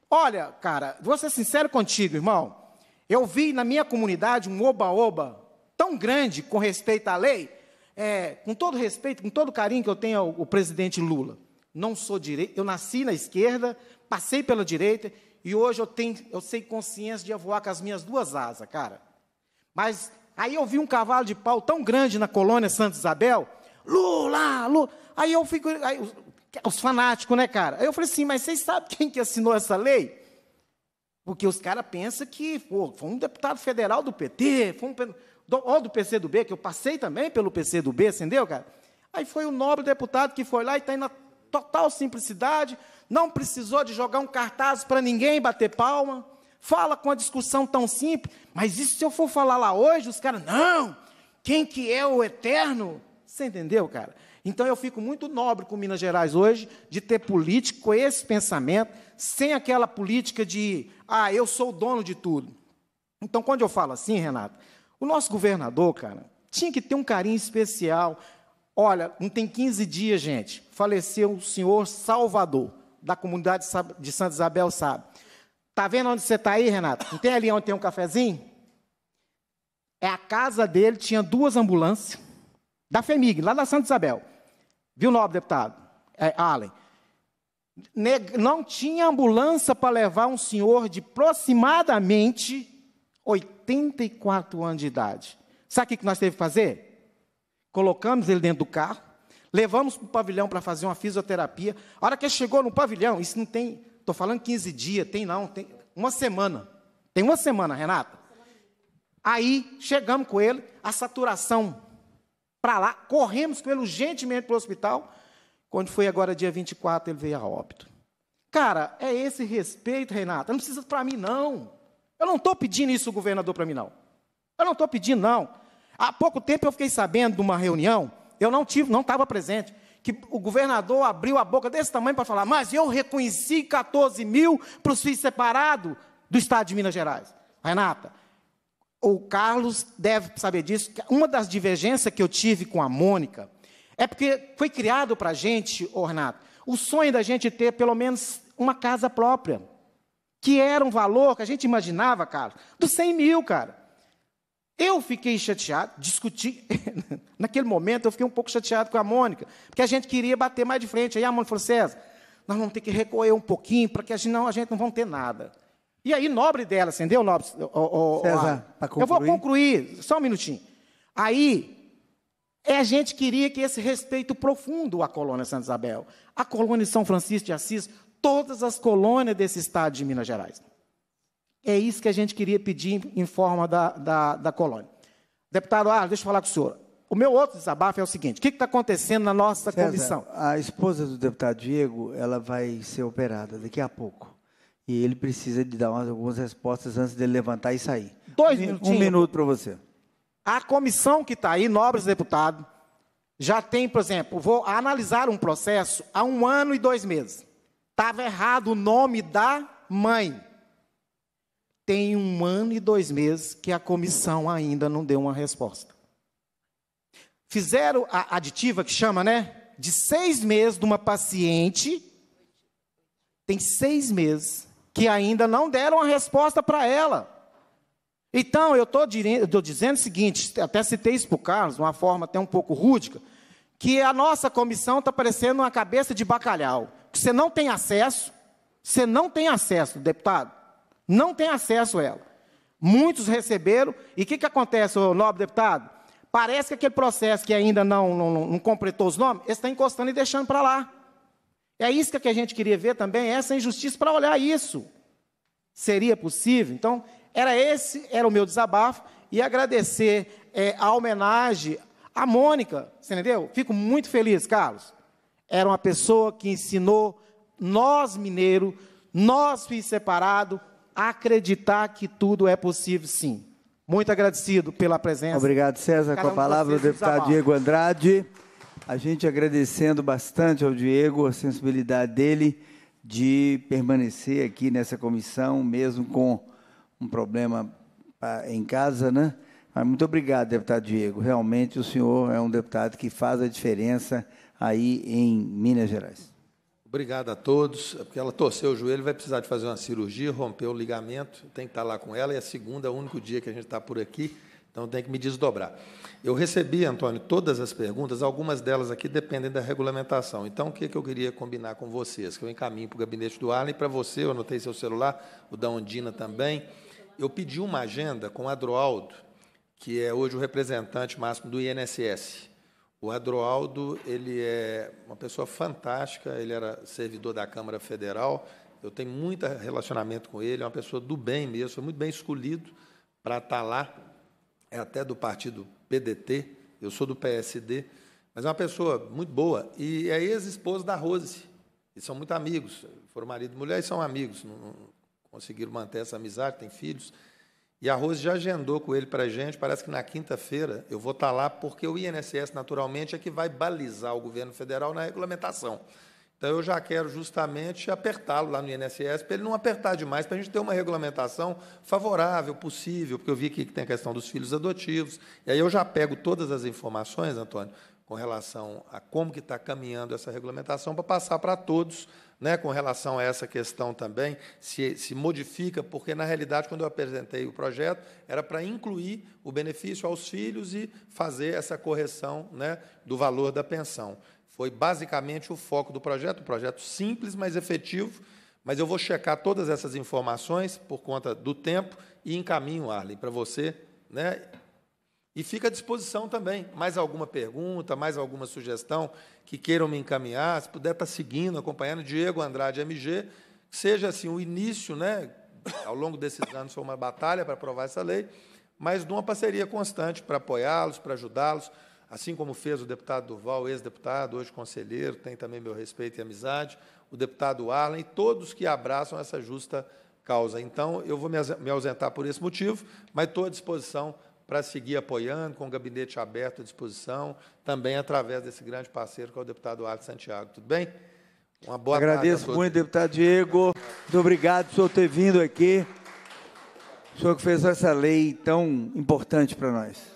olha, cara, vou ser sincero contigo, irmão. Eu vi na minha comunidade um oba-oba tão grande com respeito à lei é, com todo respeito, com todo carinho que eu tenho ao, ao presidente Lula, não sou direito, eu nasci na esquerda, passei pela direita e hoje eu tenho, eu sei consciência de voar com as minhas duas asas, cara. Mas aí eu vi um cavalo de pau tão grande na colônia Santa Isabel, Lula, Lula. Aí eu fico, aí, os, os fanáticos, né, cara? Aí eu falei assim, mas vocês sabem quem que assinou essa lei? Porque os caras pensam que pô, foi um deputado federal do PT, foi um ou do PCdoB, que eu passei também pelo PCdoB, entendeu, cara? Aí foi o nobre deputado que foi lá e está na total simplicidade, não precisou de jogar um cartaz para ninguém bater palma, fala com a discussão tão simples, mas isso se eu for falar lá hoje, os caras, não, quem que é o eterno? Você entendeu, cara? Então eu fico muito nobre com Minas Gerais hoje de ter político com esse pensamento, sem aquela política de, ah, eu sou o dono de tudo. Então, quando eu falo assim, Renato, o nosso governador, cara, tinha que ter um carinho especial. Olha, não tem 15 dias, gente, faleceu o senhor Salvador, da comunidade de Santa Isabel, sabe? Tá vendo onde você está aí, Renato? Não tem ali onde tem um cafezinho? É a casa dele, tinha duas ambulâncias, da FEMIG, lá da Santa Isabel. Viu, nobre deputado? É, Allen. Não tinha ambulância para levar um senhor de aproximadamente 80. 84 anos de idade. Sabe o que nós teve que fazer? Colocamos ele dentro do carro, levamos para o pavilhão para fazer uma fisioterapia. A hora que ele chegou no pavilhão, isso não tem, estou falando 15 dias, tem não, tem uma semana. Tem uma semana, Renata. Aí chegamos com ele, a saturação para lá, corremos com ele urgentemente para o hospital. Quando foi agora dia 24, ele veio a óbito. Cara, é esse respeito, Renata. Não precisa para mim, não. Eu não estou pedindo isso, governador, para mim, não. Eu não estou pedindo, não. Há pouco tempo eu fiquei sabendo de uma reunião, eu não tive, não estava presente, que o governador abriu a boca desse tamanho para falar, mas eu reconheci 14 mil para os filhos separados do Estado de Minas Gerais. Renata, o Carlos deve saber disso, uma das divergências que eu tive com a Mônica é porque foi criado para a gente, oh, Renato, o sonho da gente é ter pelo menos uma casa própria que era um valor que a gente imaginava, cara, dos 100 mil, cara. Eu fiquei chateado, discuti. Naquele momento eu fiquei um pouco chateado com a Mônica, porque a gente queria bater mais de frente. Aí a Mônica falou: César, nós vamos ter que recorrer um pouquinho, para que a gente não, a gente não ter nada. E aí, nobre dela, entendeu, nobre? César, concluir. Eu vou concluir, só um minutinho. Aí, é, a gente queria que esse respeito profundo à colônia Santa Isabel, à colônia São Francisco de Assis, todas as colônias desse estado de Minas Gerais. É isso que a gente queria pedir em forma da, da, da colônia. Deputado Arles, ah, deixa eu falar com o senhor. O meu outro desabafo é o seguinte: o que está acontecendo na nossa César, comissão? A esposa do deputado Diego, ela vai ser operada daqui a pouco. E ele precisa de dar umas, algumas respostas antes dele levantar e sair. Dois minutinhos. Um minuto para você. A comissão que está aí, nobres deputados, já tem, por exemplo, vou analisar um processo há um ano e dois meses. Estava errado o nome da mãe. Tem um ano e dois meses que a comissão ainda não deu uma resposta. Fizeram a aditiva que chama, né? De seis meses de uma paciente. Tem seis meses que ainda não deram a resposta para ela. Então, eu estou dizendo o seguinte, até citei isso para o Carlos, de uma forma até um pouco rúdica, que a nossa comissão está parecendo uma cabeça de bacalhau você não tem acesso, você não tem acesso, deputado, não tem acesso a ela. Muitos receberam, e o que, que acontece, nobre deputado? Parece que aquele processo que ainda não, não, não completou os nomes, está encostando e deixando para lá. É isso que a gente queria ver também, é essa injustiça, para olhar isso. Seria possível? Então, era esse, era o meu desabafo, e agradecer é, a homenagem à Mônica, você entendeu? Fico muito feliz, Carlos era uma pessoa que ensinou nós mineiro, nós fiz separado, a acreditar que tudo é possível sim. Muito agradecido pela presença. Obrigado, César. Com a palavra o deputado Diego Andrade. A gente agradecendo bastante ao Diego a sensibilidade dele de permanecer aqui nessa comissão, mesmo com um problema ah, em casa, né? Mas muito obrigado, deputado Diego. Realmente o senhor é um deputado que faz a diferença aí em Minas Gerais. Obrigado a todos, é porque ela torceu o joelho, vai precisar de fazer uma cirurgia, rompeu o ligamento, tem que estar lá com ela, e é a segunda é o único dia que a gente está por aqui, então tem que me desdobrar. Eu recebi, Antônio, todas as perguntas, algumas delas aqui dependem da regulamentação. Então, o que, é que eu queria combinar com vocês? Que eu encaminho para o gabinete do Arlen, para você, eu anotei seu celular, o da Ondina também. Eu pedi uma agenda com o Adroaldo, que é hoje o representante máximo do INSS, o Adroaldo, ele é uma pessoa fantástica, ele era servidor da Câmara Federal, eu tenho muito relacionamento com ele, é uma pessoa do bem mesmo, foi muito bem escolhido para estar tá lá, é até do partido PDT, eu sou do PSD, mas é uma pessoa muito boa, e é ex-esposo da Rose, e são muito amigos, foram marido e mulher e são amigos, não conseguiram manter essa amizade, têm filhos, e a Rose já agendou com ele para a gente, parece que na quinta-feira eu vou estar tá lá, porque o INSS, naturalmente, é que vai balizar o governo federal na regulamentação. Então, eu já quero justamente apertá-lo lá no INSS, para ele não apertar demais, para a gente ter uma regulamentação favorável, possível, porque eu vi aqui que tem a questão dos filhos adotivos. E aí eu já pego todas as informações, Antônio, com relação a como que está caminhando essa regulamentação, para passar para todos, né, com relação a essa questão também, se, se modifica, porque, na realidade, quando eu apresentei o projeto, era para incluir o benefício aos filhos e fazer essa correção né, do valor da pensão. Foi basicamente o foco do projeto, um projeto simples, mas efetivo, mas eu vou checar todas essas informações por conta do tempo e encaminho, Arlen, para você, né, e fica à disposição também. Mais alguma pergunta, mais alguma sugestão que queiram me encaminhar, se puder estar tá seguindo, acompanhando Diego Andrade MG, seja assim o início, né? Ao longo desses anos foi uma batalha para aprovar essa lei, mas de uma parceria constante para apoiá-los, para ajudá-los, assim como fez o deputado Duval, ex-deputado, hoje conselheiro, tem também meu respeito e amizade, o deputado Arlen e todos que abraçam essa justa causa. Então, eu vou me ausentar por esse motivo, mas estou à disposição para seguir apoiando, com o gabinete aberto à disposição, também através desse grande parceiro que é o deputado Alex Santiago. Tudo bem? Uma boa Agradeço tarde muito, deputado Diego. Muito obrigado por senhor ter vindo aqui. O senhor que fez essa lei tão importante para nós.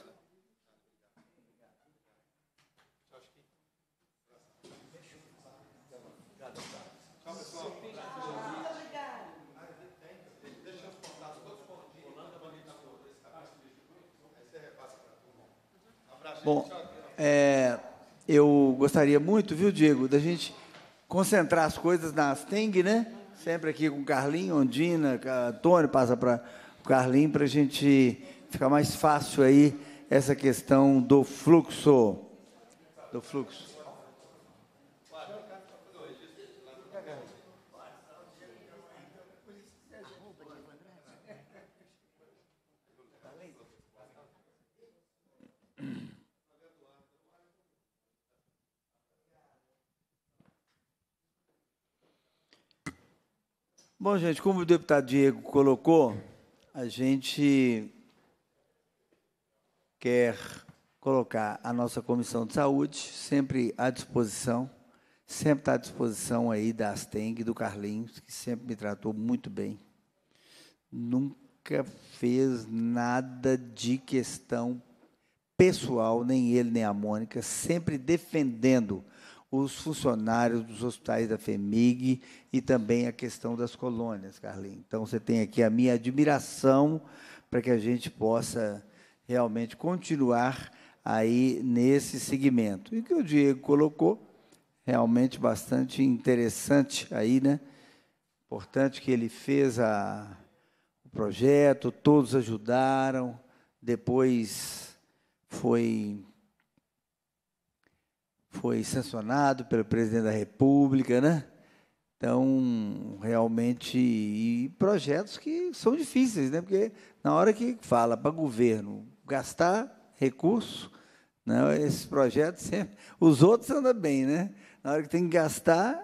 Bom, é, eu gostaria muito, viu, Diego, da gente concentrar as coisas nas TENG, né? Sempre aqui com o Carlinho, Ondina, Antônio, passa para o Carlinho, para a gente ficar mais fácil aí essa questão do fluxo. Do fluxo. Bom, gente, como o deputado Diego colocou, a gente quer colocar a nossa comissão de saúde sempre à disposição, sempre está à disposição aí da Asteng, do Carlinhos, que sempre me tratou muito bem. Nunca fez nada de questão pessoal, nem ele nem a Mônica, sempre defendendo os funcionários dos hospitais da FEMIG e também a questão das colônias, Carlinhos. Então, você tem aqui a minha admiração para que a gente possa realmente continuar aí nesse segmento. E que o Diego colocou, realmente bastante interessante aí, né? Importante que ele fez a, o projeto, todos ajudaram, depois foi foi sancionado pelo presidente da República, né? Então, realmente, e projetos que são difíceis, né? Porque na hora que fala para o governo gastar recurso, né? esses projetos sempre, os outros andam bem, né? Na hora que tem que gastar,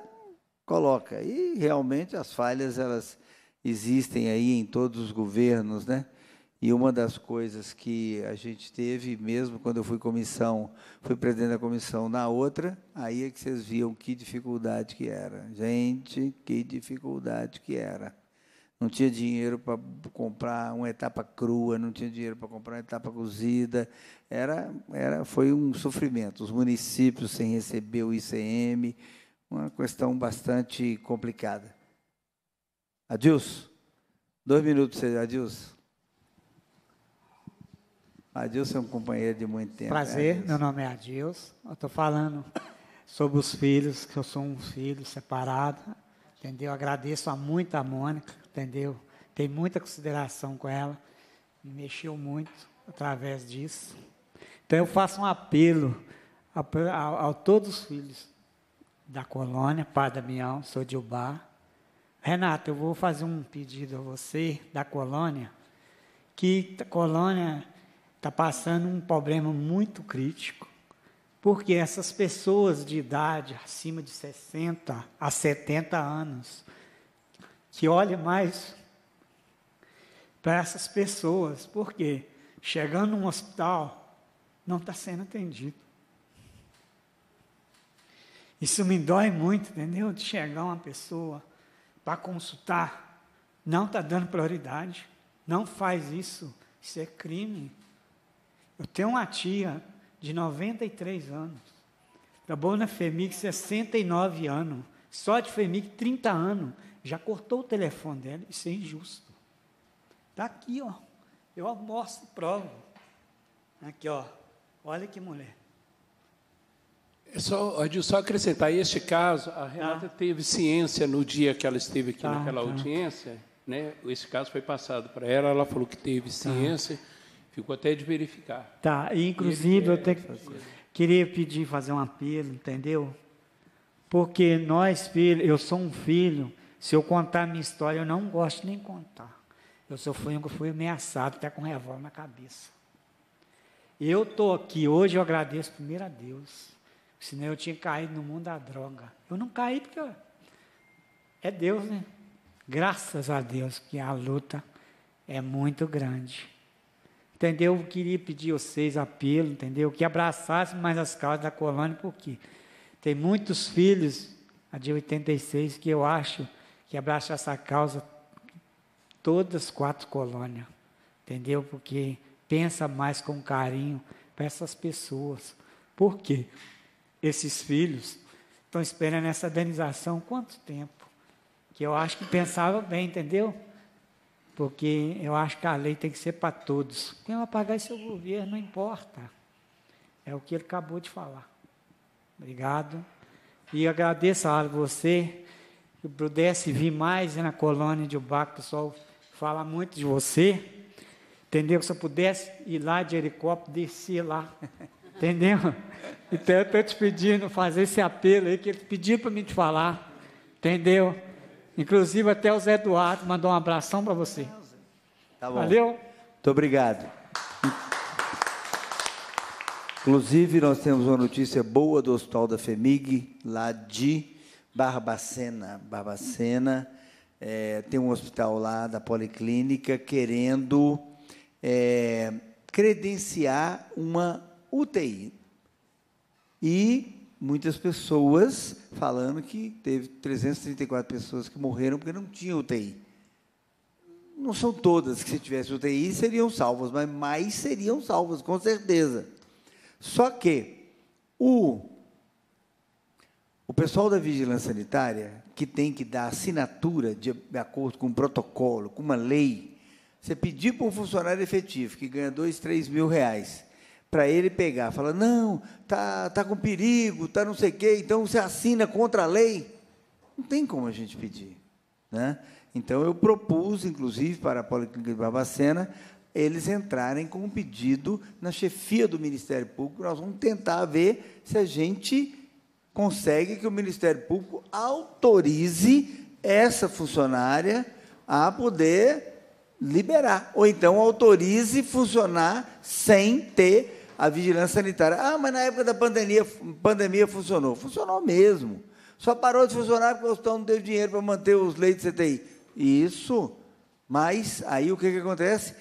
coloca. E realmente as falhas elas existem aí em todos os governos, né? E uma das coisas que a gente teve, mesmo quando eu fui comissão, fui presidente da comissão na outra, aí é que vocês viam que dificuldade que era. Gente, que dificuldade que era. Não tinha dinheiro para comprar uma etapa crua, não tinha dinheiro para comprar uma etapa cozida. Era, era, foi um sofrimento. Os municípios sem receber o ICM, uma questão bastante complicada. Adilson, dois minutos, Adilson. Adilson é um companheiro de muito tempo. Né, Prazer, é meu nome é Adilson. Eu estou falando sobre os filhos, que eu sou um filho separado, entendeu? Agradeço a muito a Mônica, entendeu? Tenho muita consideração com ela, me mexeu muito através disso. Então eu faço um apelo a, a, a todos os filhos da colônia, Padre Damião, sou de Ubar. Renato, eu vou fazer um pedido a você da colônia, que a colônia está passando um problema muito crítico, porque essas pessoas de idade acima de 60 a 70 anos, que olha mais para essas pessoas, porque chegando num hospital não está sendo atendido. Isso me dói muito, entendeu? De chegar uma pessoa para consultar, não está dando prioridade, não faz isso, isso é crime. Eu tenho uma tia de 93 anos, trabalhou na FEMIC 69 é anos, só de FEMIC 30 anos, já cortou o telefone dela, isso é injusto. Está aqui, ó. Eu almoço e provo. Aqui, ó. Olha que mulher. É só, só acrescentar, este caso, a Renata tá. teve ciência no dia que ela esteve aqui tá, naquela tá. audiência, né? Esse caso foi passado para ela, ela falou que teve tá. ciência. Ficou até de verificar. Tá, e, inclusive eu tenho queria pedir, fazer um apelo, entendeu? Porque nós, filho, eu sou um filho, se eu contar a minha história, eu não gosto nem contar. Eu sou fui, fui ameaçado, até tá com revólver na cabeça. Eu estou aqui hoje, eu agradeço primeiro a Deus, senão eu tinha caído no mundo da droga. Eu não caí porque é Deus, né? Graças a Deus que a luta é muito grande entendeu? Eu queria pedir a vocês apelo, entendeu? Que abraçassem mais as causas da Colônia, porque tem muitos filhos, a de 86, que eu acho que abraça essa causa todas quatro colônias, entendeu? Porque pensa mais com carinho para essas pessoas. Por quê? Esses filhos estão esperando essa organização quanto tempo? Que eu acho que pensava bem, entendeu? porque eu acho que a lei tem que ser para todos. Quem vai pagar esse governo, não importa. É o que ele acabou de falar. Obrigado. E agradeço a você que pudesse vir mais na colônia de Ubaco. o pessoal fala muito de você. Entendeu? Se eu pudesse ir lá de helicóptero, descer lá. Entendeu? Então eu estou te pedindo fazer esse apelo aí que ele pediu para mim te falar. Entendeu? Inclusive até o Zé Eduardo mandou um abração para você. Tá bom. Valeu. Muito obrigado. Inclusive, nós temos uma notícia boa do Hospital da FEMIG, lá de Barbacena. Barbacena é, tem um hospital lá da Policlínica querendo é, credenciar uma UTI. E muitas pessoas falando que teve 334 pessoas que morreram porque não tinham UTI. Não são todas que, se tivesse UTI, seriam salvas, mas mais seriam salvas, com certeza. Só que o, o pessoal da vigilância sanitária, que tem que dar assinatura de, de acordo com um protocolo, com uma lei, você pedir para um funcionário efetivo que ganha dois, três mil reais, para ele pegar, fala, não, tá, tá com perigo, tá não sei o quê, então você assina contra a lei. Não tem como a gente pedir. Né? Então, eu propus, inclusive, para a Policlínica de Barbacena, eles entrarem com um pedido na chefia do Ministério Público. Nós vamos tentar ver se a gente consegue que o Ministério Público autorize essa funcionária a poder liberar, ou então autorize funcionar sem ter a vigilância sanitária. Ah, mas na época da pandemia, pandemia funcionou. Funcionou mesmo. Só parou de funcionar porque o hospital não deu dinheiro para manter os leitos CTI. Isso. Mas aí o que, que acontece?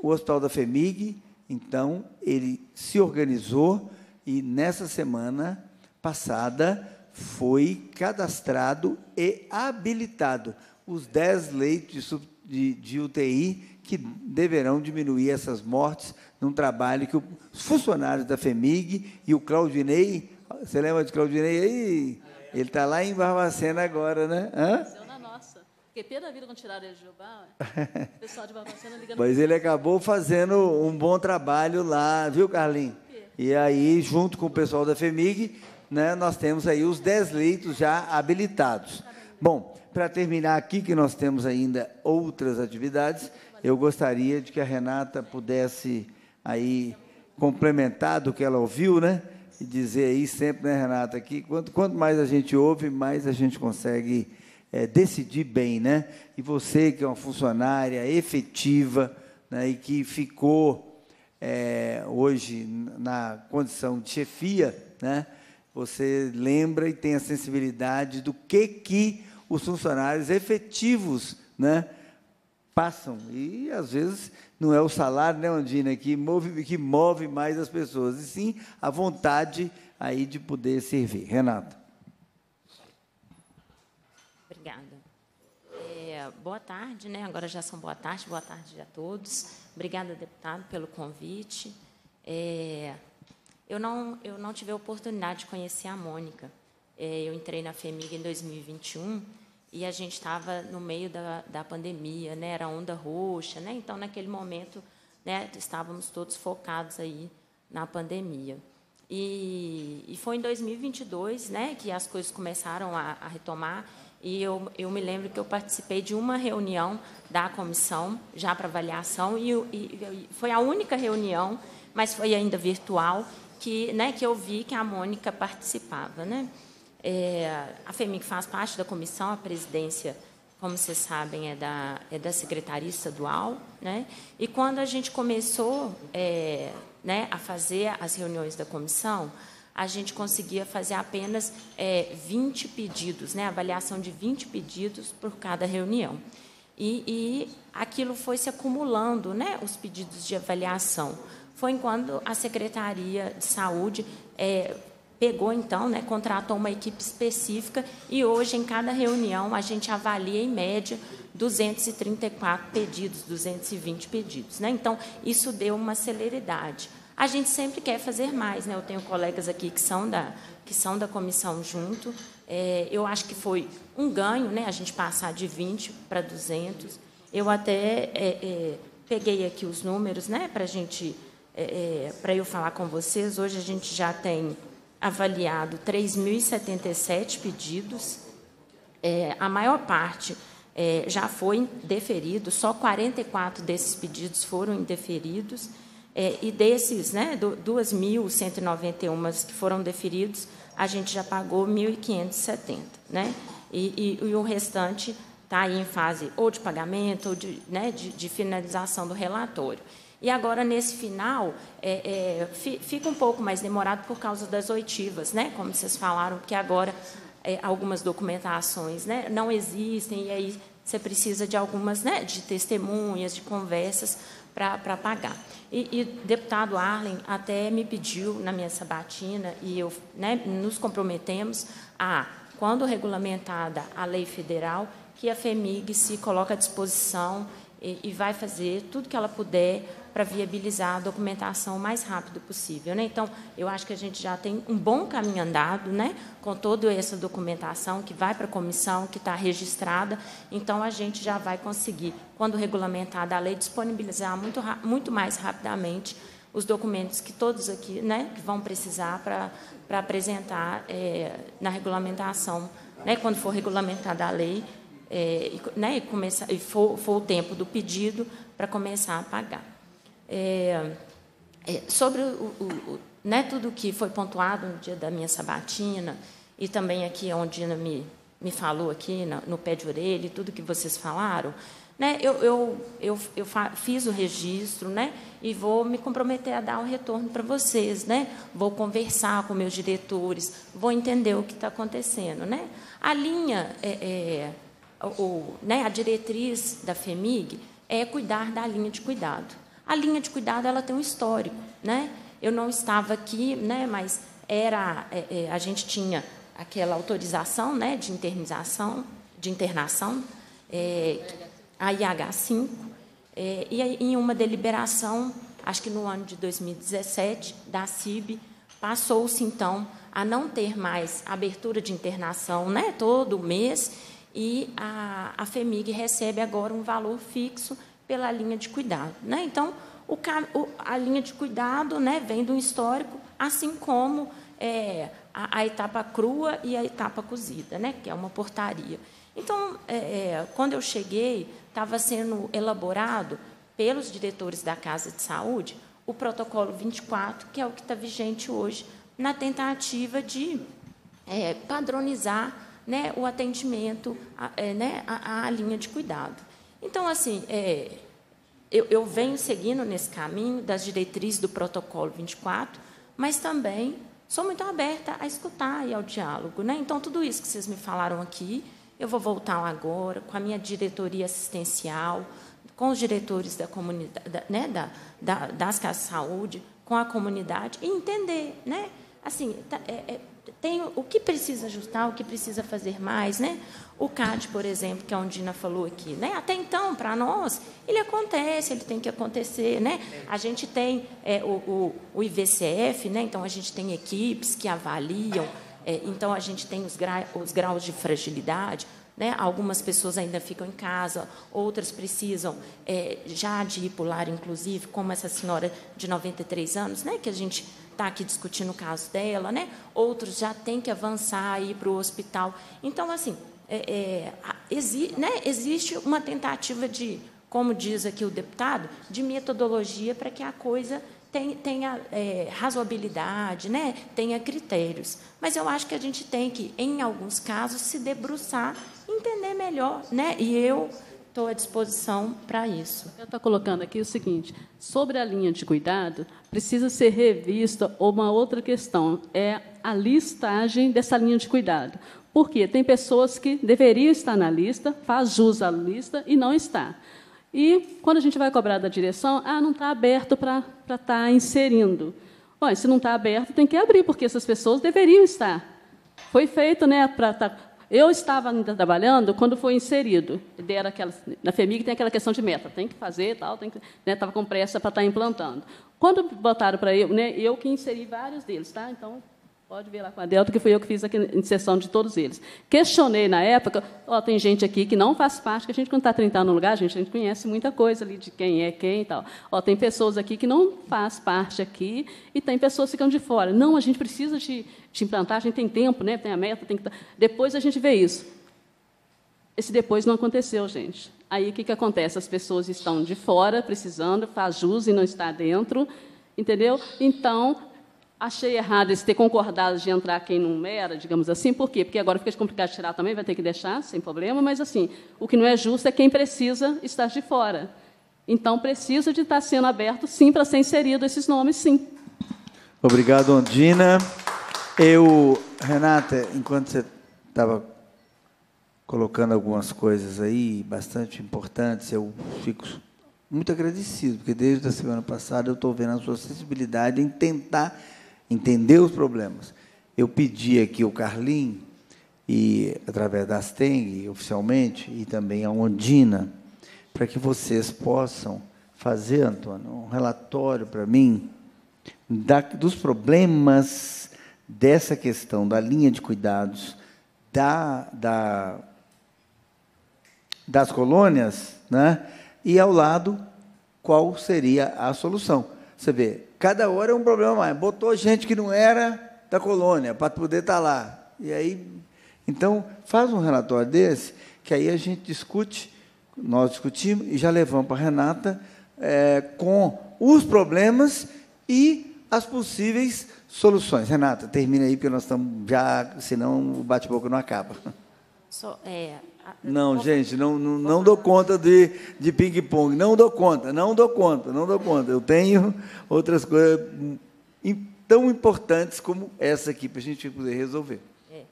O hospital da FEMIG, então, ele se organizou e nessa semana passada foi cadastrado e habilitado os 10 leitos de, de, de UTI que deverão diminuir essas mortes num trabalho que os funcionários da FEMIG e o Claudinei, você lembra de Claudinei aí? Ele está lá em Barbacena agora, né? Hã? Porque pena vida quando tiraram ele de Jubá, o pessoal de Barbacena ligando. Mas ele acabou fazendo um bom trabalho lá, viu, Carlinhos? E aí, junto com o pessoal da FEMIG, né, nós temos aí os 10 leitos já habilitados. Bom, para terminar aqui, que nós temos ainda outras atividades, eu gostaria de que a Renata pudesse aí complementar do que ela ouviu, né? E dizer aí sempre, né, Renata, que quanto, quanto mais a gente ouve, mais a gente consegue é, decidir bem, né? E você que é uma funcionária efetiva né, e que ficou é, hoje na condição de chefia, né? Você lembra e tem a sensibilidade do que que os funcionários efetivos, né? Passam e às vezes não é o salário, né, Andina, que move, que move mais as pessoas, e sim a vontade aí de poder servir. Renato. Obrigada. É, boa tarde, né? Agora já são boa tarde, boa tarde a todos. Obrigada, deputado, pelo convite. É, eu não, eu não tive a oportunidade de conhecer a Mônica. É, eu entrei na FEMIG em 2021 e a gente estava no meio da, da pandemia, né? Era onda roxa, né? Então naquele momento, né? Estávamos todos focados aí na pandemia. E, e foi em 2022, né? Que as coisas começaram a, a retomar. E eu, eu me lembro que eu participei de uma reunião da comissão, já para avaliação, e, e, e, foi a única reunião, mas foi ainda virtual, que, né, que eu vi que a Mônica participava. Né? É, a FEMIC faz parte da comissão, a presidência, como vocês sabem, é da, é da Secretaria Estadual. Né? E quando a gente começou é, né, a fazer as reuniões da comissão, a gente conseguia fazer apenas é, 20 pedidos, né, avaliação de 20 pedidos por cada reunião. E, e aquilo foi se acumulando, né, os pedidos de avaliação. Foi quando a Secretaria de Saúde é, pegou então, né, contratou uma equipe específica e hoje em cada reunião a gente avalia em média 234 pedidos, 220 pedidos, né? Então isso deu uma celeridade. A gente sempre quer fazer mais, né? Eu tenho colegas aqui que são da que são da comissão junto. É, eu acho que foi um ganho, né? A gente passar de 20 para 200. Eu até é, é, peguei aqui os números, né? Para gente, é, é, para eu falar com vocês. Hoje a gente já tem avaliado 3.077 pedidos, é, a maior parte é, já foi deferido, só 44 desses pedidos foram indeferidos, é, e desses, né, 2.191 que foram deferidos, a gente já pagou 1.570, né? E, e, e o restante está em fase ou de pagamento ou de, né, de, de finalização do relatório. E agora, nesse final, é, é, fica um pouco mais demorado por causa das oitivas, né? como vocês falaram, que agora é, algumas documentações né? não existem, e aí você precisa de algumas, né? de testemunhas, de conversas para pagar. E, e deputado Arlen até me pediu na minha sabatina, e eu, né, nos comprometemos a, quando regulamentada a lei federal, que a FEMIG se coloque à disposição e, e vai fazer tudo que ela puder para viabilizar a documentação o mais rápido possível. Né? Então, eu acho que a gente já tem um bom caminho andado né? com toda essa documentação que vai para a comissão, que está registrada. Então, a gente já vai conseguir, quando regulamentada a lei, disponibilizar muito, muito mais rapidamente os documentos que todos aqui né, que vão precisar para, apresentar é, na regulamentação, né, quando for regulamentada a lei, é, e, né, e, começar, e for, for o tempo do pedido para começar a pagar. É, é, sobre o, o, o, né, tudo que foi pontuado no dia da minha sabatina, e também aqui a Ondina me, me falou aqui no, no pé de orelha, e tudo que vocês falaram, né, eu, eu, eu, eu fiz o registro né, e vou me comprometer a dar um retorno para vocês. Né? Vou conversar com meus diretores, vou entender o que está acontecendo. Né? A linha, é, é, ou, né, a diretriz da FEMIG é cuidar da linha de cuidado. A linha de cuidado ela tem um histórico, né? Eu não estava aqui, né? Mas era é, é, a gente tinha aquela autorização, né? De internização, de internação, é, a IH5, é, e em uma deliberação, acho que no ano de 2017 da CIB, passou-se então a não ter mais abertura de internação, né? Todo mês e a, a FEMIG recebe agora um valor fixo pela linha de cuidado. Né? Então, o, a linha de cuidado né, vem do histórico, assim como é, a, a, etapa crua e a etapa cozida, né, que é uma portaria. Então, é, é quando eu cheguei, estava sendo elaborado pelos diretores da Casa de Saúde o protocolo 24, que é o que está vigente hoje, na tentativa de é, padronizar né, o atendimento, à é, né, linha de cuidado. Então, assim, é, eu, eu venho seguindo nesse caminho das diretrizes do protocolo 24, mas também sou muito aberta a escutar e ao diálogo. Né? Então, tudo isso que vocês me falaram aqui, eu vou voltar agora com a minha diretoria assistencial, com os diretores da comunidade, da, né, da, da, das casas de saúde, com a comunidade, e entender, né? Assim, tá, é, é, tem o que precisa ajustar, o que precisa fazer mais, né? O CAD, por exemplo, que a Undina falou aqui, né? Até então, para nós, ele acontece, ele tem que acontecer, né? A gente tem é, o, o, o, IVCF, né? Então a gente tem equipes que avaliam, é, então a gente tem os, gra os graus de fragilidade, né? Algumas pessoas ainda ficam em casa, outras precisam é, já de ir pular, inclusive, como essa senhora de 93 anos, né? que a gente está aqui discutindo o caso dela, né? outros já têm que avançar e ir para o hospital. Então, assim, é, é, exi, né? existe uma tentativa de, como diz aqui o deputado, de metodologia para que a coisa tenha é, razoabilidade, né? tenha critérios. Mas eu acho que a gente tem que, em alguns casos, se debruçar entender melhor, né? E eu estou à disposição para isso. Eu estou colocando aqui o seguinte: sobre a linha de cuidado, precisa ser revista uma outra questão, é a listagem dessa linha de cuidado. Porque tem pessoas que deveriam estar na lista, faz jus à lista e não está. E quando a gente vai cobrar da direção, ah, não está aberto para estar tá inserindo. Olha, se não está aberto, tem que abrir, porque essas pessoas deveriam estar. Foi feito né, para estar tá eu estava ainda trabalhando quando foi inserido. Era aquela, na FEMIG tem aquela questão de meta, tem que fazer tal, tem que, né, estava com pressa para estar tá implantando. Quando botaram para eu, né, eu que inseri vários deles, tá? Então, Pode ver lá com a Delta, que fui eu que fiz a inserção de todos eles. Questionei na época, ó, tem gente aqui que não faz parte, que a gente, quando está 30 anos no lugar, a gente, a gente conhece muita coisa ali de quem é quem e tal. Ó, tem pessoas aqui que não faz parte aqui e tem pessoas que ficam de fora. Não, a gente precisa de, implantar, a gente tem tempo, né? tem a meta, tem que... Tá. Depois a gente vê isso. Esse depois não aconteceu, gente. Aí o que, que acontece? As pessoas estão de fora, precisando, faz jus e não está dentro, entendeu? Então, Achei errado esse ter concordado de entrar quem não era, digamos assim, por quê? Porque agora fica complicado tirar também, vai ter que deixar, sem problema, mas assim, o que não é justo é quem precisa estar de fora. Então, precisa de estar sendo aberto, sim, para ser inserido esses nomes, sim. Obrigado, Ondina. Eu, Renata, enquanto você estava colocando algumas coisas aí bastante importantes, eu fico muito agradecido, porque desde a semana passada eu estou vendo a sua sensibilidade em tentar entender os problemas. Eu pedi aqui o Carlin e através da Asteng, oficialmente, e também a Ondina, para que vocês possam fazer, Antônio, um relatório para mim da, dos problemas dessa questão da linha de cuidados da, da, das colônias, né? e ao lado, qual seria a solução. Você vê, Cada hora é um problema mais. Botou gente que não era da colônia para poder estar tá lá. E aí, então, faz um relatório desse, que aí a gente discute, nós discutimos e já levamos para a Renata é, com os problemas e as possíveis soluções. Renata, termina aí, porque nós estamos já, senão o bate-boca não acaba. Só, é, não, gente, não, não, não dou conta de, de ping-pong. Não dou conta, não dou conta, não dou conta. Eu tenho outras coisas tão importantes como essa aqui para a gente poder resolver. É,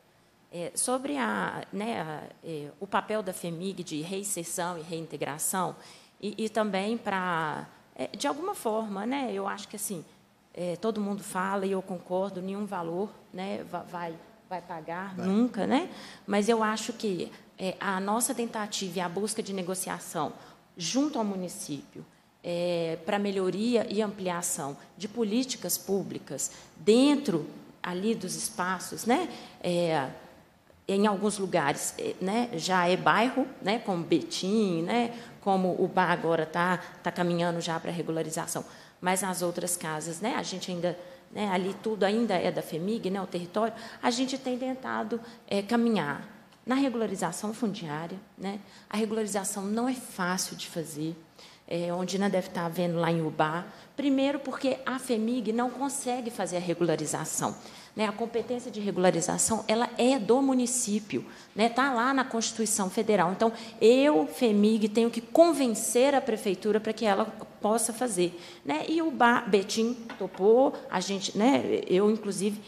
é, sobre a, né, a, é, o papel da FEMIG de reinserção e reintegração, e, e também para, é, de alguma forma, né, eu acho que assim, é, todo mundo fala e eu concordo, nenhum valor né, vai, vai pagar vai. nunca, né, mas eu acho que é, a nossa tentativa e a busca de negociação junto ao município é, para melhoria e ampliação de políticas públicas dentro ali dos espaços, né? É, em alguns lugares, é, né, já é bairro, né, como Betim, né, como o Bar agora está tá caminhando já para regularização, mas nas outras casas, né, a gente ainda né, ali tudo ainda é da FEMIG, né, o território, a gente tem tentado é, caminhar na regularização fundiária. Né? A regularização não é fácil de fazer. É, onde ainda deve estar vendo lá em Ubá. Primeiro, porque a FEMIG não consegue fazer a regularização. Né? A competência de regularização ela é do município, está né? Tá lá na Constituição Federal. Então, eu, FEMIG, tenho que convencer a prefeitura para que ela possa fazer. Né? E o Betim topou, a gente, né? eu, inclusive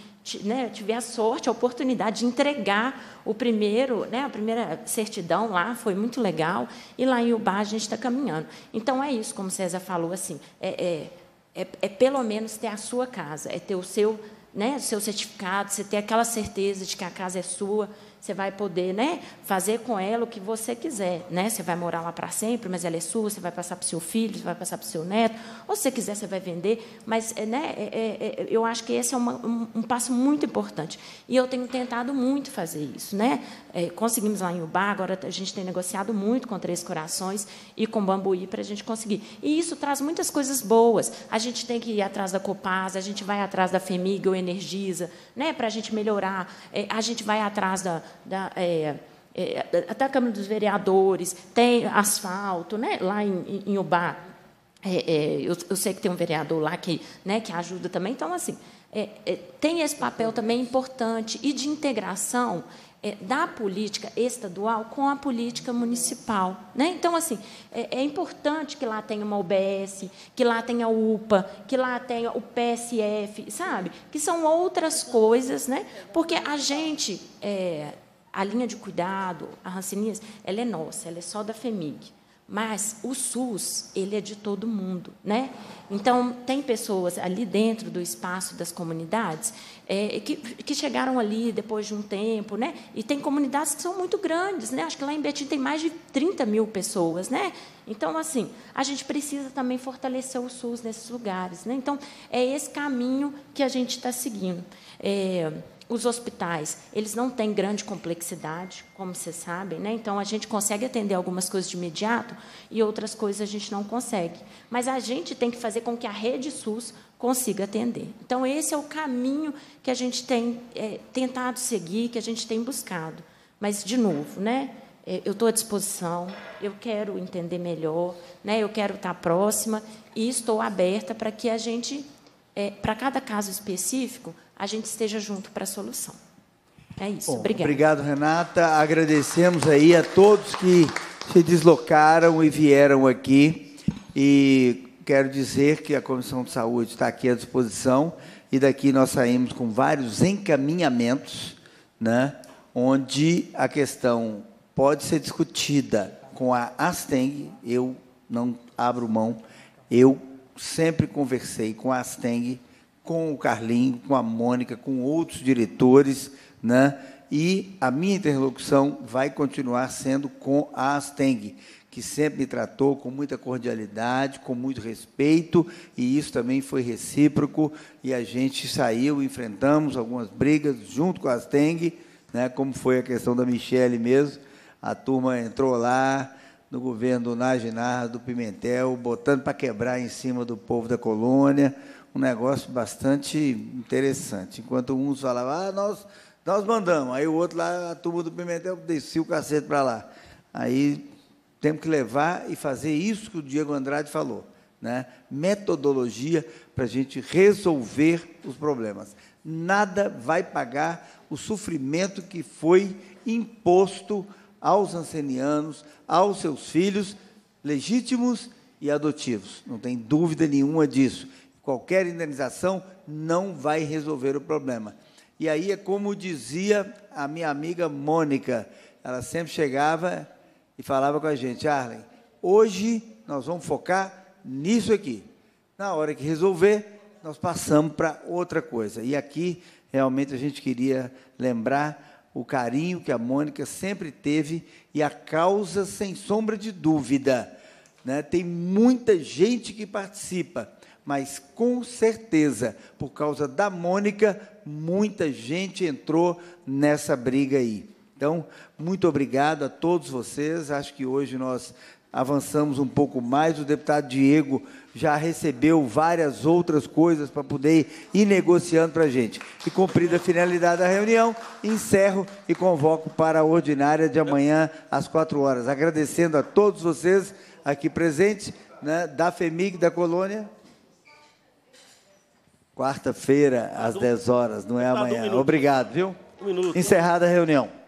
né, tive a sorte, a oportunidade de entregar o primeiro, né, a primeira certidão lá, foi muito legal, e lá em Ubar a gente está caminhando. Então é isso, como César falou, assim, é, é, é, é, pelo menos ter a sua casa, é ter o seu, né, seu certificado, você ter aquela certeza de que a casa é sua, você vai poder né, fazer com ela o que você quiser. Né? Você vai morar lá para sempre, mas ela é sua, você vai passar para o seu filho, você vai passar para o seu neto, ou se você quiser, você vai vender. Mas é, né, é, é, é, eu acho que esse é uma, um, um, passo muito importante. E eu tenho tentado muito fazer isso. Né? É, conseguimos lá em Ubá, agora a gente tem negociado muito com Três Corações e com Bambuí para a gente conseguir. E isso traz muitas coisas boas. A gente tem que ir atrás da Copasa, a gente vai atrás da FEMIG ou Energisa, né, para a gente melhorar, é, a gente vai atrás da da, é, é, Câmara dos Vereadores, tem asfalto, né, lá em, em Ubá. É, é, eu, eu, sei que tem um vereador lá que, né, que ajuda também. Então, assim, é, é, tem esse papel também importante e de integração é, da política estadual com a política municipal. Né? Então, assim, é, é, importante que lá tenha uma UBS, que lá tenha a UPA, que lá tenha o PSF, sabe? Que são outras coisas, né? porque a gente, é, a linha de cuidado, a Rancinias, ela é nossa, ela é só da FEMIG. Mas o SUS, ele é de todo mundo, né? Então, tem pessoas ali dentro do espaço das comunidades é, que, que chegaram ali depois de um tempo, né? E tem comunidades que são muito grandes, né? Acho que lá em Betim tem mais de 30 mil pessoas, né? Então, assim, a gente precisa também fortalecer o SUS nesses lugares, né? Então, é esse caminho que a gente está seguindo. É, os hospitais, eles não têm grande complexidade, como vocês sabem, né? então a gente consegue atender algumas coisas de imediato e outras coisas a gente não consegue. Mas a gente tem que fazer com que a rede SUS consiga atender. Então, esse é o caminho que a gente tem é, tentado seguir, que a gente tem buscado. Mas, de novo, né? É, eu estou à disposição, eu quero entender melhor, né? eu quero estar próxima e estou aberta para que a gente, é, para cada caso específico, a gente esteja junto para a solução. É isso. Bom, Obrigada. Obrigado, Renata. Agradecemos aí a todos que se deslocaram e vieram aqui. E quero dizer que a Comissão de Saúde está aqui à disposição. E daqui nós saímos com vários encaminhamentos, né, onde a questão pode ser discutida com a Asteng. Eu não abro mão. Eu sempre conversei com a Asteng com o Carlinho, com a Mônica, com outros diretores, né? E a minha interlocução vai continuar sendo com a Asteng, que sempre me tratou com muita cordialidade, com muito respeito, e isso também foi recíproco, e a gente saiu, enfrentamos algumas brigas junto com a Asteng, né, como foi a questão da Michele mesmo. A turma entrou lá, no governo do Naginar, do Pimentel, botando para quebrar em cima do povo da colônia um negócio bastante interessante. Enquanto uns falavam, ah, nós, nós mandamos. Aí o outro lá, a turma do Pimentel, descia o cacete para lá. Aí temos que levar e fazer isso que o Diego Andrade falou. Né? Metodologia para a gente resolver os problemas. Nada vai pagar o sofrimento que foi imposto aos ancenianos, aos seus filhos legítimos e adotivos. Não tem dúvida nenhuma disso. Qualquer indenização não vai resolver o problema. E aí é como dizia a minha amiga Mônica, ela sempre chegava e falava com a gente, Arlen, hoje nós vamos focar nisso aqui. Na hora que resolver, nós passamos para outra coisa. E aqui realmente a gente queria lembrar o carinho que a Mônica sempre teve e a causa sem sombra de dúvida. Né? Tem muita gente que participa mas com certeza, por causa da Mônica, muita gente entrou nessa briga aí. Então, muito obrigado a todos vocês. Acho que hoje nós avançamos um pouco mais. O deputado Diego já recebeu várias outras coisas para poder ir negociando para a gente. E cumprida a finalidade da reunião, encerro e convoco para a ordinária de amanhã às quatro horas. Agradecendo a todos vocês aqui presentes, né, da FEMIG, da Colônia. Quarta-feira, às 10 horas, não é amanhã. Obrigado, viu? Um Encerrada a reunião.